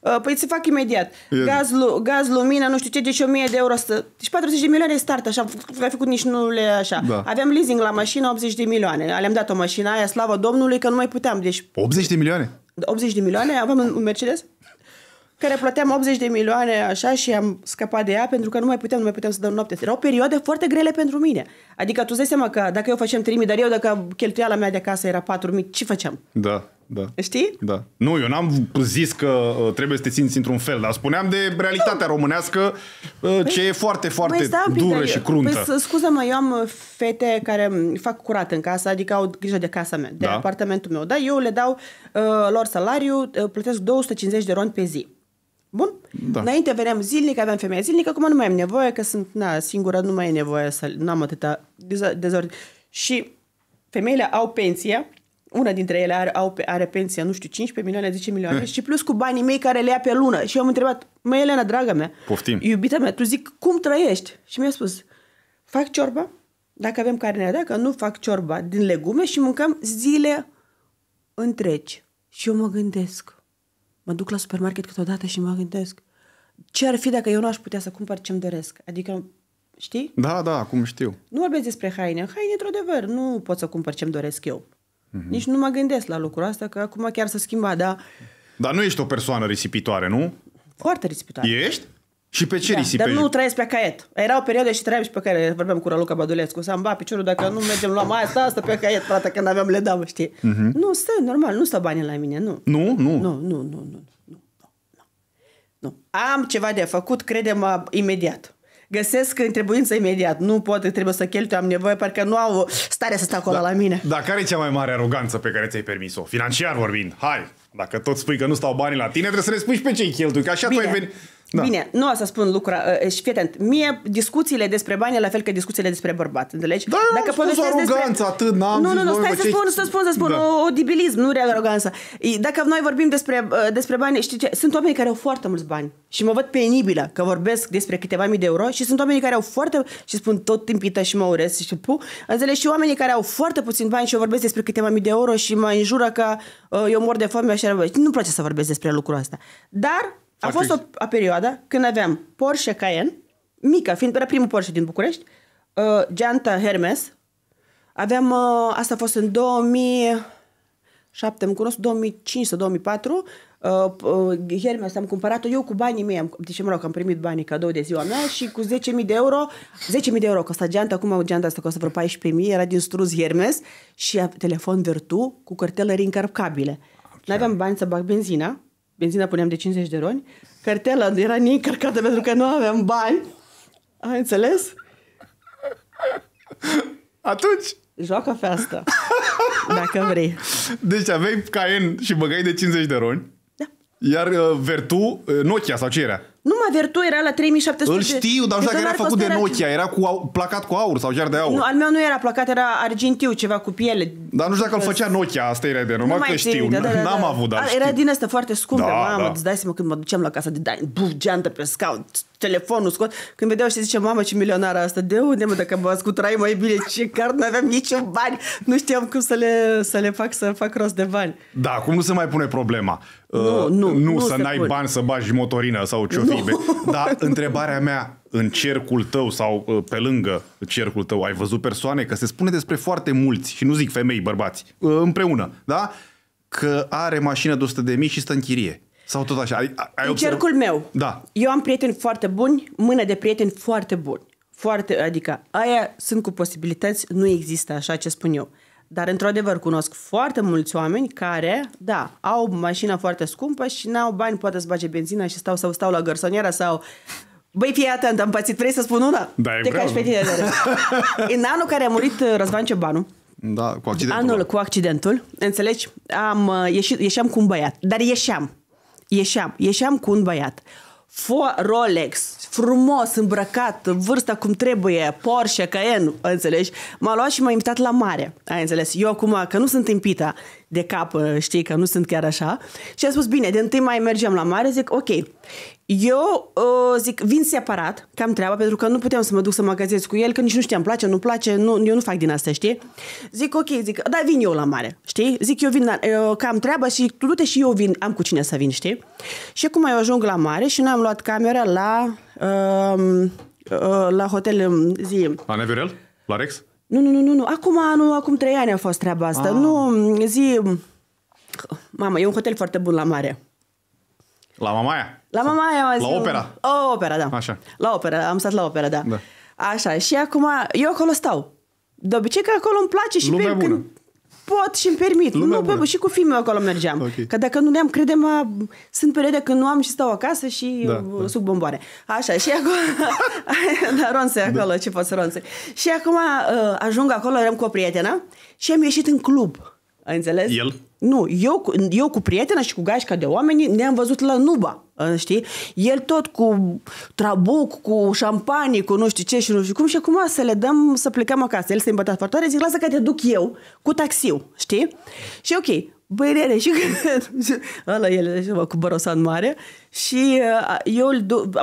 uh, Păi se fac imediat. Gaz, lu- gaz, lumina, nu știu ce, deci 1000 de euro. Stă... Deci 40 de milioane start, așa, ai făcut nici nu le așa. Da. Aveam leasing la mașină, 80 de milioane. Le-am dat o mașină aia, slavă Domnului, că nu mai puteam. Deci... 80 de milioane? 80 de milioane, aveam un Mercedes? care plăteam 80 de milioane așa și am scăpat de ea pentru că nu mai puteam, nu mai puteam să dăm noapte. Erau perioade foarte grele pentru mine. Adică tu dai seama că dacă eu făceam trimit, dar eu dacă cheltuiala mea de acasă era 4.000, ce făceam? Da. Da. Știi? Da. Nu, eu n-am zis că uh, trebuie să te simți într-un fel, dar spuneam de realitatea nu. românecă uh, păi, ce e foarte, păi foarte păi, dură și cruntă. Păi, scuză mă eu am uh, fete care mm, fac curat în casă, adică au grijă de casa mea, de da. apartamentul meu, da? Eu le dau uh, lor salariu, uh, plătesc 250 de ron pe zi. Bun? Da. Înainte veneam zilnic, aveam femeia zilnică, acum nu mai am nevoie, că sunt na, singură, nu mai e nevoie să... Nu am atâta dezordine. Și femeile au pensia, una dintre ele are, au, are pensia, nu știu, 15 milioane, 10 milioane e. Eh. și plus cu banii mei care le ia pe lună. Și eu am întrebat, mă, Elena, draga mea, Poftim. iubita mea, tu zic, cum trăiești? Și mi-a spus, fac ciorba, dacă avem carnea, dacă nu fac ciorba din legume și mâncăm zile întregi. Și eu mă gândesc, mă duc la supermarket câteodată și mă gândesc ce ar fi dacă eu nu aș putea să cumpăr ce-mi doresc. Adică, știi? Da, da, acum știu. Nu vorbesc despre haine. Haine, într-adevăr, nu pot să cumpăr ce-mi doresc eu. Mm-hmm. Nici nu mă gândesc la lucrul asta că acum chiar s-a schimbat, da. Dar nu ești o persoană risipitoare, nu? Foarte risipitoare. Ești? Și pe ce da, risipești? Dar nu trăiesc pe caiet. o perioadă și trăiam și pe care vorbeam cu Raluca Badulescu. să am ba piciorul, dacă nu mergem, luăm asta, asta pe caiet, frate, când aveam le dau, știi? Uh-huh. Nu, stă, normal, nu stă banii la mine, nu. Nu? Nu, nu, nu, nu, nu. nu, nu, nu. Am ceva de făcut, credem imediat. Găsesc întrebuință imediat. Nu pot, trebuie să cheltuie, am nevoie, parcă nu au stare să stă acolo da, la mine. Dar care e cea mai mare aroganță pe care ți-ai permis-o? Financiar vorbind, hai! Dacă tot spui că nu stau banii la tine, trebuie să le spui și pe cei cheltui, că așa Bine. tu ai venit... Da. Bine, nu să spun lucrul. Uh, și fii atent, mie discuțiile despre bani la fel ca discuțiile despre bărbat, înțelegi? Da, Dacă am spus aroganță despre... atât, n-am Nu, nu, nu, stai să spun, să spun, să spun, da. o, o dibilism, nu real aroganță. Dacă noi vorbim despre, ă, despre bani, știi ce? Sunt oameni care au foarte mulți bani și mă văd penibilă că vorbesc despre câteva mii de euro și sunt oameni care au foarte... și spun tot timpită și mă urez și pu. Înțelegi? Și oamenii care au foarte puțin bani și eu vorbesc despre câteva mii de euro și mă înjură că uh, eu mor de foame așa. Nu-mi place să vorbesc despre lucrul ăsta. Dar a fost o, o perioadă când aveam Porsche Cayenne, mică, fiind era primul Porsche din București, uh, geanta Hermes. Aveam, uh, asta a fost în 2007, mă cunosc, 2005 sau 2004, uh, uh, Hermes am cumpărat-o eu cu banii mei. Am, deci, mă rog, am primit banii cadou de ziua mea și cu 10.000 de euro, 10.000 de euro costa geanta, acum geanta asta costă vreo 14.000, era din struz Hermes și telefon Vertu cu cartelă reîncărcabile. Okay. N-aveam bani să bag benzina, benzina puneam de 50 de roni, cartela era neîncărcată pentru că nu aveam bani. Ai înțeles? Atunci... Joacă pe asta. dacă vrei. Deci aveai caen și băgai de 50 de roni. Da. Iar uh, Vertu, uh, Nokia sau ce era? Numai Vertu era la 3700 Îl știu, dar nu știu dacă era făcut de Nokia, era cu placat cu aur sau chiar de aur. Nu, al meu nu era placat, era argintiu, ceva cu piele. Dar nu știu dacă îl făcea Nokia, asta era de numai că știu, da, da, da, n-am da. avut, dar Era din asta foarte scump. da, mamă, da. îți dai seama când mă ducem la casa de Dani, buf, geantă pe scaun, telefonul scot, când vedeau și zice, mamă, ce milionară asta, de unde mă, dacă mă cu trai mai bine, ce card, nu aveam niciun bani, nu știam cum să le, să le fac să fac rost de bani. Da, cum nu se mai pune problema? Nu, uh, nu, nu, nu să n-ai pune. bani să bagi motorină sau ce nu, ribe. Dar întrebarea mea, în cercul tău sau uh, pe lângă cercul tău, ai văzut persoane, că se spune despre foarte mulți, și nu zic femei, bărbați, uh, împreună, da? Că are mașină de 100 de mii și stă în chirie. Sau tot așa. Ai, ai în cercul meu. Da. Eu am prieteni foarte buni, mână de prieteni foarte buni. Foarte, adică, aia sunt cu posibilități, nu există așa ce spun eu. Dar, într-adevăr, cunosc foarte mulți oameni care, da, au mașina foarte scumpă și n-au bani, poate să bage benzina și stau sau stau la garsoniera sau... Băi, fii atent, am pățit. Vrei să spun una? Da, Te vreau. cași pe tine de În anul care a murit uh, Răzvan Cebanu, da, cu accidentul. Anul cu accidentul, înțelegi? Am uh, ieșit, ieșeam cu un băiat, dar ieșeam. Ieșeam, ieșeam cu un băiat. Fo Rolex, frumos, îmbrăcat, vârsta cum trebuie, Porsche, Cayenne, înțelegi? M-a luat și m-a invitat la mare, ai înțeles? Eu acum, că nu sunt împită de cap, știi, că nu sunt chiar așa, și a spus, bine, de întâi mai mergem la mare, zic, ok, eu uh, zic, vin separat, cam treaba, pentru că nu puteam să mă duc să magazez cu el, că nici nu știam, place, nu place, nu, eu nu fac din asta, știi? Zic, ok, zic, da, vin eu la mare, știi? Zic, eu vin, eu, uh, cam treaba și tu du-te și eu vin, am cu cine să vin, știi? Și acum eu ajung la mare și n am luat camera la Ehm, eh, la hotel zi. La Viorel? La Rex? Nu, nu, nu, nu, nu. Acum, nu, acum trei ani a fost treaba asta. Ah. Nu, mm, zi... Mamă, e un hotel foarte bun la mare. La Mamaia? La Mamaia. La zi, opera? O, opera, da. Așa. La opera, am stat la opera, da. da. Așa, și acum, eu acolo stau. De obicei că acolo îmi place și Lumea pe, bună. Când, pot și îmi permit. Lumea nu, pe, și cu filmul acolo mergeam. Okay. Că dacă nu ne am crede mă sunt perioade când nu am și stau acasă și da, uh, da. suc bomboane. Așa, și acum... da, ronțe da. acolo, da. ce poți să ronțe. Și acum uh, ajung acolo, eram cu o prietenă și am ieșit în club. Ai înțeles? El? Nu, eu, eu cu prietena și cu gașca de oameni ne-am văzut la Nuba, ă, știi? El tot cu trabuc, cu șampanie, cu nu știu ce și nu știu cum și acum să le dăm să plecăm acasă. El s-a îmbătat foarte tare, zic, lasă că te duc eu cu taxiul, știi? Și ok, băi nene, și ăla el deci, cu borosan mare și uh, eu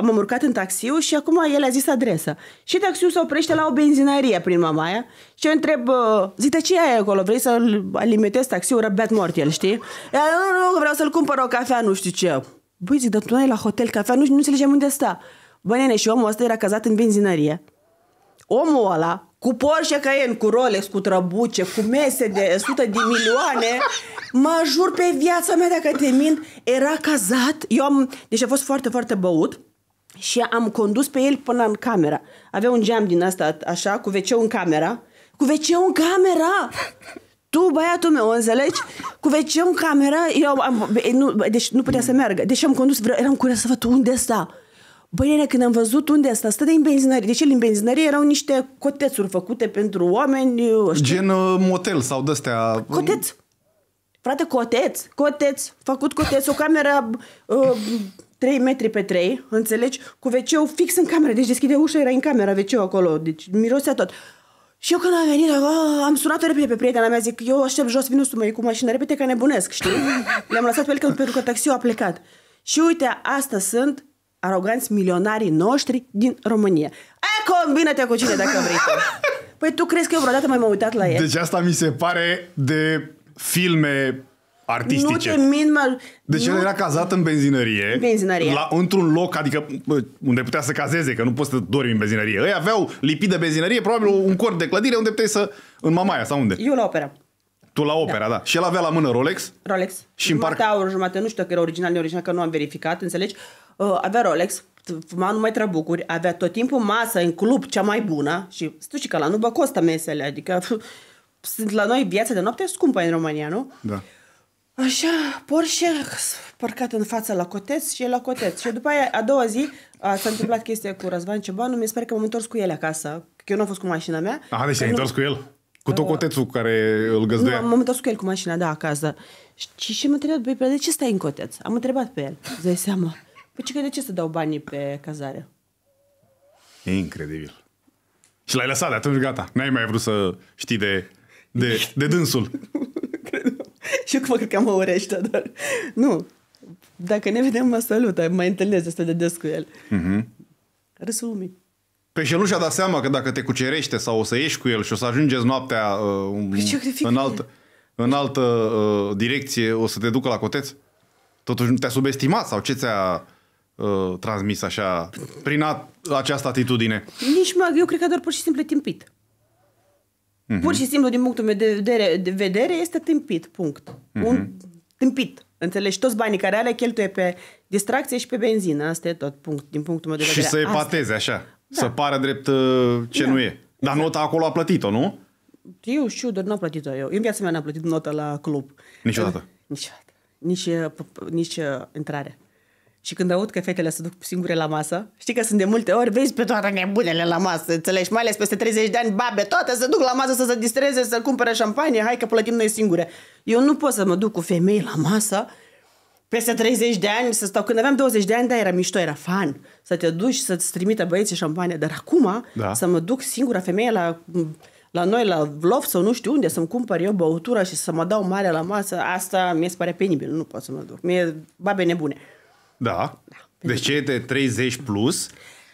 m-am urcat în taxiu și acum el a zis adresa. Și taxiul se oprește la o benzinărie prin Mamaia și eu întreb, uh, zic, ce ai acolo? Vrei să-l alimentezi taxiul? Răbeat mort el, știi? Ea, nu, nu, vreau să-l cumpăr o cafea, nu știu ce. Băi, zic, dar tu ai la hotel cafea? Nu, nu înțelegem unde sta. Băi nene, și omul ăsta era cazat în benzinărie. Omul ăla cu Porsche Cayenne, cu Rolex, cu trăbuce, cu mese de sute de milioane, mă jur pe viața mea dacă te mint, era cazat, eu am, deci a fost foarte, foarte băut, și am condus pe el până în camera. Avea un geam din asta, așa, cu wc în camera. Cu wc în camera! Tu, băiatul meu, înțelegi? Cu wc în camera, eu am, nu, deci nu putea să meargă. Deci am condus, eram curioasă să văd unde sta. Băi, nene, când am văzut unde asta, de în benzinărie. Deci în benzinărie erau niște cotețuri făcute pentru oameni. Știu? Gen uh, motel sau de-astea. Coteț. Frate, coteț. Coteț. Făcut coteț. O cameră uh, 3 metri pe 3, înțelegi? Cu wc fix în cameră. Deci deschide ușa, era în camera wc acolo. Deci mirosea tot. Și eu când am venit, am ah, sunat repede pe prietena mea, zic, eu aștept jos, vinul tu mă, cu mașina repede că nebunesc, știi? Le-am lăsat pe el pentru că taxiul a plecat. Și uite, asta sunt aroganți milionarii noștri din România. E, combină-te cu cine dacă vrei Păi tu crezi că eu vreodată mai m-am uitat la el? Deci asta mi se pare de filme artistice. Nu te mint, mă... Deci nu... el era cazat în benzinărie. Benzinărie. La, într-un loc, adică unde putea să cazeze, că nu poți să dormi în benzinărie. Ei aveau lipit de benzinărie, probabil un corp de clădire unde puteai să... În Mamaia sau unde? Eu la opera. Tu la opera, da. da. Și el avea la mână Rolex. Rolex. Și jumate în parc... aur, jumate, nu știu că era original, neoriginal, că nu am verificat, înțelegi? Uh, avea Rolex, fuma nu mai trabucuri, avea tot timpul masă în club cea mai bună și tu și că la Nuba costă mesele, adică sunt la noi viața de noapte scumpă în România, nu? Da. Așa, Porsche parcat în fața la Coteț și e la Coteț. Și după aia, a doua zi, a, s-a întâmplat chestia cu Răzvan Cebanu, mi sper că m-am întors cu el acasă, că eu nu am fost cu mașina mea. Ah, deci ai nu... întors cu el? Cu tot uh, cotețul care îl găzduia. Nu, m-am întors cu el cu mașina, da, acasă. Și, și m-a întrebat, băi, de ce stai în coteț? Am întrebat pe el, îți dai seama. Păi ce că de ce să dau banii pe cazare? E incredibil. Și l-ai lăsat de atunci, gata. N-ai mai vrut să știi de, de, de dânsul. Și eu cred că am o urește, dar nu. Dacă ne vedem, mă salută. mai întâlnesc destul de des cu el. Uh-huh. Râsul lumii. Pe păi și el nu și-a dat seama că dacă te cucerește sau o să ieși cu el și o să ajungeți noaptea uh, păi în, altă, în altă uh, direcție, o să te ducă la coteț? Totuși nu te-a subestimat sau ce ți-a... Uh, transmis așa, prin a, această atitudine? Nici mă, eu cred că doar pur și simplu timpit. Uh-huh. Mm-hmm. Pur și simplu, din punctul meu de vedere, de vedere este timpit, punct. Uh-huh. Mm-hmm. Un timpit. Înțelegi? Toți banii care are cheltuie pe distracție și pe benzină. Asta e tot, punct, din punctul meu de vedere. Și să epateze așa. Da. Să pară drept uh, ce da. nu e. Dar exact. nota acolo a plătit-o, nu? Eu știu, dar n a plătit-o eu. În viața mea n-am plătit nota la club. Niciodată? Niciodată. Nici, nici uh, intrare. Și când aud că fetele se duc singure la masă, știi că sunt de multe ori, vezi pe toate nebunele la masă, înțelegi? Mai ales peste 30 de ani, babe, toate se duc la masă să se distreze, să cumpere șampanie, hai că plătim noi singure. Eu nu pot să mă duc cu femei la masă peste 30 de ani să stau. Când aveam 20 de ani, da, era mișto, era fan. Să te duci, să-ți trimită băieții șampanie. Dar acum, da. să mă duc singura femeie la, la noi, la Vlof sau nu știu unde, să-mi cumpăr eu băutura și să mă dau mare la masă, asta mi se pare penibil. Nu pot să mă duc. Mie, babe nebune. Da. Deci da, e de 30 plus?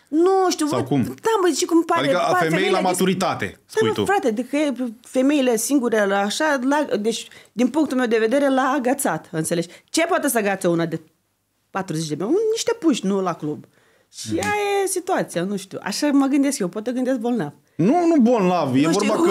Nu știu, Sau cum? Da, mă, zici cum pare. Adică a femei la maturitate, de, da, spui da, tu. frate, de că femeile singure, la așa, la, deci, din punctul meu de vedere, la agățat, înțelegi? Ce poate să agațe una de 40 de ani? Niște puși, nu la club. Și mm. aia e situația, nu știu. Așa mă gândesc eu, pot gândesc bolnav. Nu, nu bolnav, nu e vorba că...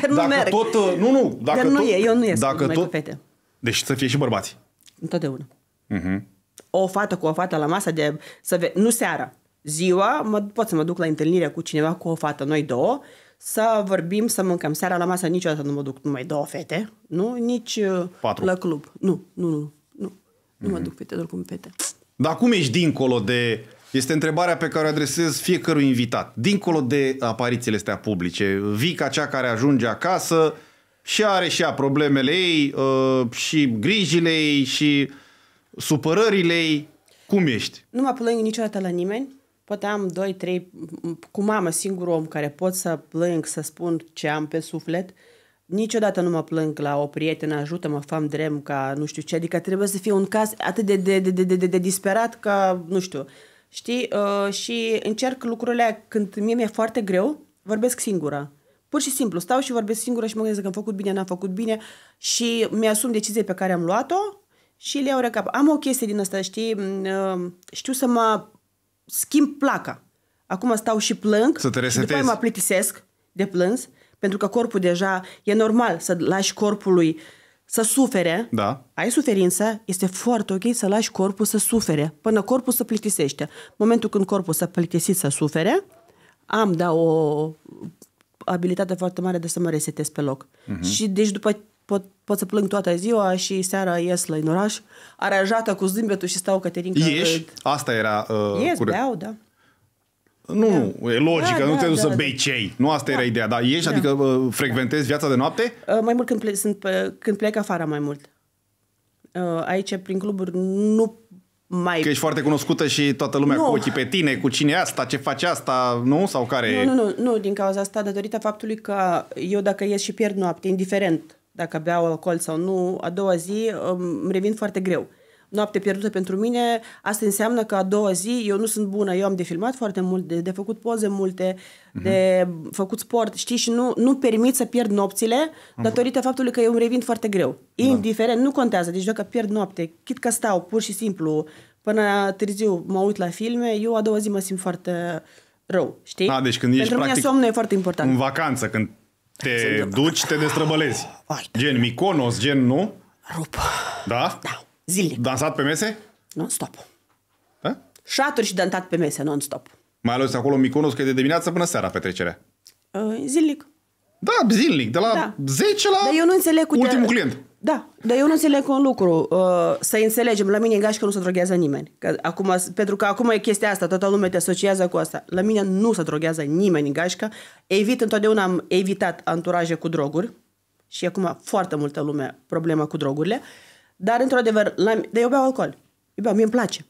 Dar nu dacă merg. tot... Uh, nu, nu, dacă dar nu tot, e, eu nu ies dacă tot, cu fete. Deci să fie și bărbați. Întotdeauna. Mhm. Uh-huh o fată cu o fată la masă de... Să ve- nu seara, ziua, mă, pot să mă duc la întâlnire cu cineva, cu o fată, noi două, să vorbim, să mâncăm seara la masă, niciodată nu mă duc numai două fete, nu? Nici uh, Patru. la club. Nu, nu, nu, nu. mm-hmm. mă mhm. duc fete, doar cu fete. Dar cum ești dincolo de... Este întrebarea pe care o adresez fiecărui invitat. Dincolo de aparițiile astea publice, Vica, cea care ajunge acasă și are și ea problemele ei uh, și grijile ei și supărările ei, cum ești? Nu mă plâng niciodată la nimeni. Poate am doi trei cu mamă, singur om care pot să plâng, să spun ce am pe suflet. Niciodată nu mă plâng la o prietenă, ajută-mă, fam drem, ca nu știu ce. Adică trebuie să fie un caz atât de, de, de, de, de, de disperat ca, nu știu, știi? Uh, și încerc lucrurile când mie mi-e foarte greu, vorbesc singura. Pur și simplu, stau și vorbesc singură și mă gândesc că am făcut bine, n-am făcut bine și mi-asum decizie pe care am luat-o și le iau recap. Am o chestie din asta, știi, uh, știu să mă schimb placa. Acum stau și plâng, să te și după mă plictisesc de plâns, pentru că corpul deja, e normal să lași corpului să sufere, da. ai suferință, este foarte ok să lași corpul să sufere, până corpul să plictisește. Momentul când corpul s-a plictisit să sufere, am, da, o abilitate foarte mare de să mă resetez pe loc. Uh-huh. Și deci după pot, pot să plâng toată ziua și seara ies la în oraș, aranjată cu zâmbetul și stau Caterinca. Ieși? Cât... Asta era... Uh, ies, cură... beau, da. Nu, da. e logică, da, nu da, te duci da, să bei cei. Nu asta da. era ideea, dar ieși, da. adică uh, frecventezi da. viața de noapte? Uh, mai mult când, ple- sunt, uh, când plec afară mai mult. Uh, aici, prin cluburi, nu mai... Că ești foarte cunoscută și toată lumea nu. cu ochii pe tine, cu cine e asta, ce face asta, nu? Sau care... Nu, nu, nu, nu, din cauza asta, datorită faptului că eu dacă ies și pierd noapte, indiferent dacă beau alcool sau nu, a doua zi um, îmi revin foarte greu. Noapte pierdută pentru mine, asta înseamnă că a doua zi eu nu sunt bună, eu am de filmat foarte mult, de, de făcut poze multe, uh-huh. de făcut sport, știi, și nu, nu permit să pierd nopțile am datorită faptului că eu îmi revin foarte greu. Da. Indiferent, da. nu contează, deci dacă pierd noapte, chit că stau pur și simplu până târziu mă uit la filme, eu a doua zi mă simt foarte rău, știi? A, da, deci când Pentru ești, mine practic, somnul e foarte important. În vacanță, când te duci, te destrăbălezi. Da. Gen Miconos, gen nu? Rup. Da? Da. Zilnic. Dansat pe mese? Non-stop. Da? Șaturi și dantat pe mese, non-stop. Mai ales acolo Miconos, că e de dimineață până seara petrecerea. Uh, zilnic. Da, zilnic, de la da. 10 la Dar eu nu înțeleg, cu ultimul client. Da, dar eu nu înțeleg un lucru. Uh, să înțelegem, la mine gașcă nu se droghează nimeni. Că acum, pentru că acum e chestia asta, toată lumea te asociază cu asta. La mine nu se droghează nimeni în gașcă. Evit, întotdeauna am evitat anturaje cu droguri. Și acum foarte multă lume problema cu drogurile. Dar, într-adevăr, la... dar eu beau alcool. Eu beau, mie mi place.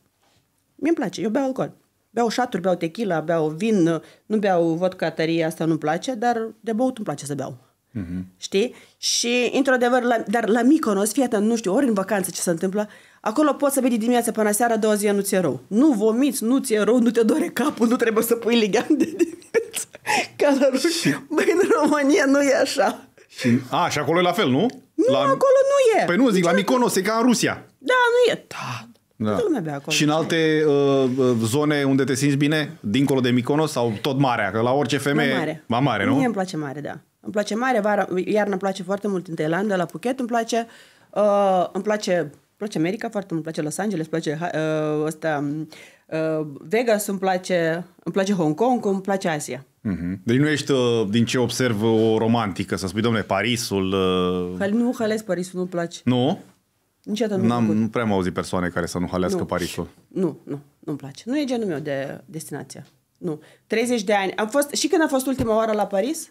Mie mi place, eu beau alcool. Beau șaturi, beau tequila, beau vin, nu beau vodka tărie, asta nu-mi place, dar de băut îmi place să beau. Uh-huh. Știi? Și, într-adevăr, la, dar la Miconos, fii atent, nu știu, ori în vacanță ce se întâmplă, acolo poți să vezi dimineața până seara, două zile nu ți-e rău. Nu vomiți, nu ți-e rău, nu te dore capul, nu trebuie să pui ligand de dimineață. Ca la ruși. Băi, în România nu e așa. Și, a, și acolo e la fel, nu? Nu, la... acolo nu e. Păi nu, zic, la Miconos, e ca în Rusia. Da, nu e. Da, da. Toată lumea bea acolo. Și în alte uh, uh, zone unde te simți bine, dincolo de Miconos sau tot marea? Că la orice femeie... Mai mare. Mai mare, nu? Mie îmi place mare, da. Îmi place mare, vara, iarna îmi place foarte mult în Thailanda, la Phuket, îmi place... Uh, îmi place îmi place America foarte mult, îmi place Los Angeles, îmi place uh, ăsta, uh, Vegas, îmi place, îmi place Hong Kong, îmi place Asia. mm Deci nu ești, uh, din ce observ, o romantică, să spui, domnule, Parisul... Uh... nu, hăles Parisul, nu-mi place. Nu? Niciodată nu. N-am, nu prea am auzit persoane care să nu halească nu. Parisul. Nu, nu, nu-mi place. Nu e genul meu de destinație. Nu. 30 de ani. Am fost, și când a fost ultima oară la Paris,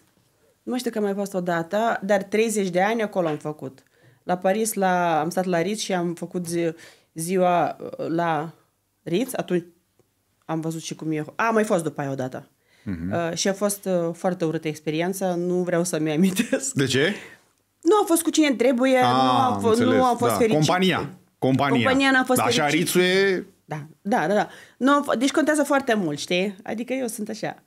nu mai știu că am mai fost o dată, dar 30 de ani acolo am făcut. La Paris la, am stat la Ritz și am făcut zi, ziua uh, la Ritz. Atunci am văzut și cum e. A, mai fost după aia dată Uh-huh. Uh, și a fost uh, foarte urâtă experiență, nu vreau să-mi amintesc. De ce? nu a fost cu cine trebuie, a, ah, nu, a fost, înțeles, nu a fost da. fericit. Compania. Compania. Compania n-a fost da, fericit. Așa Rițu e... Da, da, da. da. Nu, deci contează foarte mult, știi? Adică eu sunt așa.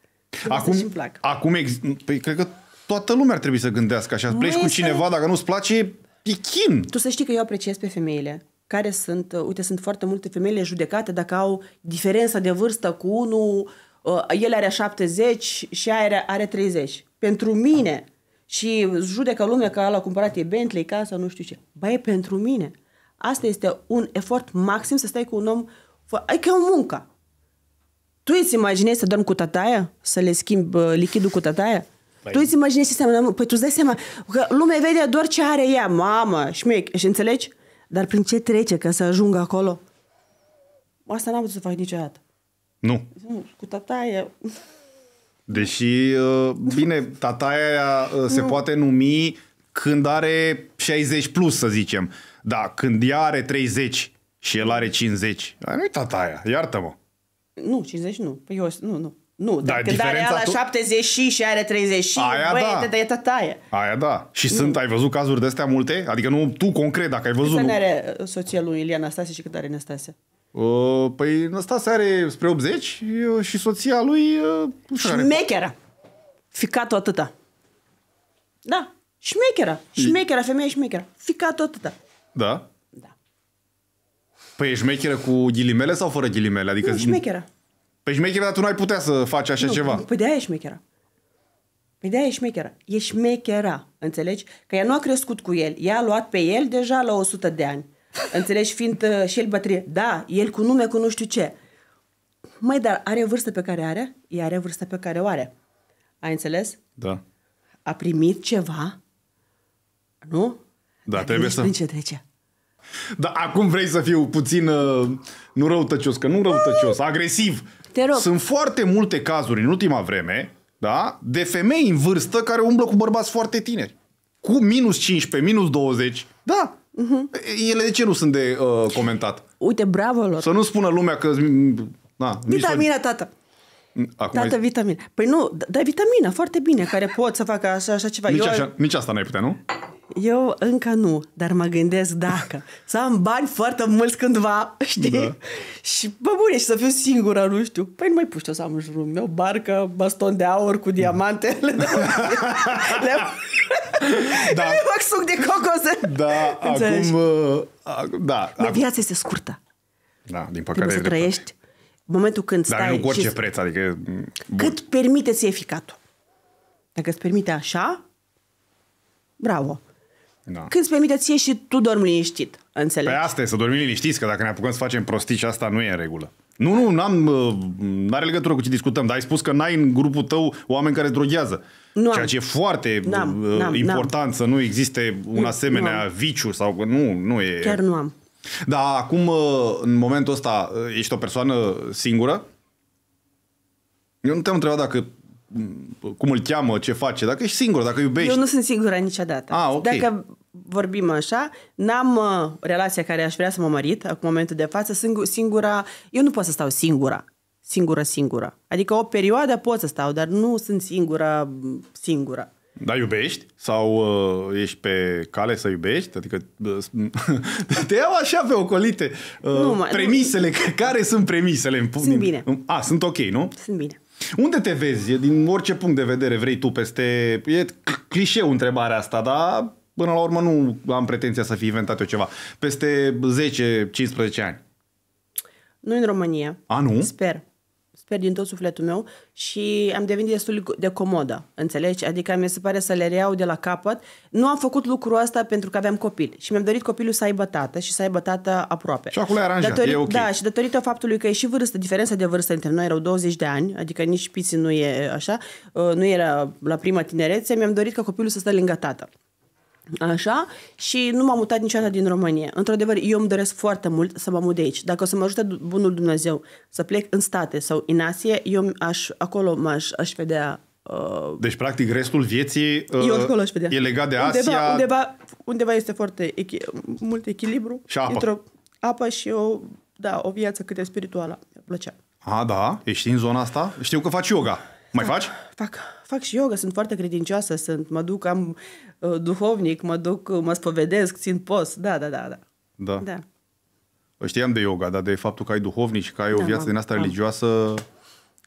Acum, și plac. acum ex- păi, cred că toată lumea ar trebui să gândească așa. Pleci cu cineva, să... dacă nu-ți place, e chin. Tu să știi că eu apreciez pe femeile care sunt, uh, uite, sunt foarte multe femeile judecate dacă au diferența de vârstă cu unul, uh, el are 70 și aia are, are 30. Pentru mine, și judecă lumea că a cumpărat e Bentley, casa, nu știu ce. Băi, pentru mine, asta este un efort maxim să stai cu un om, ai adică ca o muncă. Tu îți imaginezi să dormi cu tataia? Să le schimbi uh, lichidul cu tataia? Bye. Păi- tu îți imaginezi seamănă, păi tu îți dai seama că lumea vede doar ce are ea, mamă, șmec, și înțelegi? Dar prin ce trece ca să ajungă acolo? Asta n-am putut să fac niciodată. Nu. Cu tataia... Deși, uh, bine, tataia uh, se nu. poate numi când are 60 plus, să zicem. Da, când ea are 30 și el are 50, nu-i tataia, iartă-mă. Nu, 50 nu. Păi eu, nu, nu. Nu, da, când are la tu... 70 și, și are 30 și, aia băi, da. e tot Aia da. Și nu. sunt, ai văzut cazuri de-astea multe? Adică nu tu concret, dacă ai văzut. Cât are uh, soția lui Ilian Nastase și cât are Nastase? Uh, păi Nastase are spre 80 uh, și soția lui... Uh, șmecheră. Ficat-o atâta. Da, șmecheră. Șmecheră, femeie șmecheră. Ficat-o atâta. Da? Da. Păi e șmecheră cu ghilimele sau fără ghilimele? Adică... Nu, șmecheră. Păi șmecheră, dar tu n-ai putea să faci așa nu, ceva. Păi de-aia e șmecheră. Păi de-aia e șmecheră. E șmecheră, înțelegi? Că ea nu a crescut cu el. Ea a luat pe el deja la 100 de ani. Înțelegi? Fiind uh, și el bătrân. Da, el cu nume, cu nu știu ce. Mai dar are vârstă pe care are? Ea are vârstă pe care o are. Ai înțeles? Da. A primit ceva? Nu? Da, Dar trebuie să... Prin ce trece? Da, acum vrei să fiu puțin, uh, nu răutăcios, că nu răutăcios, agresiv. Te rog. Sunt foarte multe cazuri în ultima vreme da? de femei în vârstă care umblă cu bărbați foarte tineri. Cu minus 15, minus 20. Da. Uh-huh. Ele de ce nu sunt de uh, comentat? Uite, bravo lor. Să nu spună lumea că... Da, Vitamina, nici... tată. Acum Tată, ai... vitamina. Păi nu, dar vitamina, foarte bine, care pot să facă așa, așa ceva. Nici, Eu... așa, nici asta n-ai putea, nu? Eu încă nu, dar mă gândesc dacă. Să am bani foarte mulți cândva, știi? Da. Și, bă, bune, și să fiu singura, nu știu. Păi nu mai puște să am în jurul meu barcă, baston de aur cu diamante. Da. Le da. Le fac suc de cocos. Da, Înțelegi? acum... Uh, da. Acum... Viața este scurtă. Da, din păcate. Trebuie să trăiești momentul când Dar stai... Dar nu cu orice și... preț, adică... Bun. Cât permite să e ficatul. Dacă îți permite așa, bravo. Da. Când îți permite ție și tu dormi liniștit, înțelegi? Pe păi asta e, să dormi liniștit, că dacă ne apucăm să facem prostii și asta nu e în regulă. Nu, nu, n-am, uh, n-are legătură cu ce discutăm, dar ai spus că n-ai în grupul tău oameni care droghează. Nu ceea am. ce e foarte uh, n-am, n-am, important n-am. să nu existe un asemenea nu, viciu sau nu, nu e... Chiar nu am. Dar acum, uh, în momentul ăsta, ești o persoană singură? Eu nu te-am întrebat dacă mm, cum îl cheamă, ce face, dacă ești singur, dacă iubești. Eu nu sunt singură niciodată. Ah, okay. Dacă vorbim așa, n-am uh, relația care aș vrea să mă mărit, acum momentul de față, sunt singura, eu nu pot să stau singura, singură, singură. Adică o perioadă pot să stau, dar nu sunt singura, singură. Da, iubești? Sau uh, ești pe cale să iubești? Adică uh, te iau așa pe ocolite. Uh, nu, premisele, nu. care sunt premisele? Sunt din, bine. A, sunt ok, nu? Sunt bine. Unde te vezi? Din orice punct de vedere vrei tu peste... E clișeu întrebarea asta, dar Până la urmă nu am pretenția să fi inventat eu ceva. Peste 10-15 ani. Nu în România. A, nu? Sper. Sper din tot sufletul meu și am devenit destul de comodă, înțelegi? Adică mi se pare să le reiau de la capăt. Nu am făcut lucrul ăsta pentru că aveam copil și mi-am dorit copilul să aibă tată și să aibă tată aproape. Și acolo e aranjat, Datorit, e okay. Da, și datorită faptului că e și vârstă, diferența de vârstă între noi erau 20 de ani, adică nici piții nu e așa, uh, nu era la prima tinerețe, mi-am dorit ca copilul să stă lângă tată. Așa? Și nu m-am mutat niciodată din România. Într-adevăr, eu îmi doresc foarte mult să mă mut de aici. Dacă o să mă ajute Bunul Dumnezeu să plec în state sau în Asia, eu aș, acolo m-aș aș vedea Uh, deci, practic, restul vieții uh, eu acolo aș vedea. e legat de Asia. Undeva, undeva, undeva este foarte echi- mult echilibru. Și apă. Într-o apă și o, da, o viață cât de spirituală. Mi-ar plăcea. A, da? Ești în zona asta? Știu că faci yoga. Mai da, faci? Fac fac și yoga, sunt foarte credincioasă, sunt, mă duc, am uh, duhovnic, mă duc, uh, mă spovedesc, țin post, da, da, da, da. Da. da. Știam de yoga, dar de faptul că ai duhovnic și că ai da, o viață am, din asta am. religioasă...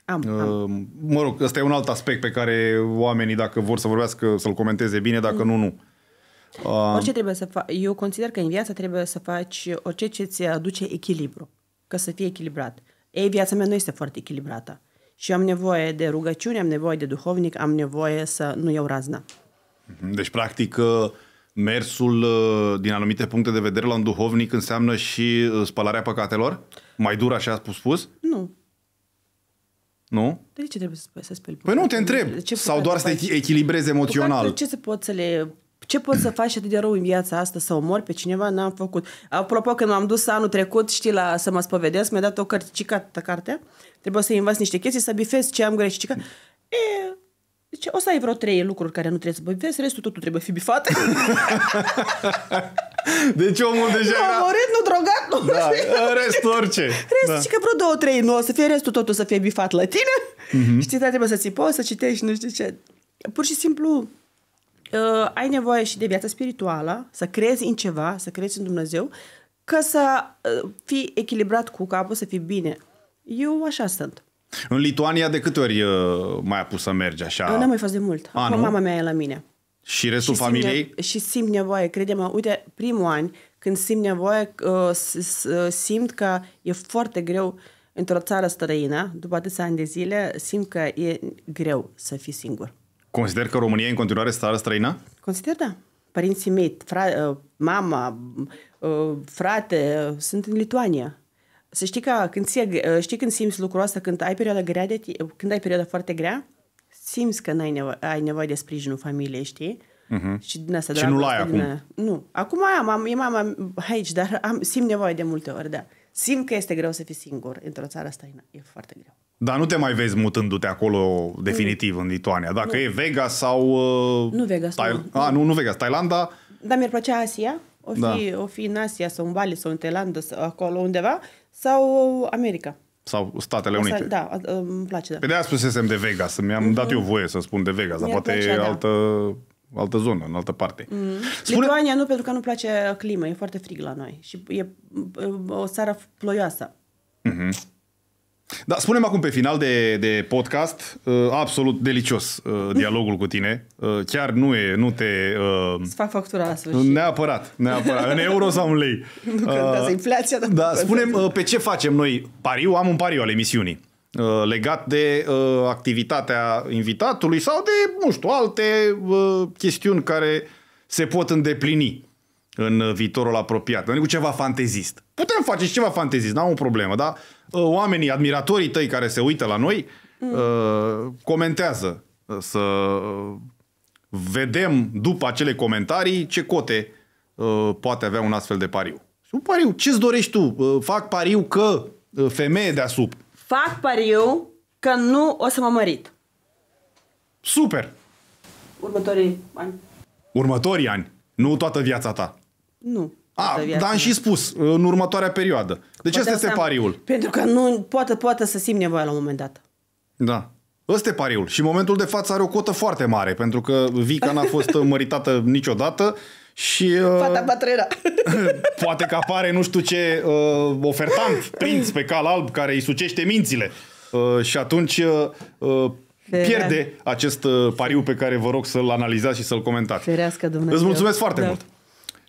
Am, uh, am. Mă rog, ăsta e un alt aspect pe care oamenii, dacă vor să vorbească, să-l comenteze bine, dacă mm. nu, nu. Uh, orice trebuie să fac. eu consider că în viață trebuie să faci orice ce ți aduce echilibru, ca să fie echilibrat. Ei, viața mea nu este foarte echilibrată și am nevoie de rugăciune, am nevoie de duhovnic, am nevoie să nu iau razna. Mhm. Deci, practic, uh, mersul uh, din anumite puncte de vedere la un duhovnic înseamnă și uh, spălarea păcatelor? Mai dur, așa spus spus? Nu. Nu? De ce trebuie să, să speli Păi nu, te întreb. Ce Sau doar să te echilibrezi emoțional. Păcate, ce să pot să le ce pot să faci atât de rău în viața asta, să omor pe cineva, n-am făcut. Apropo, când m-am dus anul trecut, știi, la, să mă spovedesc, mi-a dat o cărticică, carte, trebuie să i învăț niște chestii, să bifez ce am greșit. E, zice, o să ai vreo trei lucruri care nu trebuie să bifezi, restul totul trebuie fi bifat. Deci omul deja nu, era... nu drogat, nu da, rest orice. Restul, da. că vreo două, trei, nu o să fie restul totul să fie bifat la tine. Mm-hmm. Știi, da, trebuie să ți poți, să citești, nu știu ce. Pur și simplu, uh, ai nevoie și de viața spirituală, să crezi în ceva, să crezi în Dumnezeu, ca să uh, fii echilibrat cu capul, să fii bine. Eu așa sunt. În Lituania de câte ori uh, mai a pus să mergi așa? Nu am mai fost de mult. A, Acum nu? mama mea e la mine. Și restul și familiei? Simt nevoie, și simt nevoie, credem, mă uite, primul an, când simt nevoie, uh, uh, simt că e foarte greu într-o țară străină, după atâția ani de zile, simt că e greu să fii singur. Consider că România e în continuare țară străină? Consider, da. Părinții mei, fra- uh, mama, uh, frate, uh, sunt în Lituania. Să știi că când, ție, știi când simți lucrul ăsta, când ai perioada grea de, când ai perioada foarte grea, simți că n-ai nevo- ai nevoie de sprijinul familiei, știi? Uh-huh. Și din asta, și nu-l ai acum? Din, nu. Acum am, am, e mama aici, dar am, simt nevoie de multe ori, da. Simt că este greu să fii singur într-o țară străină. E foarte greu. Dar nu te mai vezi mutându-te acolo definitiv nu. în Lituania. Dacă nu. e Vegas sau... Uh, nu Vegas. Thail- nu. A, nu, nu Vegas. Thailanda. Dar mi-ar plăcea Asia. O fi, da. o fi în Asia sau în Bali sau în Thailanda sau acolo undeva. Sau America. Sau Statele Unite. da, îmi place, da. Pe păi de aia spusesem de Vegas. Mi-am mm-hmm. dat eu voie să spun de Vegas. Dar poate plăcea, da. altă altă zonă, în altă parte. Mm. Spune... Lituania nu, pentru că nu place clima, e foarte frig la noi și e o țară ploioasă. Mm-hmm. Da, spunem acum pe final de, de podcast, uh, absolut delicios uh, dialogul cu tine. Uh, chiar nu e, nu te... Uh, Îți fac factura la sfârșit. Neapărat, neapărat. în euro sau în lei. Nu uh, inflația. Da, da spunem uh, pe ce facem noi pariu, am un pariu al emisiunii uh, legat de uh, activitatea invitatului sau de, nu știu, alte uh, chestiuni care se pot îndeplini în viitorul apropiat. nu adică cu ceva fantezist. Putem face și ceva fantezist, n-am o problemă, dar Uh, oamenii, admiratorii tăi care se uită la noi, mm. Uh, comentează uh, să vedem după acele comentarii ce cote poate avea un astfel de pariu. Un pariu, ce-ți dorești tu? Fac pariu că femeie deasupra. Fac pariu că nu o să mă mărit. Super! Următorii ani. Următorii ani, nu toată viața ta. Nu. A, ah, dar am și spus, în următoarea perioadă. De ce este pariul. Pentru că nu poate, poate să simt nevoia la un moment dat. Da. Ăsta e pariul. Și în momentul de față are o cotă foarte mare, pentru că Vica n-a fost măritată niciodată și... Uh, Fata uh, poate că apare nu știu ce uh, ofertant prinț pe cal alb care îi sucește mințile. Uh, și atunci uh, uh pierde acest uh, pariu pe care vă rog să-l analizați și să-l comentați. Ferească Dumnezeu. Îți mulțumesc foarte da. mult!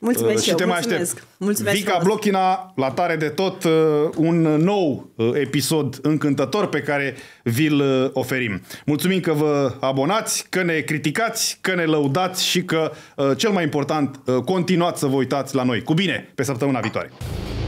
Mulțumesc și eu, te mai Aștept. mulțumesc Vica frumos. Blochina, la tare de tot, uh, un nou uh, episod încântător pe care vi-l uh, oferim. Mulțumim că vă abonați, că ne criticați, că ne lăudați și că, cel mai important, continuați să vă uitați la noi. Cu bine, pe săptămâna viitoare!